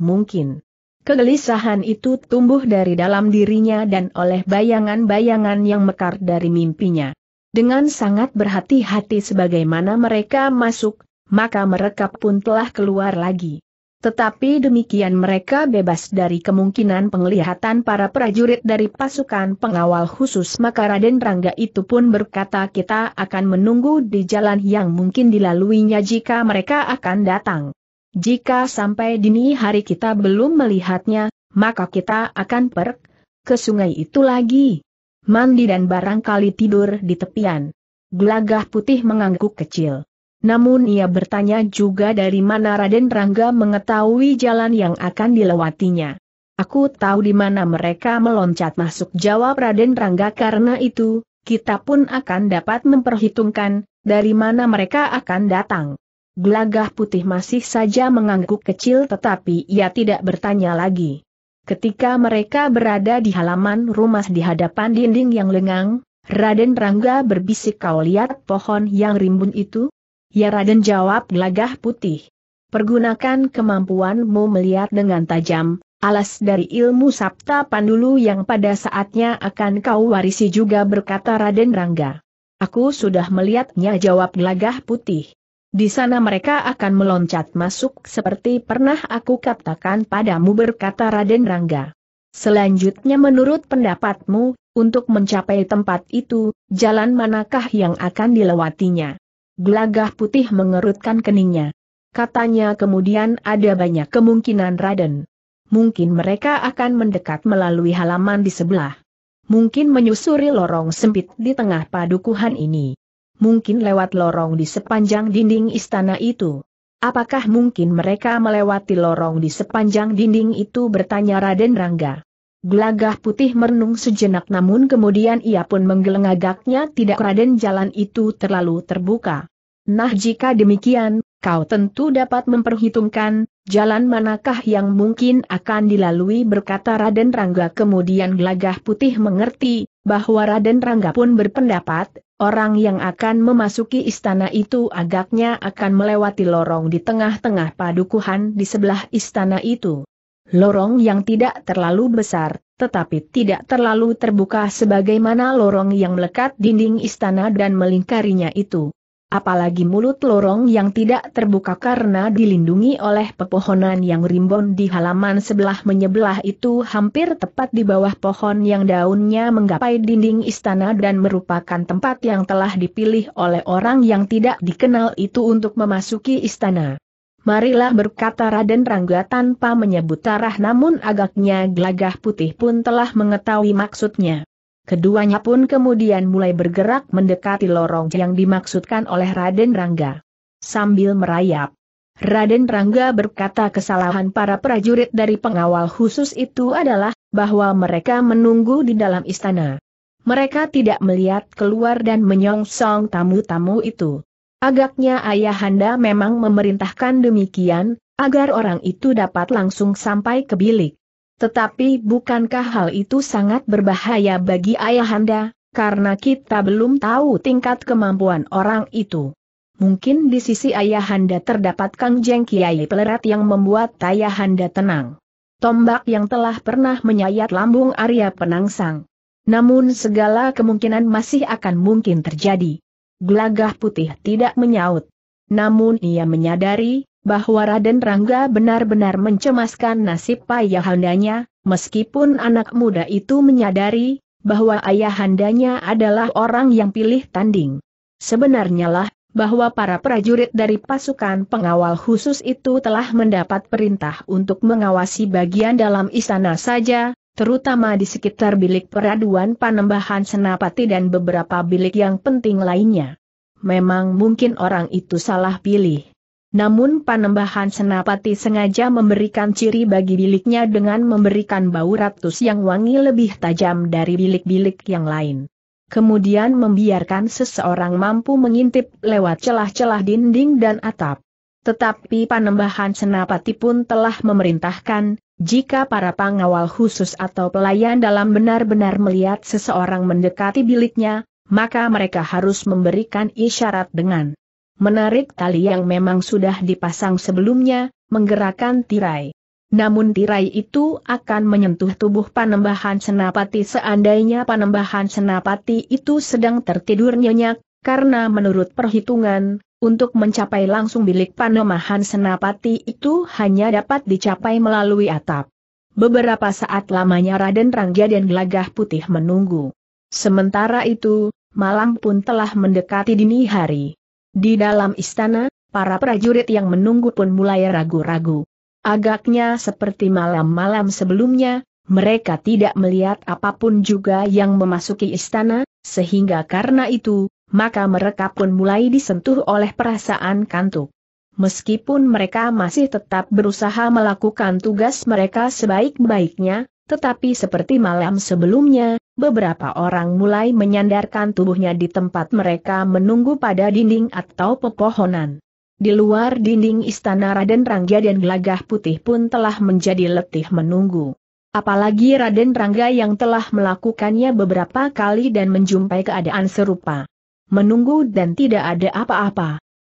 Mungkin. Kegelisahan itu tumbuh dari dalam dirinya dan oleh bayangan-bayangan yang mekar dari mimpinya. Dengan sangat berhati-hati sebagaimana mereka masuk, maka mereka pun telah keluar lagi. Tetapi demikian mereka bebas dari kemungkinan penglihatan para prajurit dari pasukan pengawal khusus maka Raden Rangga itu pun berkata kita akan menunggu di jalan yang mungkin dilaluinya jika mereka akan datang. Jika sampai dini hari kita belum melihatnya, maka kita akan perk ke sungai itu lagi. Mandi dan barangkali tidur di tepian. Gelagah putih mengangguk kecil. Namun ia bertanya juga dari mana Raden Rangga mengetahui jalan yang akan dilewatinya. Aku tahu di mana mereka meloncat masuk jawab Raden Rangga karena itu, kita pun akan dapat memperhitungkan, dari mana mereka akan datang. Gelagah putih masih saja mengangguk kecil tetapi ia tidak bertanya lagi. Ketika mereka berada di halaman rumah di hadapan dinding yang lengang, Raden Rangga berbisik kau lihat pohon yang rimbun itu? Ya Raden jawab gelagah putih. Pergunakan kemampuanmu melihat dengan tajam, alas dari ilmu Sabta Pandulu yang pada saatnya akan kau warisi juga berkata Raden Rangga. Aku sudah melihatnya jawab gelagah putih. Di sana mereka akan meloncat masuk seperti pernah aku katakan padamu berkata Raden Rangga. Selanjutnya menurut pendapatmu, untuk mencapai tempat itu, jalan manakah yang akan dilewatinya? Gelagah putih mengerutkan keningnya. Katanya kemudian ada banyak kemungkinan Raden. Mungkin mereka akan mendekat melalui halaman di sebelah. Mungkin menyusuri lorong sempit di tengah padukuhan ini. Mungkin lewat lorong di sepanjang dinding istana itu. Apakah mungkin mereka melewati lorong di sepanjang dinding itu bertanya Raden Rangga. Gelagah putih merenung sejenak namun kemudian ia pun menggelengagaknya tidak Raden jalan itu terlalu terbuka. Nah jika demikian, kau tentu dapat memperhitungkan, jalan manakah yang mungkin akan dilalui berkata Raden Rangga kemudian gelagah putih mengerti, bahwa Raden Rangga pun berpendapat, orang yang akan memasuki istana itu agaknya akan melewati lorong di tengah-tengah padukuhan di sebelah istana itu. Lorong yang tidak terlalu besar, tetapi tidak terlalu terbuka sebagaimana lorong yang melekat dinding istana dan melingkarinya itu. Apalagi mulut lorong yang tidak terbuka karena dilindungi oleh pepohonan yang rimbun di halaman sebelah menyebelah itu hampir tepat di bawah pohon yang daunnya menggapai dinding istana dan merupakan tempat yang telah dipilih oleh orang yang tidak dikenal itu untuk memasuki istana. Marilah berkata Raden Rangga tanpa menyebut arah namun agaknya gelagah putih pun telah mengetahui maksudnya. Keduanya pun kemudian mulai bergerak mendekati lorong yang dimaksudkan oleh Raden Rangga. Sambil merayap, Raden Rangga berkata kesalahan para prajurit dari pengawal khusus itu adalah bahwa mereka menunggu di dalam istana. Mereka tidak melihat keluar dan menyongsong tamu-tamu itu. Agaknya ayahanda memang memerintahkan demikian, agar orang itu dapat langsung sampai ke bilik. Tetapi bukankah hal itu sangat berbahaya bagi ayahanda, karena kita belum tahu tingkat kemampuan orang itu. Mungkin di sisi ayahanda terdapat Kang Jeng Kiai Pelerat yang membuat ayahanda tenang. Tombak yang telah pernah menyayat lambung Arya Penangsang. Namun segala kemungkinan masih akan mungkin terjadi gelagah putih tidak menyaut. Namun ia menyadari, bahwa Raden Rangga benar-benar mencemaskan nasib ayahandanya, meskipun anak muda itu menyadari, bahwa ayahandanya adalah orang yang pilih tanding. Sebenarnya lah, bahwa para prajurit dari pasukan pengawal khusus itu telah mendapat perintah untuk mengawasi bagian dalam istana saja, terutama di sekitar bilik peraduan panembahan senapati dan beberapa bilik yang penting lainnya. Memang mungkin orang itu salah pilih. Namun panembahan senapati sengaja memberikan ciri bagi biliknya dengan memberikan bau ratus yang wangi lebih tajam dari bilik-bilik yang lain. Kemudian membiarkan seseorang mampu mengintip lewat celah-celah dinding dan atap. Tetapi panembahan senapati pun telah memerintahkan, jika para pengawal khusus atau pelayan dalam benar-benar melihat seseorang mendekati biliknya, maka mereka harus memberikan isyarat dengan menarik tali yang memang sudah dipasang sebelumnya, menggerakkan tirai. Namun tirai itu akan menyentuh tubuh panembahan senapati seandainya panembahan senapati itu sedang tertidur nyenyak, karena menurut perhitungan, untuk mencapai langsung bilik panomahan senapati itu hanya dapat dicapai melalui atap. Beberapa saat lamanya Raden Rangga dan Gelagah Putih menunggu. Sementara itu, Malang pun telah mendekati dini hari. Di dalam istana, para prajurit yang menunggu pun mulai ragu-ragu. Agaknya seperti malam-malam sebelumnya, mereka tidak melihat apapun juga yang memasuki istana, sehingga karena itu, maka mereka pun mulai disentuh oleh perasaan kantuk. Meskipun mereka masih tetap berusaha melakukan tugas mereka sebaik-baiknya, tetapi seperti malam sebelumnya, beberapa orang mulai menyandarkan tubuhnya di tempat mereka menunggu pada dinding atau pepohonan. Di luar dinding istana Raden Rangga dan Gelagah Putih pun telah menjadi letih menunggu. Apalagi Raden Rangga yang telah melakukannya beberapa kali dan menjumpai keadaan serupa menunggu dan tidak ada apa-apa.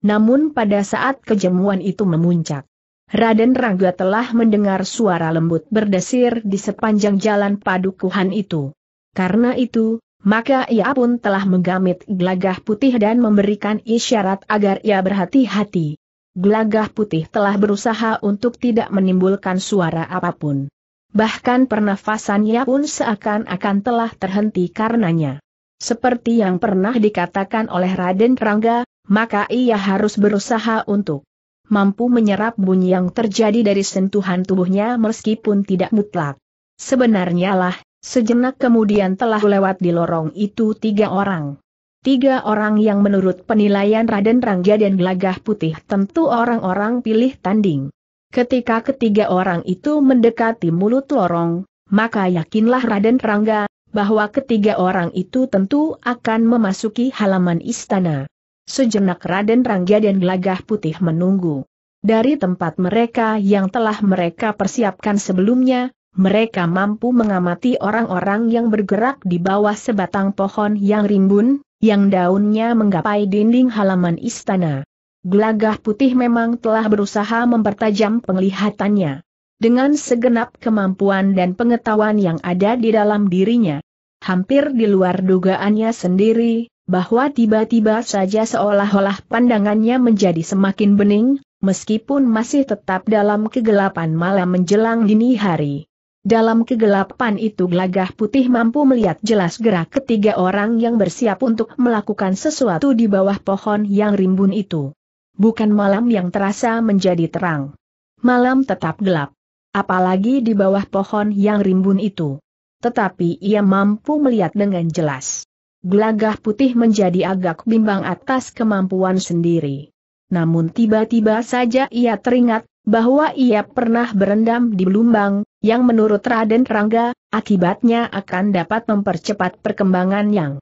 Namun pada saat kejemuan itu memuncak, Raden Rangga telah mendengar suara lembut berdesir di sepanjang jalan padukuhan itu. Karena itu, maka ia pun telah menggamit gelagah putih dan memberikan isyarat agar ia berhati-hati. Gelagah putih telah berusaha untuk tidak menimbulkan suara apapun. Bahkan pernafasannya pun seakan-akan telah terhenti karenanya. Seperti yang pernah dikatakan oleh Raden Rangga, maka ia harus berusaha untuk mampu menyerap bunyi yang terjadi dari sentuhan tubuhnya meskipun tidak mutlak. Sebenarnya lah, sejenak kemudian telah lewat di lorong itu tiga orang. Tiga orang yang menurut penilaian Raden Rangga dan Gelagah Putih tentu orang-orang pilih tanding. Ketika ketiga orang itu mendekati mulut lorong, maka yakinlah Raden Rangga, bahwa ketiga orang itu tentu akan memasuki halaman istana. Sejenak Raden Rangga dan Gelagah Putih menunggu. Dari tempat mereka yang telah mereka persiapkan sebelumnya, mereka mampu mengamati orang-orang yang bergerak di bawah sebatang pohon yang rimbun, yang daunnya menggapai dinding halaman istana. Gelagah putih memang telah berusaha mempertajam penglihatannya. Dengan segenap kemampuan dan pengetahuan yang ada di dalam dirinya, hampir di luar dugaannya sendiri, bahwa tiba-tiba saja seolah-olah pandangannya menjadi semakin bening, meskipun masih tetap dalam kegelapan malam menjelang dini hari. Dalam kegelapan itu gelagah putih mampu melihat jelas gerak ketiga orang yang bersiap untuk melakukan sesuatu di bawah pohon yang rimbun itu. Bukan malam yang terasa menjadi terang. Malam tetap gelap. Apalagi di bawah pohon yang rimbun itu tetapi ia mampu melihat dengan jelas. Gelagah putih menjadi agak bimbang atas kemampuan sendiri. Namun tiba-tiba saja ia teringat, bahwa ia pernah berendam di lumbang, yang menurut Raden Rangga, akibatnya akan dapat mempercepat perkembangan yang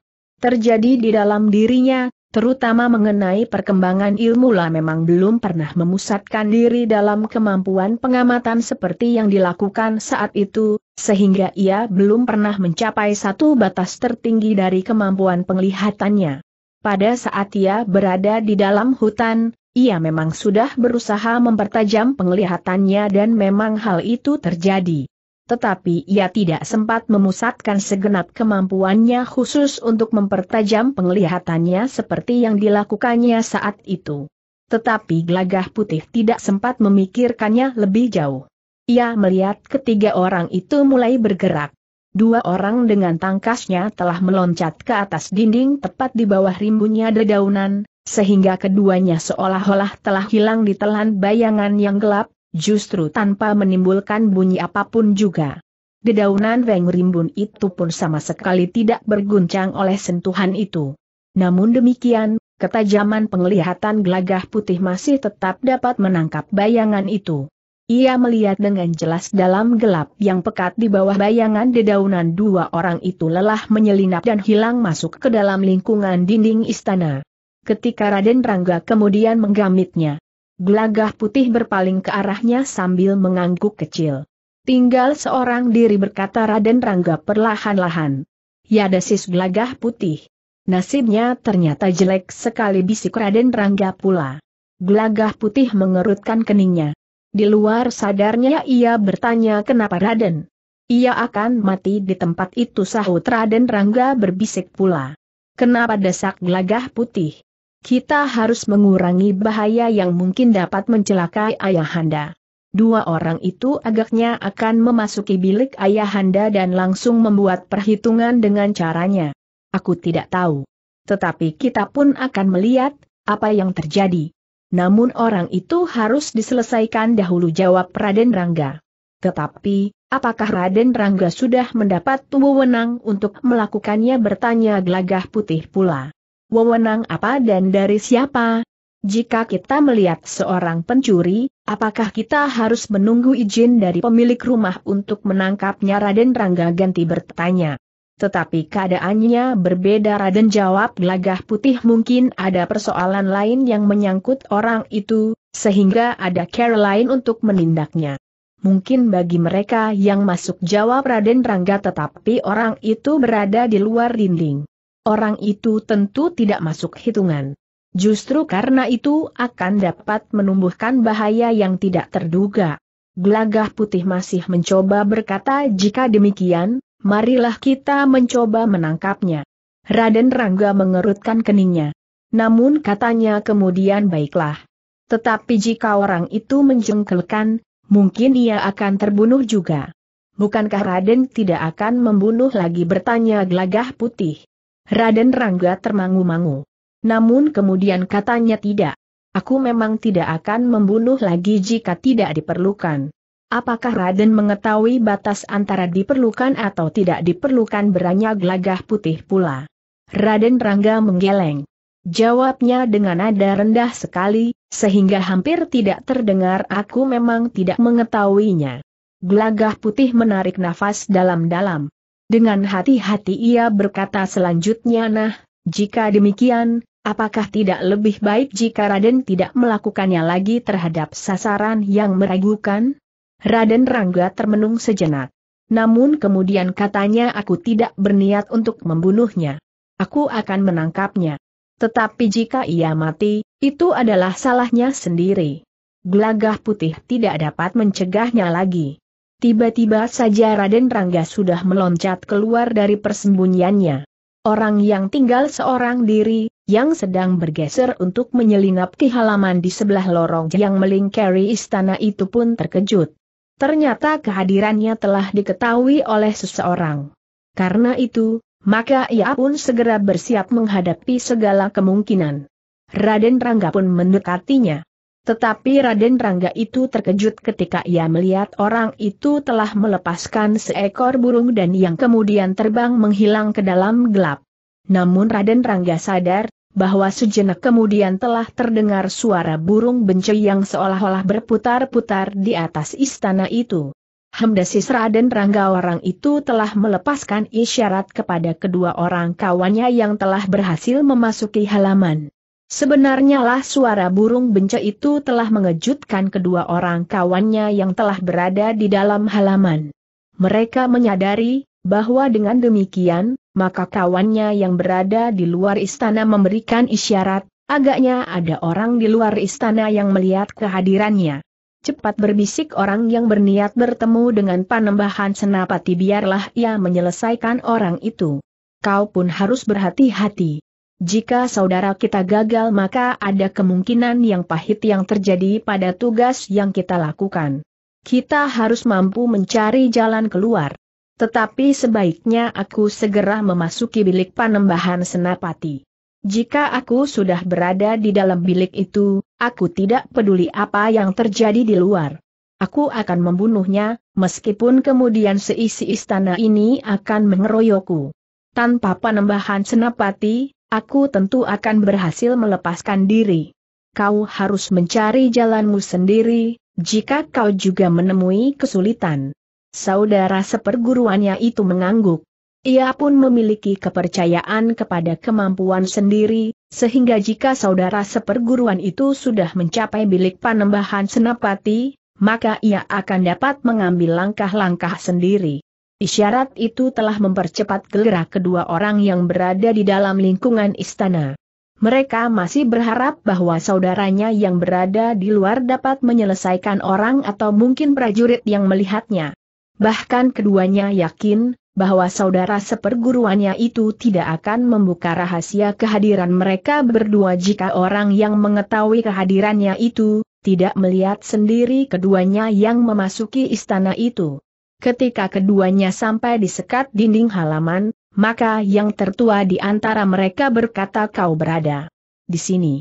terjadi di dalam dirinya, terutama mengenai perkembangan ilmu lah memang belum pernah memusatkan diri dalam kemampuan pengamatan seperti yang dilakukan saat itu, sehingga ia belum pernah mencapai satu batas tertinggi dari kemampuan penglihatannya. Pada saat ia berada di dalam hutan, ia memang sudah berusaha mempertajam penglihatannya dan memang hal itu terjadi tetapi ia tidak sempat memusatkan segenap kemampuannya khusus untuk mempertajam penglihatannya seperti yang dilakukannya saat itu. Tetapi gelagah putih tidak sempat memikirkannya lebih jauh. Ia melihat ketiga orang itu mulai bergerak. Dua orang dengan tangkasnya telah meloncat ke atas dinding tepat di bawah rimbunnya dedaunan, sehingga keduanya seolah-olah telah hilang di telan bayangan yang gelap, justru tanpa menimbulkan bunyi apapun juga. Dedaunan Weng Rimbun itu pun sama sekali tidak berguncang oleh sentuhan itu. Namun demikian, ketajaman penglihatan gelagah putih masih tetap dapat menangkap bayangan itu. Ia melihat dengan jelas dalam gelap yang pekat di bawah bayangan dedaunan dua orang itu lelah menyelinap dan hilang masuk ke dalam lingkungan dinding istana. Ketika Raden Rangga kemudian menggamitnya, Gelagah putih berpaling ke arahnya sambil mengangguk kecil. Tinggal seorang diri berkata Raden Rangga perlahan-lahan. Ya desis gelagah putih. Nasibnya ternyata jelek sekali bisik Raden Rangga pula. Gelagah putih mengerutkan keningnya. Di luar sadarnya ia bertanya kenapa Raden. Ia akan mati di tempat itu sahut Raden Rangga berbisik pula. Kenapa desak gelagah putih? Kita harus mengurangi bahaya yang mungkin dapat mencelakai ayahanda. Dua orang itu agaknya akan memasuki bilik ayahanda dan langsung membuat perhitungan dengan caranya. Aku tidak tahu. Tetapi kita pun akan melihat apa yang terjadi. Namun orang itu harus diselesaikan dahulu jawab Raden Rangga. Tetapi, apakah Raden Rangga sudah mendapat wewenang untuk melakukannya bertanya gelagah putih pula? Wewenang apa dan dari siapa? Jika kita melihat seorang pencuri, apakah kita harus menunggu izin dari pemilik rumah untuk menangkapnya Raden Rangga ganti bertanya. Tetapi keadaannya berbeda Raden jawab gelagah putih mungkin ada persoalan lain yang menyangkut orang itu, sehingga ada care lain untuk menindaknya. Mungkin bagi mereka yang masuk jawab Raden Rangga tetapi orang itu berada di luar dinding orang itu tentu tidak masuk hitungan. Justru karena itu akan dapat menumbuhkan bahaya yang tidak terduga. Gelagah putih masih mencoba berkata jika demikian, marilah kita mencoba menangkapnya. Raden Rangga mengerutkan keningnya. Namun katanya kemudian baiklah. Tetapi jika orang itu menjengkelkan, mungkin ia akan terbunuh juga. Bukankah Raden tidak akan membunuh lagi bertanya gelagah putih? Raden Rangga termangu-mangu. Namun kemudian katanya tidak. Aku memang tidak akan membunuh lagi jika tidak diperlukan. Apakah Raden mengetahui batas antara diperlukan atau tidak diperlukan beranya gelagah putih pula? Raden Rangga menggeleng. Jawabnya dengan nada rendah sekali, sehingga hampir tidak terdengar aku memang tidak mengetahuinya. Gelagah putih menarik nafas dalam-dalam. Dengan hati-hati ia berkata selanjutnya nah, jika demikian, apakah tidak lebih baik jika Raden tidak melakukannya lagi terhadap sasaran yang meragukan? Raden Rangga termenung sejenak. Namun kemudian katanya aku tidak berniat untuk membunuhnya. Aku akan menangkapnya. Tetapi jika ia mati, itu adalah salahnya sendiri. Gelagah putih tidak dapat mencegahnya lagi. Tiba-tiba saja Raden Rangga sudah meloncat keluar dari persembunyiannya. Orang yang tinggal seorang diri, yang sedang bergeser untuk menyelinap ke halaman di sebelah lorong yang melingkari istana itu pun terkejut. Ternyata kehadirannya telah diketahui oleh seseorang. Karena itu, maka ia pun segera bersiap menghadapi segala kemungkinan. Raden Rangga pun mendekatinya. Tetapi Raden Rangga itu terkejut ketika ia melihat orang itu telah melepaskan seekor burung dan yang kemudian terbang menghilang ke dalam gelap. Namun Raden Rangga sadar, bahwa sejenak kemudian telah terdengar suara burung benci yang seolah-olah berputar-putar di atas istana itu. Hemdesis Raden Rangga orang itu telah melepaskan isyarat kepada kedua orang kawannya yang telah berhasil memasuki halaman. Sebenarnya lah suara burung benca itu telah mengejutkan kedua orang kawannya yang telah berada di dalam halaman. Mereka menyadari, bahwa dengan demikian, maka kawannya yang berada di luar istana memberikan isyarat, agaknya ada orang di luar istana yang melihat kehadirannya. Cepat berbisik orang yang berniat bertemu dengan panembahan senapati biarlah ia menyelesaikan orang itu. Kau pun harus berhati-hati. Jika saudara kita gagal maka ada kemungkinan yang pahit yang terjadi pada tugas yang kita lakukan. Kita harus mampu mencari jalan keluar. Tetapi sebaiknya aku segera memasuki bilik panembahan senapati. Jika aku sudah berada di dalam bilik itu, aku tidak peduli apa yang terjadi di luar. Aku akan membunuhnya, meskipun kemudian seisi istana ini akan mengeroyokku. Tanpa panembahan senapati, Aku tentu akan berhasil melepaskan diri. Kau harus mencari jalanmu sendiri, jika kau juga menemui kesulitan. Saudara seperguruannya itu mengangguk. Ia pun memiliki kepercayaan kepada kemampuan sendiri, sehingga jika saudara seperguruan itu sudah mencapai bilik panembahan senapati, maka ia akan dapat mengambil langkah-langkah sendiri. Isyarat itu telah mempercepat gerak kedua orang yang berada di dalam lingkungan istana. Mereka masih berharap bahwa saudaranya yang berada di luar dapat menyelesaikan orang atau mungkin prajurit yang melihatnya. Bahkan keduanya yakin bahwa saudara seperguruannya itu tidak akan membuka rahasia kehadiran mereka berdua jika orang yang mengetahui kehadirannya itu tidak melihat sendiri keduanya yang memasuki istana itu. Ketika keduanya sampai di sekat dinding halaman, maka yang tertua di antara mereka berkata kau berada di sini.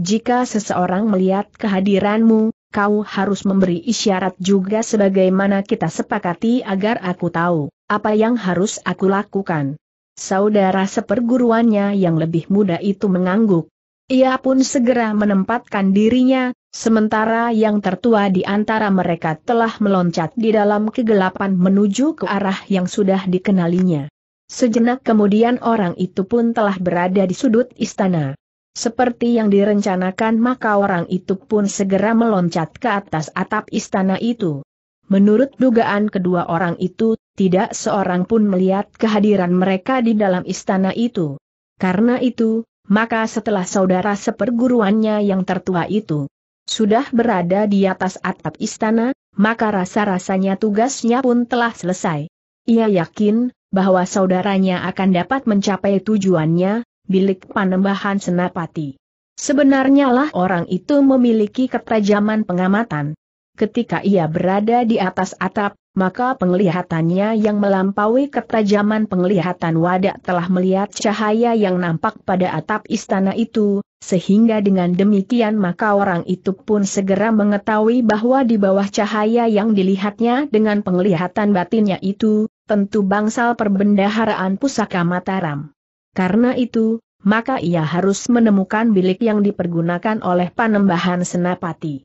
Jika seseorang melihat kehadiranmu, kau harus memberi isyarat juga sebagaimana kita sepakati agar aku tahu apa yang harus aku lakukan. Saudara seperguruannya yang lebih muda itu mengangguk. Ia pun segera menempatkan dirinya, Sementara yang tertua di antara mereka telah meloncat di dalam kegelapan menuju ke arah yang sudah dikenalinya. Sejenak kemudian orang itu pun telah berada di sudut istana. Seperti yang direncanakan maka orang itu pun segera meloncat ke atas atap istana itu. Menurut dugaan kedua orang itu, tidak seorang pun melihat kehadiran mereka di dalam istana itu. Karena itu, maka setelah saudara seperguruannya yang tertua itu sudah berada di atas atap istana, maka rasa-rasanya tugasnya pun telah selesai. Ia yakin bahwa saudaranya akan dapat mencapai tujuannya, bilik panembahan senapati. Sebenarnya lah orang itu memiliki ketajaman pengamatan. Ketika ia berada di atas atap, maka penglihatannya yang melampaui ketajaman penglihatan wadak telah melihat cahaya yang nampak pada atap istana itu, sehingga dengan demikian maka orang itu pun segera mengetahui bahwa di bawah cahaya yang dilihatnya dengan penglihatan batinnya itu, tentu bangsal perbendaharaan pusaka Mataram. Karena itu, maka ia harus menemukan bilik yang dipergunakan oleh panembahan Senapati.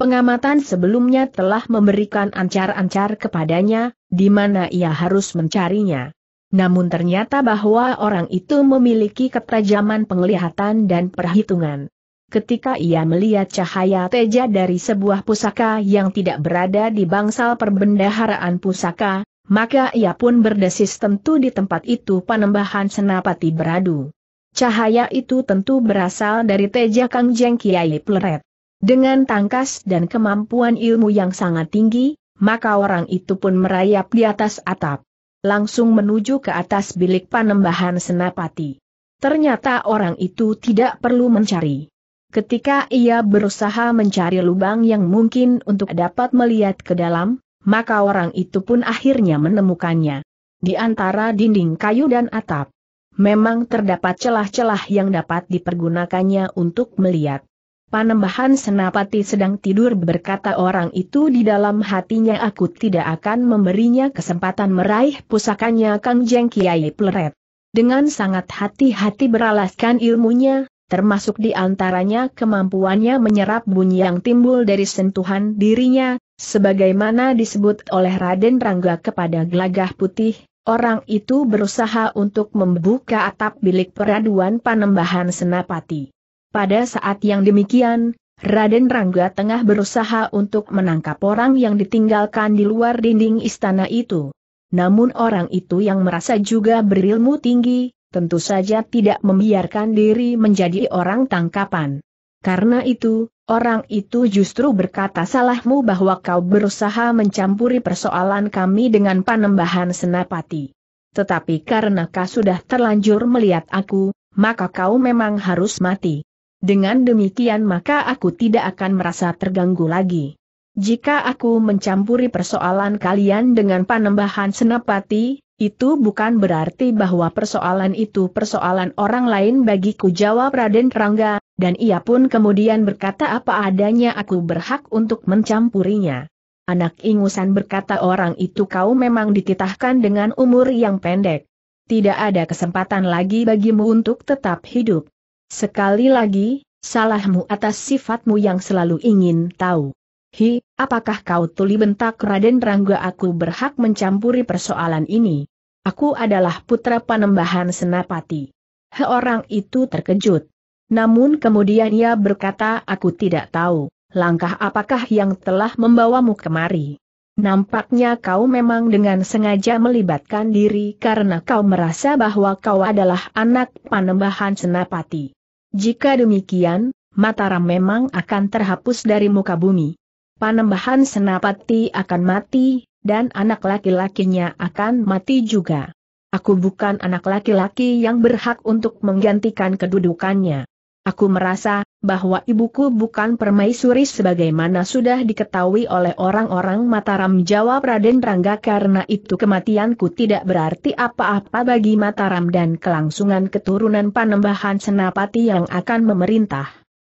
Pengamatan sebelumnya telah memberikan ancar-ancar kepadanya, di mana ia harus mencarinya. Namun ternyata bahwa orang itu memiliki ketajaman penglihatan dan perhitungan. Ketika ia melihat cahaya teja dari sebuah pusaka yang tidak berada di bangsal perbendaharaan pusaka, maka ia pun berdesis tentu di tempat itu panembahan senapati beradu. Cahaya itu tentu berasal dari teja Kang Jeng Kiai Pleret. Dengan tangkas dan kemampuan ilmu yang sangat tinggi, maka orang itu pun merayap di atas atap. Langsung menuju ke atas bilik panembahan senapati. Ternyata orang itu tidak perlu mencari. Ketika ia berusaha mencari lubang yang mungkin untuk dapat melihat ke dalam, maka orang itu pun akhirnya menemukannya. Di antara dinding kayu dan atap, memang terdapat celah-celah yang dapat dipergunakannya untuk melihat. Panembahan Senapati sedang tidur berkata orang itu di dalam hatinya aku tidak akan memberinya kesempatan meraih pusakanya Kang Jeng Kiai Pleret. Dengan sangat hati-hati beralaskan ilmunya, termasuk di antaranya kemampuannya menyerap bunyi yang timbul dari sentuhan dirinya, sebagaimana disebut oleh Raden Rangga kepada gelagah putih, orang itu berusaha untuk membuka atap bilik peraduan Panembahan Senapati. Pada saat yang demikian, Raden Rangga tengah berusaha untuk menangkap orang yang ditinggalkan di luar dinding istana itu. Namun orang itu yang merasa juga berilmu tinggi, tentu saja tidak membiarkan diri menjadi orang tangkapan. Karena itu, orang itu justru berkata salahmu bahwa kau berusaha mencampuri persoalan kami dengan panembahan senapati. Tetapi karena kau sudah terlanjur melihat aku, maka kau memang harus mati. Dengan demikian maka aku tidak akan merasa terganggu lagi. Jika aku mencampuri persoalan kalian dengan panembahan senapati, itu bukan berarti bahwa persoalan itu persoalan orang lain bagiku jawab Raden Rangga, dan ia pun kemudian berkata apa adanya aku berhak untuk mencampurinya. Anak ingusan berkata orang itu kau memang dititahkan dengan umur yang pendek. Tidak ada kesempatan lagi bagimu untuk tetap hidup. Sekali lagi, salahmu atas sifatmu yang selalu ingin tahu. Hi, apakah kau tuli bentak Raden Rangga aku berhak mencampuri persoalan ini? Aku adalah putra panembahan Senapati. He orang itu terkejut. Namun kemudian ia berkata aku tidak tahu, langkah apakah yang telah membawamu kemari. Nampaknya kau memang dengan sengaja melibatkan diri karena kau merasa bahwa kau adalah anak panembahan Senapati. Jika demikian, Mataram memang akan terhapus dari muka bumi. Panembahan Senapati akan mati, dan anak laki-lakinya akan mati juga. Aku bukan anak laki-laki yang berhak untuk menggantikan kedudukannya. Aku merasa bahwa ibuku bukan permaisuri sebagaimana sudah diketahui oleh orang-orang Mataram jawab Raden Rangga karena itu kematianku tidak berarti apa-apa bagi Mataram dan kelangsungan keturunan panembahan senapati yang akan memerintah.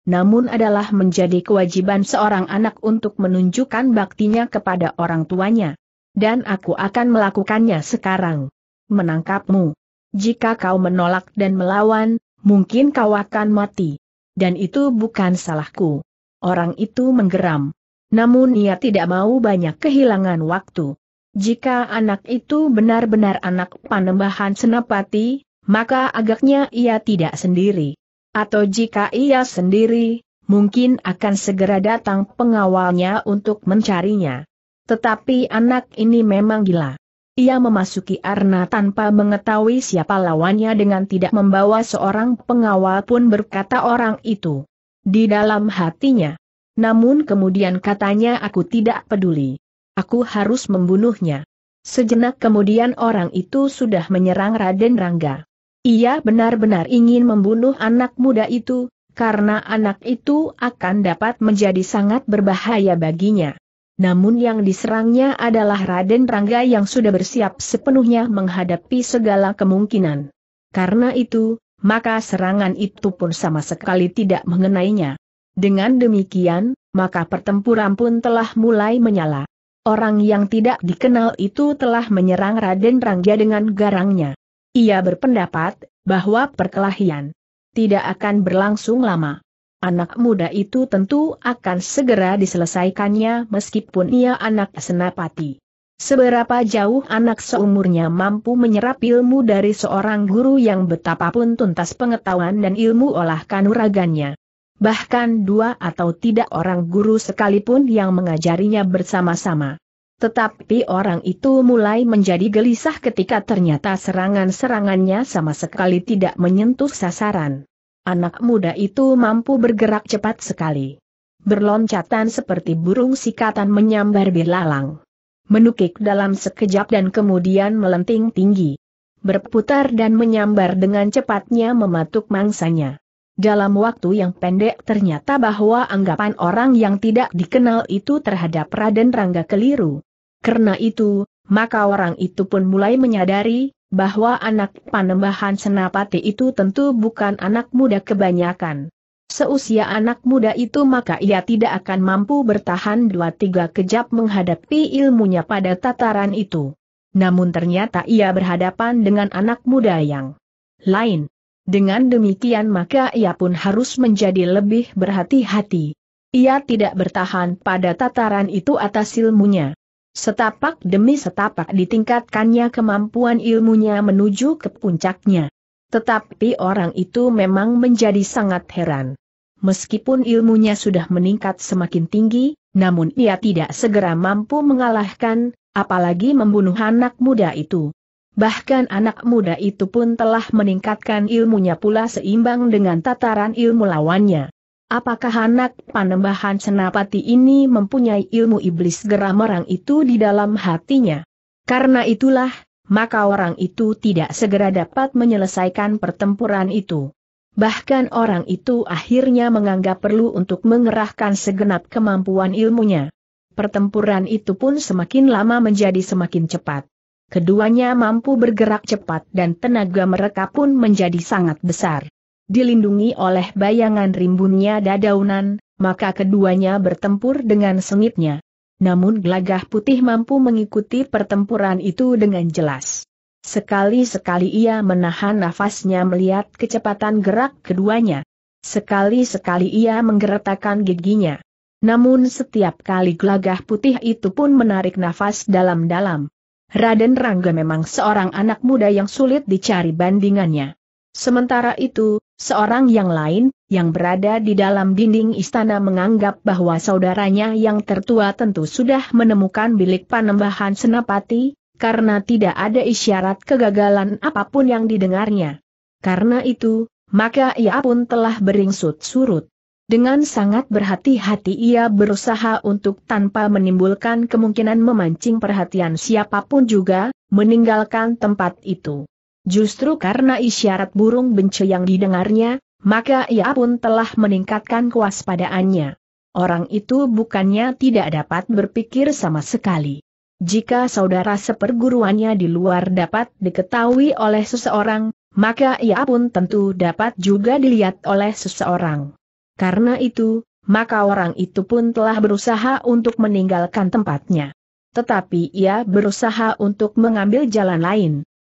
Namun adalah menjadi kewajiban seorang anak untuk menunjukkan baktinya kepada orang tuanya. Dan aku akan melakukannya sekarang. Menangkapmu. Jika kau menolak dan melawan, mungkin kau akan mati. Dan itu bukan salahku. Orang itu menggeram. Namun ia tidak mau banyak kehilangan waktu. Jika anak itu benar-benar anak panembahan senapati, maka agaknya ia tidak sendiri. Atau jika ia sendiri, mungkin akan segera datang pengawalnya untuk mencarinya. Tetapi anak ini memang gila. Ia memasuki arna tanpa mengetahui siapa lawannya dengan tidak membawa seorang pengawal pun berkata orang itu. Di dalam hatinya. Namun kemudian katanya aku tidak peduli. Aku harus membunuhnya. Sejenak kemudian orang itu sudah menyerang Raden Rangga. Ia benar-benar ingin membunuh anak muda itu, karena anak itu akan dapat menjadi sangat berbahaya baginya namun yang diserangnya adalah Raden Rangga yang sudah bersiap sepenuhnya menghadapi segala kemungkinan. Karena itu, maka serangan itu pun sama sekali tidak mengenainya. Dengan demikian, maka pertempuran pun telah mulai menyala. Orang yang tidak dikenal itu telah menyerang Raden Rangga dengan garangnya. Ia berpendapat bahwa perkelahian tidak akan berlangsung lama anak muda itu tentu akan segera diselesaikannya meskipun ia anak senapati. Seberapa jauh anak seumurnya mampu menyerap ilmu dari seorang guru yang betapapun tuntas pengetahuan dan ilmu olah kanuragannya. Bahkan dua atau tidak orang guru sekalipun yang mengajarinya bersama-sama. Tetapi orang itu mulai menjadi gelisah ketika ternyata serangan-serangannya sama sekali tidak menyentuh sasaran. Anak muda itu mampu bergerak cepat sekali. Berloncatan seperti burung sikatan menyambar belalang. Menukik dalam sekejap dan kemudian melenting tinggi. Berputar dan menyambar dengan cepatnya mematuk mangsanya. Dalam waktu yang pendek ternyata bahwa anggapan orang yang tidak dikenal itu terhadap Raden Rangga keliru. Karena itu, maka orang itu pun mulai menyadari bahwa anak panembahan senapati itu tentu bukan anak muda kebanyakan. Seusia anak muda itu maka ia tidak akan mampu bertahan dua tiga kejap menghadapi ilmunya pada tataran itu. Namun ternyata ia berhadapan dengan anak muda yang lain. Dengan demikian maka ia pun harus menjadi lebih berhati-hati. Ia tidak bertahan pada tataran itu atas ilmunya. Setapak demi setapak ditingkatkannya kemampuan ilmunya menuju ke puncaknya. Tetapi orang itu memang menjadi sangat heran. Meskipun ilmunya sudah meningkat semakin tinggi, namun ia tidak segera mampu mengalahkan, apalagi membunuh anak muda itu. Bahkan anak muda itu pun telah meningkatkan ilmunya pula seimbang dengan tataran ilmu lawannya. Apakah anak panembahan senapati ini mempunyai ilmu iblis geram orang itu di dalam hatinya? Karena itulah, maka orang itu tidak segera dapat menyelesaikan pertempuran itu. Bahkan orang itu akhirnya menganggap perlu untuk mengerahkan segenap kemampuan ilmunya. Pertempuran itu pun semakin lama menjadi semakin cepat. Keduanya mampu bergerak cepat dan tenaga mereka pun menjadi sangat besar dilindungi oleh bayangan rimbunnya dadaunan, maka keduanya bertempur dengan sengitnya. Namun gelagah putih mampu mengikuti pertempuran itu dengan jelas. Sekali-sekali ia menahan nafasnya melihat kecepatan gerak keduanya. Sekali-sekali ia menggeretakkan giginya. Namun setiap kali gelagah putih itu pun menarik nafas dalam-dalam. Raden Rangga memang seorang anak muda yang sulit dicari bandingannya. Sementara itu, seorang yang lain, yang berada di dalam dinding istana menganggap bahwa saudaranya yang tertua tentu sudah menemukan bilik panembahan senapati, karena tidak ada isyarat kegagalan apapun yang didengarnya. Karena itu, maka ia pun telah beringsut surut. Dengan sangat berhati-hati ia berusaha untuk tanpa menimbulkan kemungkinan memancing perhatian siapapun juga, meninggalkan tempat itu. Justru karena isyarat burung bence yang didengarnya, maka ia pun telah meningkatkan kewaspadaannya. Orang itu bukannya tidak dapat berpikir sama sekali. Jika saudara seperguruannya di luar dapat diketahui oleh seseorang, maka ia pun tentu dapat juga dilihat oleh seseorang. Karena itu, maka orang itu pun telah berusaha untuk meninggalkan tempatnya. Tetapi ia berusaha untuk mengambil jalan lain.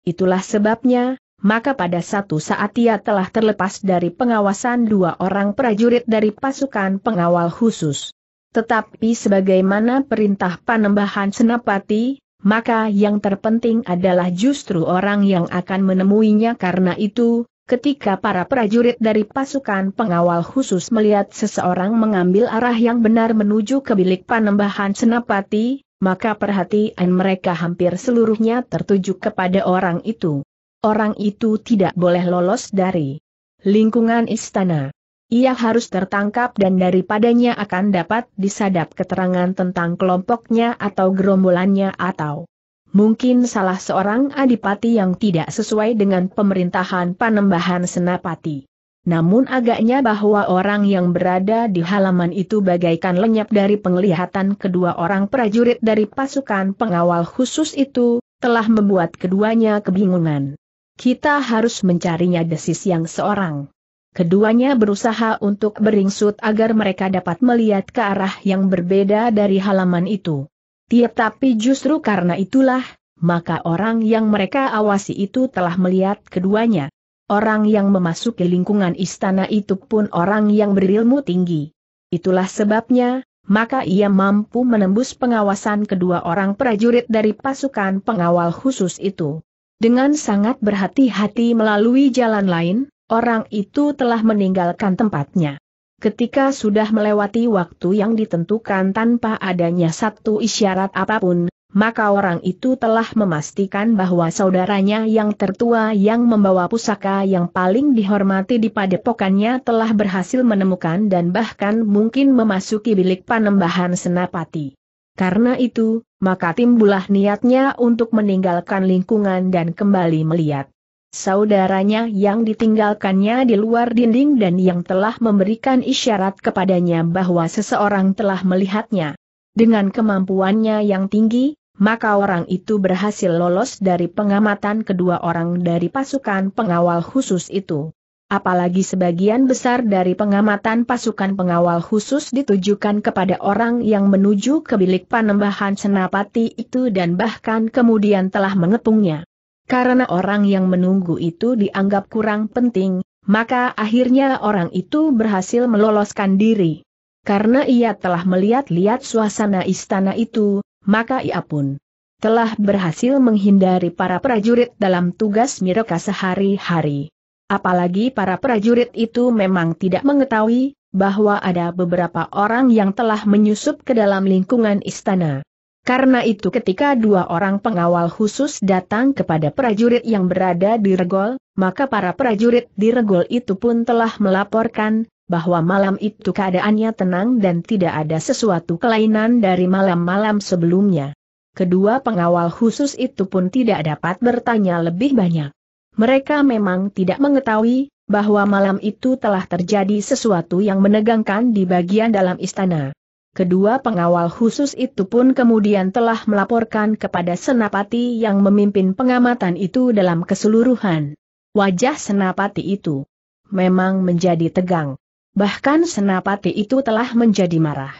Itulah sebabnya, maka pada satu saat ia telah terlepas dari pengawasan dua orang prajurit dari pasukan pengawal khusus. Tetapi sebagaimana perintah panembahan Senapati, maka yang terpenting adalah justru orang yang akan menemuinya karena itu, ketika para prajurit dari pasukan pengawal khusus melihat seseorang mengambil arah yang benar menuju ke bilik panembahan Senapati, maka perhatian mereka hampir seluruhnya tertuju kepada orang itu. Orang itu tidak boleh lolos dari lingkungan istana. Ia harus tertangkap dan daripadanya akan dapat disadap keterangan tentang kelompoknya atau gerombolannya atau mungkin salah seorang adipati yang tidak sesuai dengan pemerintahan panembahan senapati. Namun agaknya bahwa orang yang berada di halaman itu bagaikan lenyap dari penglihatan kedua orang prajurit dari pasukan pengawal khusus itu, telah membuat keduanya kebingungan. Kita harus mencarinya desis yang seorang. Keduanya berusaha untuk beringsut agar mereka dapat melihat ke arah yang berbeda dari halaman itu. Tetapi tapi justru karena itulah, maka orang yang mereka awasi itu telah melihat keduanya. Orang yang memasuki lingkungan istana itu pun orang yang berilmu tinggi. Itulah sebabnya, maka ia mampu menembus pengawasan kedua orang prajurit dari pasukan pengawal khusus itu. Dengan sangat berhati-hati melalui jalan lain, orang itu telah meninggalkan tempatnya. Ketika sudah melewati waktu yang ditentukan tanpa adanya satu isyarat apapun, maka orang itu telah memastikan bahwa saudaranya yang tertua yang membawa pusaka yang paling dihormati di padepokannya telah berhasil menemukan dan bahkan mungkin memasuki bilik panembahan senapati. Karena itu, maka timbulah niatnya untuk meninggalkan lingkungan dan kembali melihat saudaranya yang ditinggalkannya di luar dinding dan yang telah memberikan isyarat kepadanya bahwa seseorang telah melihatnya. Dengan kemampuannya yang tinggi, maka orang itu berhasil lolos dari pengamatan kedua orang dari pasukan pengawal khusus itu. Apalagi sebagian besar dari pengamatan pasukan pengawal khusus ditujukan kepada orang yang menuju ke bilik panembahan senapati itu dan bahkan kemudian telah mengepungnya. Karena orang yang menunggu itu dianggap kurang penting, maka akhirnya orang itu berhasil meloloskan diri. Karena ia telah melihat-lihat suasana istana itu, maka ia pun telah berhasil menghindari para prajurit dalam tugas mereka sehari-hari. Apalagi para prajurit itu memang tidak mengetahui bahwa ada beberapa orang yang telah menyusup ke dalam lingkungan istana. Karena itu ketika dua orang pengawal khusus datang kepada prajurit yang berada di Regol, maka para prajurit di Regol itu pun telah melaporkan, bahwa malam itu keadaannya tenang dan tidak ada sesuatu kelainan dari malam-malam sebelumnya. Kedua pengawal khusus itu pun tidak dapat bertanya lebih banyak. Mereka memang tidak mengetahui bahwa malam itu telah terjadi sesuatu yang menegangkan di bagian dalam istana. Kedua pengawal khusus itu pun kemudian telah melaporkan kepada Senapati yang memimpin pengamatan itu dalam keseluruhan. Wajah Senapati itu memang menjadi tegang bahkan Senapati itu telah menjadi marah.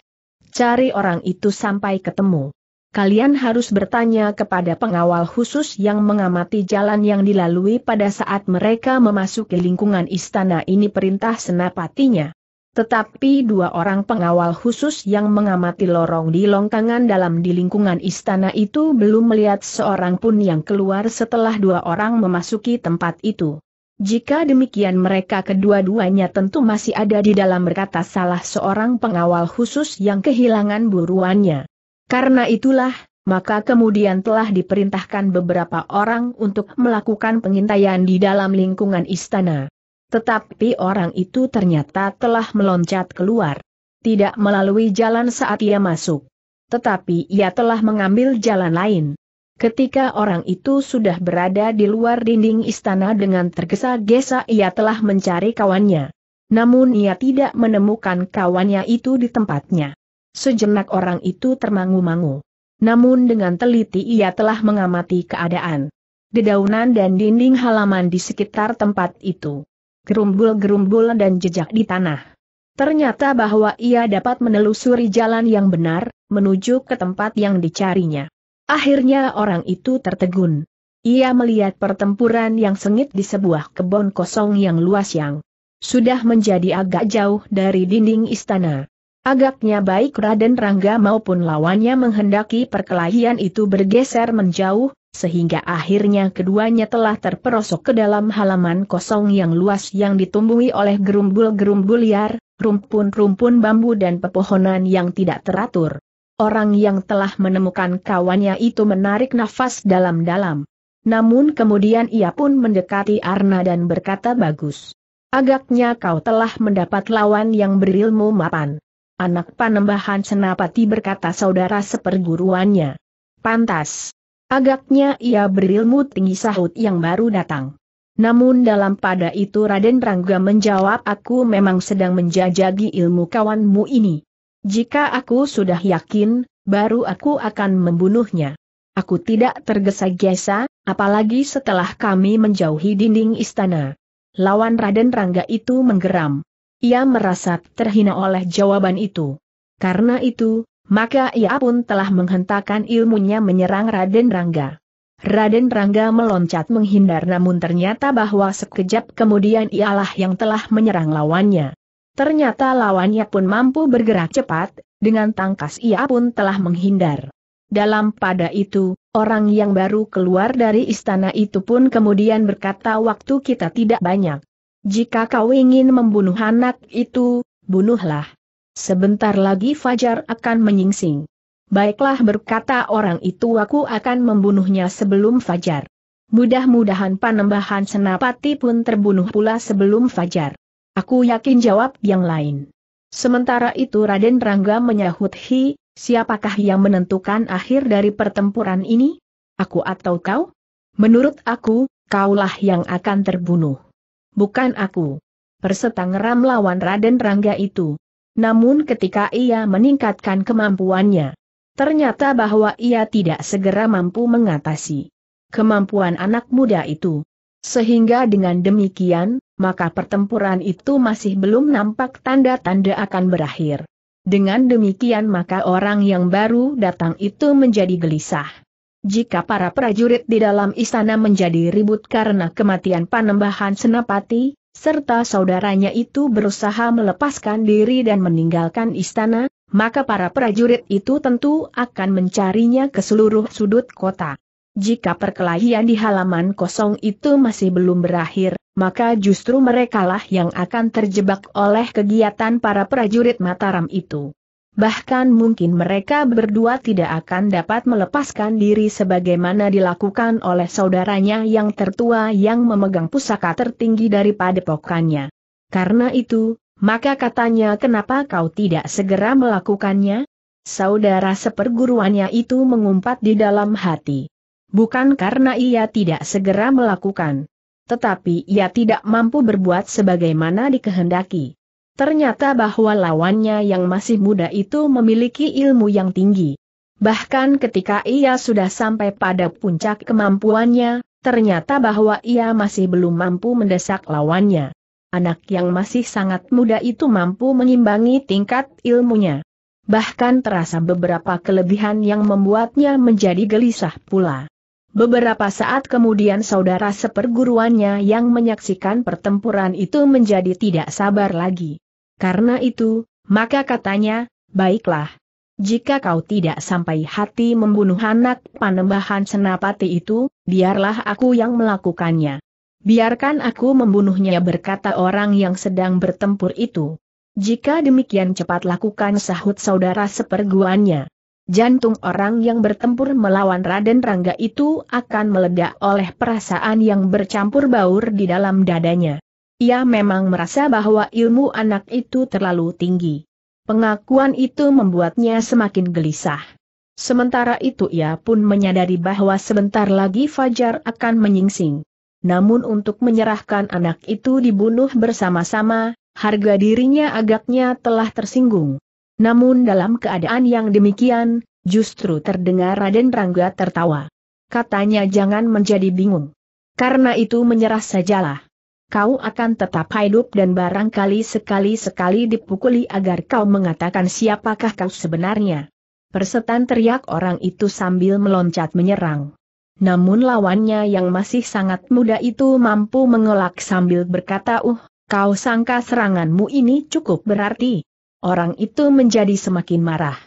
Cari orang itu sampai ketemu. Kalian harus bertanya kepada pengawal khusus yang mengamati jalan yang dilalui pada saat mereka memasuki lingkungan istana ini perintah senapatinya. Tetapi dua orang pengawal khusus yang mengamati lorong di longkangan dalam di lingkungan istana itu belum melihat seorang pun yang keluar setelah dua orang memasuki tempat itu. Jika demikian mereka kedua-duanya tentu masih ada di dalam berkata salah seorang pengawal khusus yang kehilangan buruannya. Karena itulah, maka kemudian telah diperintahkan beberapa orang untuk melakukan pengintaian di dalam lingkungan istana. Tetapi orang itu ternyata telah meloncat keluar. Tidak melalui jalan saat ia masuk. Tetapi ia telah mengambil jalan lain. Ketika orang itu sudah berada di luar dinding istana dengan tergesa-gesa ia telah mencari kawannya. Namun ia tidak menemukan kawannya itu di tempatnya. Sejenak orang itu termangu-mangu. Namun dengan teliti ia telah mengamati keadaan. Dedaunan dan dinding halaman di sekitar tempat itu. Gerumbul-gerumbul dan jejak di tanah. Ternyata bahwa ia dapat menelusuri jalan yang benar, menuju ke tempat yang dicarinya. Akhirnya orang itu tertegun. Ia melihat pertempuran yang sengit di sebuah kebun kosong yang luas yang sudah menjadi agak jauh dari dinding istana. Agaknya baik Raden Rangga maupun lawannya menghendaki perkelahian itu bergeser menjauh, sehingga akhirnya keduanya telah terperosok ke dalam halaman kosong yang luas yang ditumbuhi oleh gerumbul-gerumbul liar, rumpun-rumpun bambu dan pepohonan yang tidak teratur. Orang yang telah menemukan kawannya itu menarik nafas dalam-dalam. Namun kemudian ia pun mendekati Arna dan berkata bagus. Agaknya kau telah mendapat lawan yang berilmu mapan. Anak panembahan senapati berkata saudara seperguruannya. Pantas. Agaknya ia berilmu tinggi sahut yang baru datang. Namun dalam pada itu Raden Rangga menjawab aku memang sedang menjajagi ilmu kawanmu ini. Jika aku sudah yakin, baru aku akan membunuhnya. Aku tidak tergesa-gesa, apalagi setelah kami menjauhi dinding istana. Lawan Raden Rangga itu menggeram. Ia merasa terhina oleh jawaban itu. Karena itu, maka ia pun telah menghentakkan ilmunya menyerang Raden Rangga. Raden Rangga meloncat menghindar namun ternyata bahwa sekejap kemudian ialah yang telah menyerang lawannya. Ternyata lawannya pun mampu bergerak cepat, dengan tangkas ia pun telah menghindar. Dalam pada itu, orang yang baru keluar dari istana itu pun kemudian berkata waktu kita tidak banyak. Jika kau ingin membunuh anak itu, bunuhlah. Sebentar lagi Fajar akan menyingsing. Baiklah berkata orang itu aku akan membunuhnya sebelum Fajar. Mudah-mudahan panembahan senapati pun terbunuh pula sebelum Fajar. Aku yakin jawab yang lain. Sementara itu Raden Rangga menyahut Hi, siapakah yang menentukan akhir dari pertempuran ini? Aku atau kau? Menurut aku, kaulah yang akan terbunuh. Bukan aku. Perseta ngeram lawan Raden Rangga itu. Namun ketika ia meningkatkan kemampuannya, ternyata bahwa ia tidak segera mampu mengatasi kemampuan anak muda itu. Sehingga dengan demikian, maka pertempuran itu masih belum nampak tanda-tanda akan berakhir. Dengan demikian maka orang yang baru datang itu menjadi gelisah. Jika para prajurit di dalam istana menjadi ribut karena kematian panembahan Senapati, serta saudaranya itu berusaha melepaskan diri dan meninggalkan istana, maka para prajurit itu tentu akan mencarinya ke seluruh sudut kota. Jika perkelahian di halaman kosong itu masih belum berakhir, maka justru merekalah yang akan terjebak oleh kegiatan para prajurit Mataram itu. Bahkan mungkin mereka berdua tidak akan dapat melepaskan diri sebagaimana dilakukan oleh saudaranya yang tertua yang memegang pusaka tertinggi daripada padepokannya. Karena itu, maka katanya kenapa kau tidak segera melakukannya? Saudara seperguruannya itu mengumpat di dalam hati. Bukan karena ia tidak segera melakukan, tetapi ia tidak mampu berbuat sebagaimana dikehendaki. Ternyata bahwa lawannya yang masih muda itu memiliki ilmu yang tinggi. Bahkan ketika ia sudah sampai pada puncak kemampuannya, ternyata bahwa ia masih belum mampu mendesak lawannya. Anak yang masih sangat muda itu mampu mengimbangi tingkat ilmunya. Bahkan terasa beberapa kelebihan yang membuatnya menjadi gelisah pula. Beberapa saat kemudian saudara seperguruannya yang menyaksikan pertempuran itu menjadi tidak sabar lagi. Karena itu, maka katanya, baiklah. Jika kau tidak sampai hati membunuh anak panembahan senapati itu, biarlah aku yang melakukannya. Biarkan aku membunuhnya berkata orang yang sedang bertempur itu. Jika demikian cepat lakukan sahut saudara seperguannya jantung orang yang bertempur melawan Raden Rangga itu akan meledak oleh perasaan yang bercampur baur di dalam dadanya. Ia memang merasa bahwa ilmu anak itu terlalu tinggi. Pengakuan itu membuatnya semakin gelisah. Sementara itu ia pun menyadari bahwa sebentar lagi Fajar akan menyingsing. Namun untuk menyerahkan anak itu dibunuh bersama-sama, harga dirinya agaknya telah tersinggung. Namun dalam keadaan yang demikian, justru terdengar Raden Rangga tertawa. Katanya jangan menjadi bingung. Karena itu menyerah sajalah. Kau akan tetap hidup dan barangkali sekali-sekali dipukuli agar kau mengatakan siapakah kau sebenarnya. Persetan teriak orang itu sambil meloncat menyerang. Namun lawannya yang masih sangat muda itu mampu mengelak sambil berkata uh, kau sangka seranganmu ini cukup berarti. Orang itu menjadi semakin marah.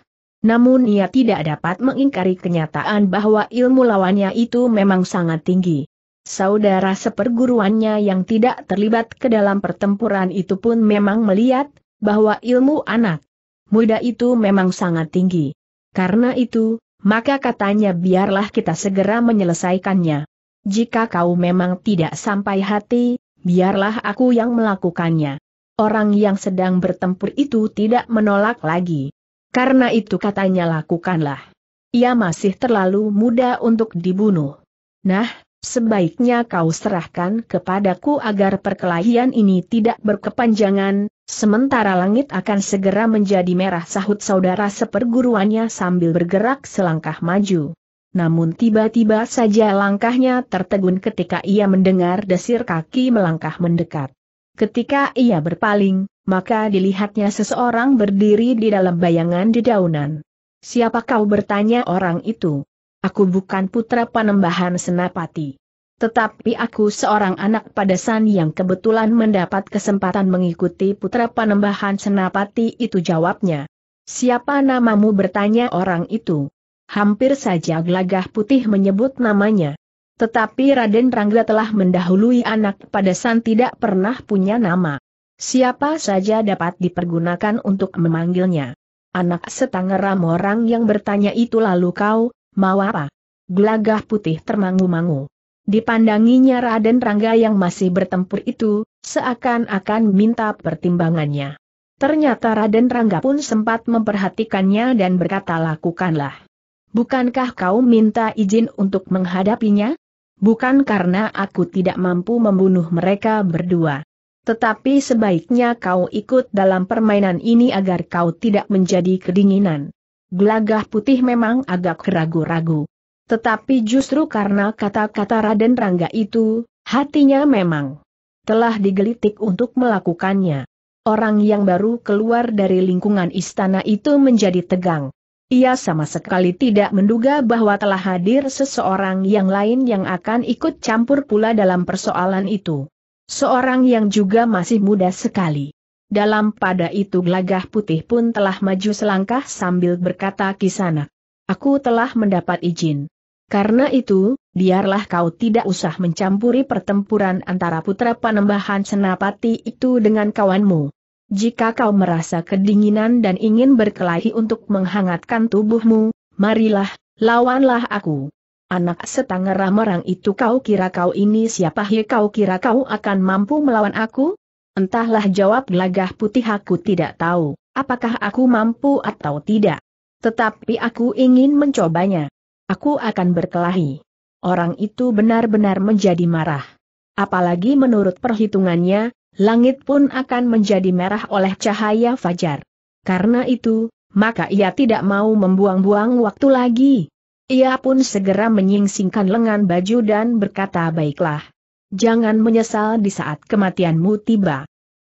Namun ia tidak dapat mengingkari kenyataan bahwa ilmu lawannya itu memang sangat tinggi. Saudara seperguruannya yang tidak terlibat ke dalam pertempuran itu pun memang melihat bahwa ilmu anak muda itu memang sangat tinggi. Karena itu, maka katanya biarlah kita segera menyelesaikannya. Jika kau memang tidak sampai hati, biarlah aku yang melakukannya orang yang sedang bertempur itu tidak menolak lagi. Karena itu katanya lakukanlah. Ia masih terlalu muda untuk dibunuh. Nah, sebaiknya kau serahkan kepadaku agar perkelahian ini tidak berkepanjangan, sementara langit akan segera menjadi merah sahut saudara seperguruannya sambil bergerak selangkah maju. Namun tiba-tiba saja langkahnya tertegun ketika ia mendengar desir kaki melangkah mendekat. Ketika ia berpaling, maka dilihatnya seseorang berdiri di dalam bayangan di daunan. Siapa kau bertanya orang itu? Aku bukan putra panembahan Senapati. Tetapi aku seorang anak padasan yang kebetulan mendapat kesempatan mengikuti putra panembahan Senapati itu jawabnya. Siapa namamu bertanya orang itu? Hampir saja gelagah putih menyebut namanya. Tetapi Raden Rangga telah mendahului anak pada san tidak pernah punya nama. Siapa saja dapat dipergunakan untuk memanggilnya. Anak setangeram orang yang bertanya itu lalu kau, mau apa? Gelagah putih termangu-mangu. Dipandanginya Raden Rangga yang masih bertempur itu, seakan-akan minta pertimbangannya. Ternyata Raden Rangga pun sempat memperhatikannya dan berkata lakukanlah. Bukankah kau minta izin untuk menghadapinya? bukan karena aku tidak mampu membunuh mereka berdua. Tetapi sebaiknya kau ikut dalam permainan ini agar kau tidak menjadi kedinginan. Gelagah putih memang agak ragu-ragu. Tetapi justru karena kata-kata Raden Rangga itu, hatinya memang telah digelitik untuk melakukannya. Orang yang baru keluar dari lingkungan istana itu menjadi tegang. Ia sama sekali tidak menduga bahwa telah hadir seseorang yang lain yang akan ikut campur pula dalam persoalan itu. Seorang yang juga masih muda sekali. Dalam pada itu gelagah putih pun telah maju selangkah sambil berkata kisana, Aku telah mendapat izin. Karena itu, biarlah kau tidak usah mencampuri pertempuran antara putra panembahan senapati itu dengan kawanmu. Jika kau merasa kedinginan dan ingin berkelahi untuk menghangatkan tubuhmu, marilah, lawanlah aku. Anak setengah merang itu kau kira kau ini siapa hi ya, kau kira kau akan mampu melawan aku? Entahlah jawab gelagah putih aku tidak tahu, apakah aku mampu atau tidak. Tetapi aku ingin mencobanya. Aku akan berkelahi. Orang itu benar-benar menjadi marah. Apalagi menurut perhitungannya, langit pun akan menjadi merah oleh cahaya fajar. Karena itu, maka ia tidak mau membuang-buang waktu lagi. Ia pun segera menyingsingkan lengan baju dan berkata baiklah. Jangan menyesal di saat kematianmu tiba.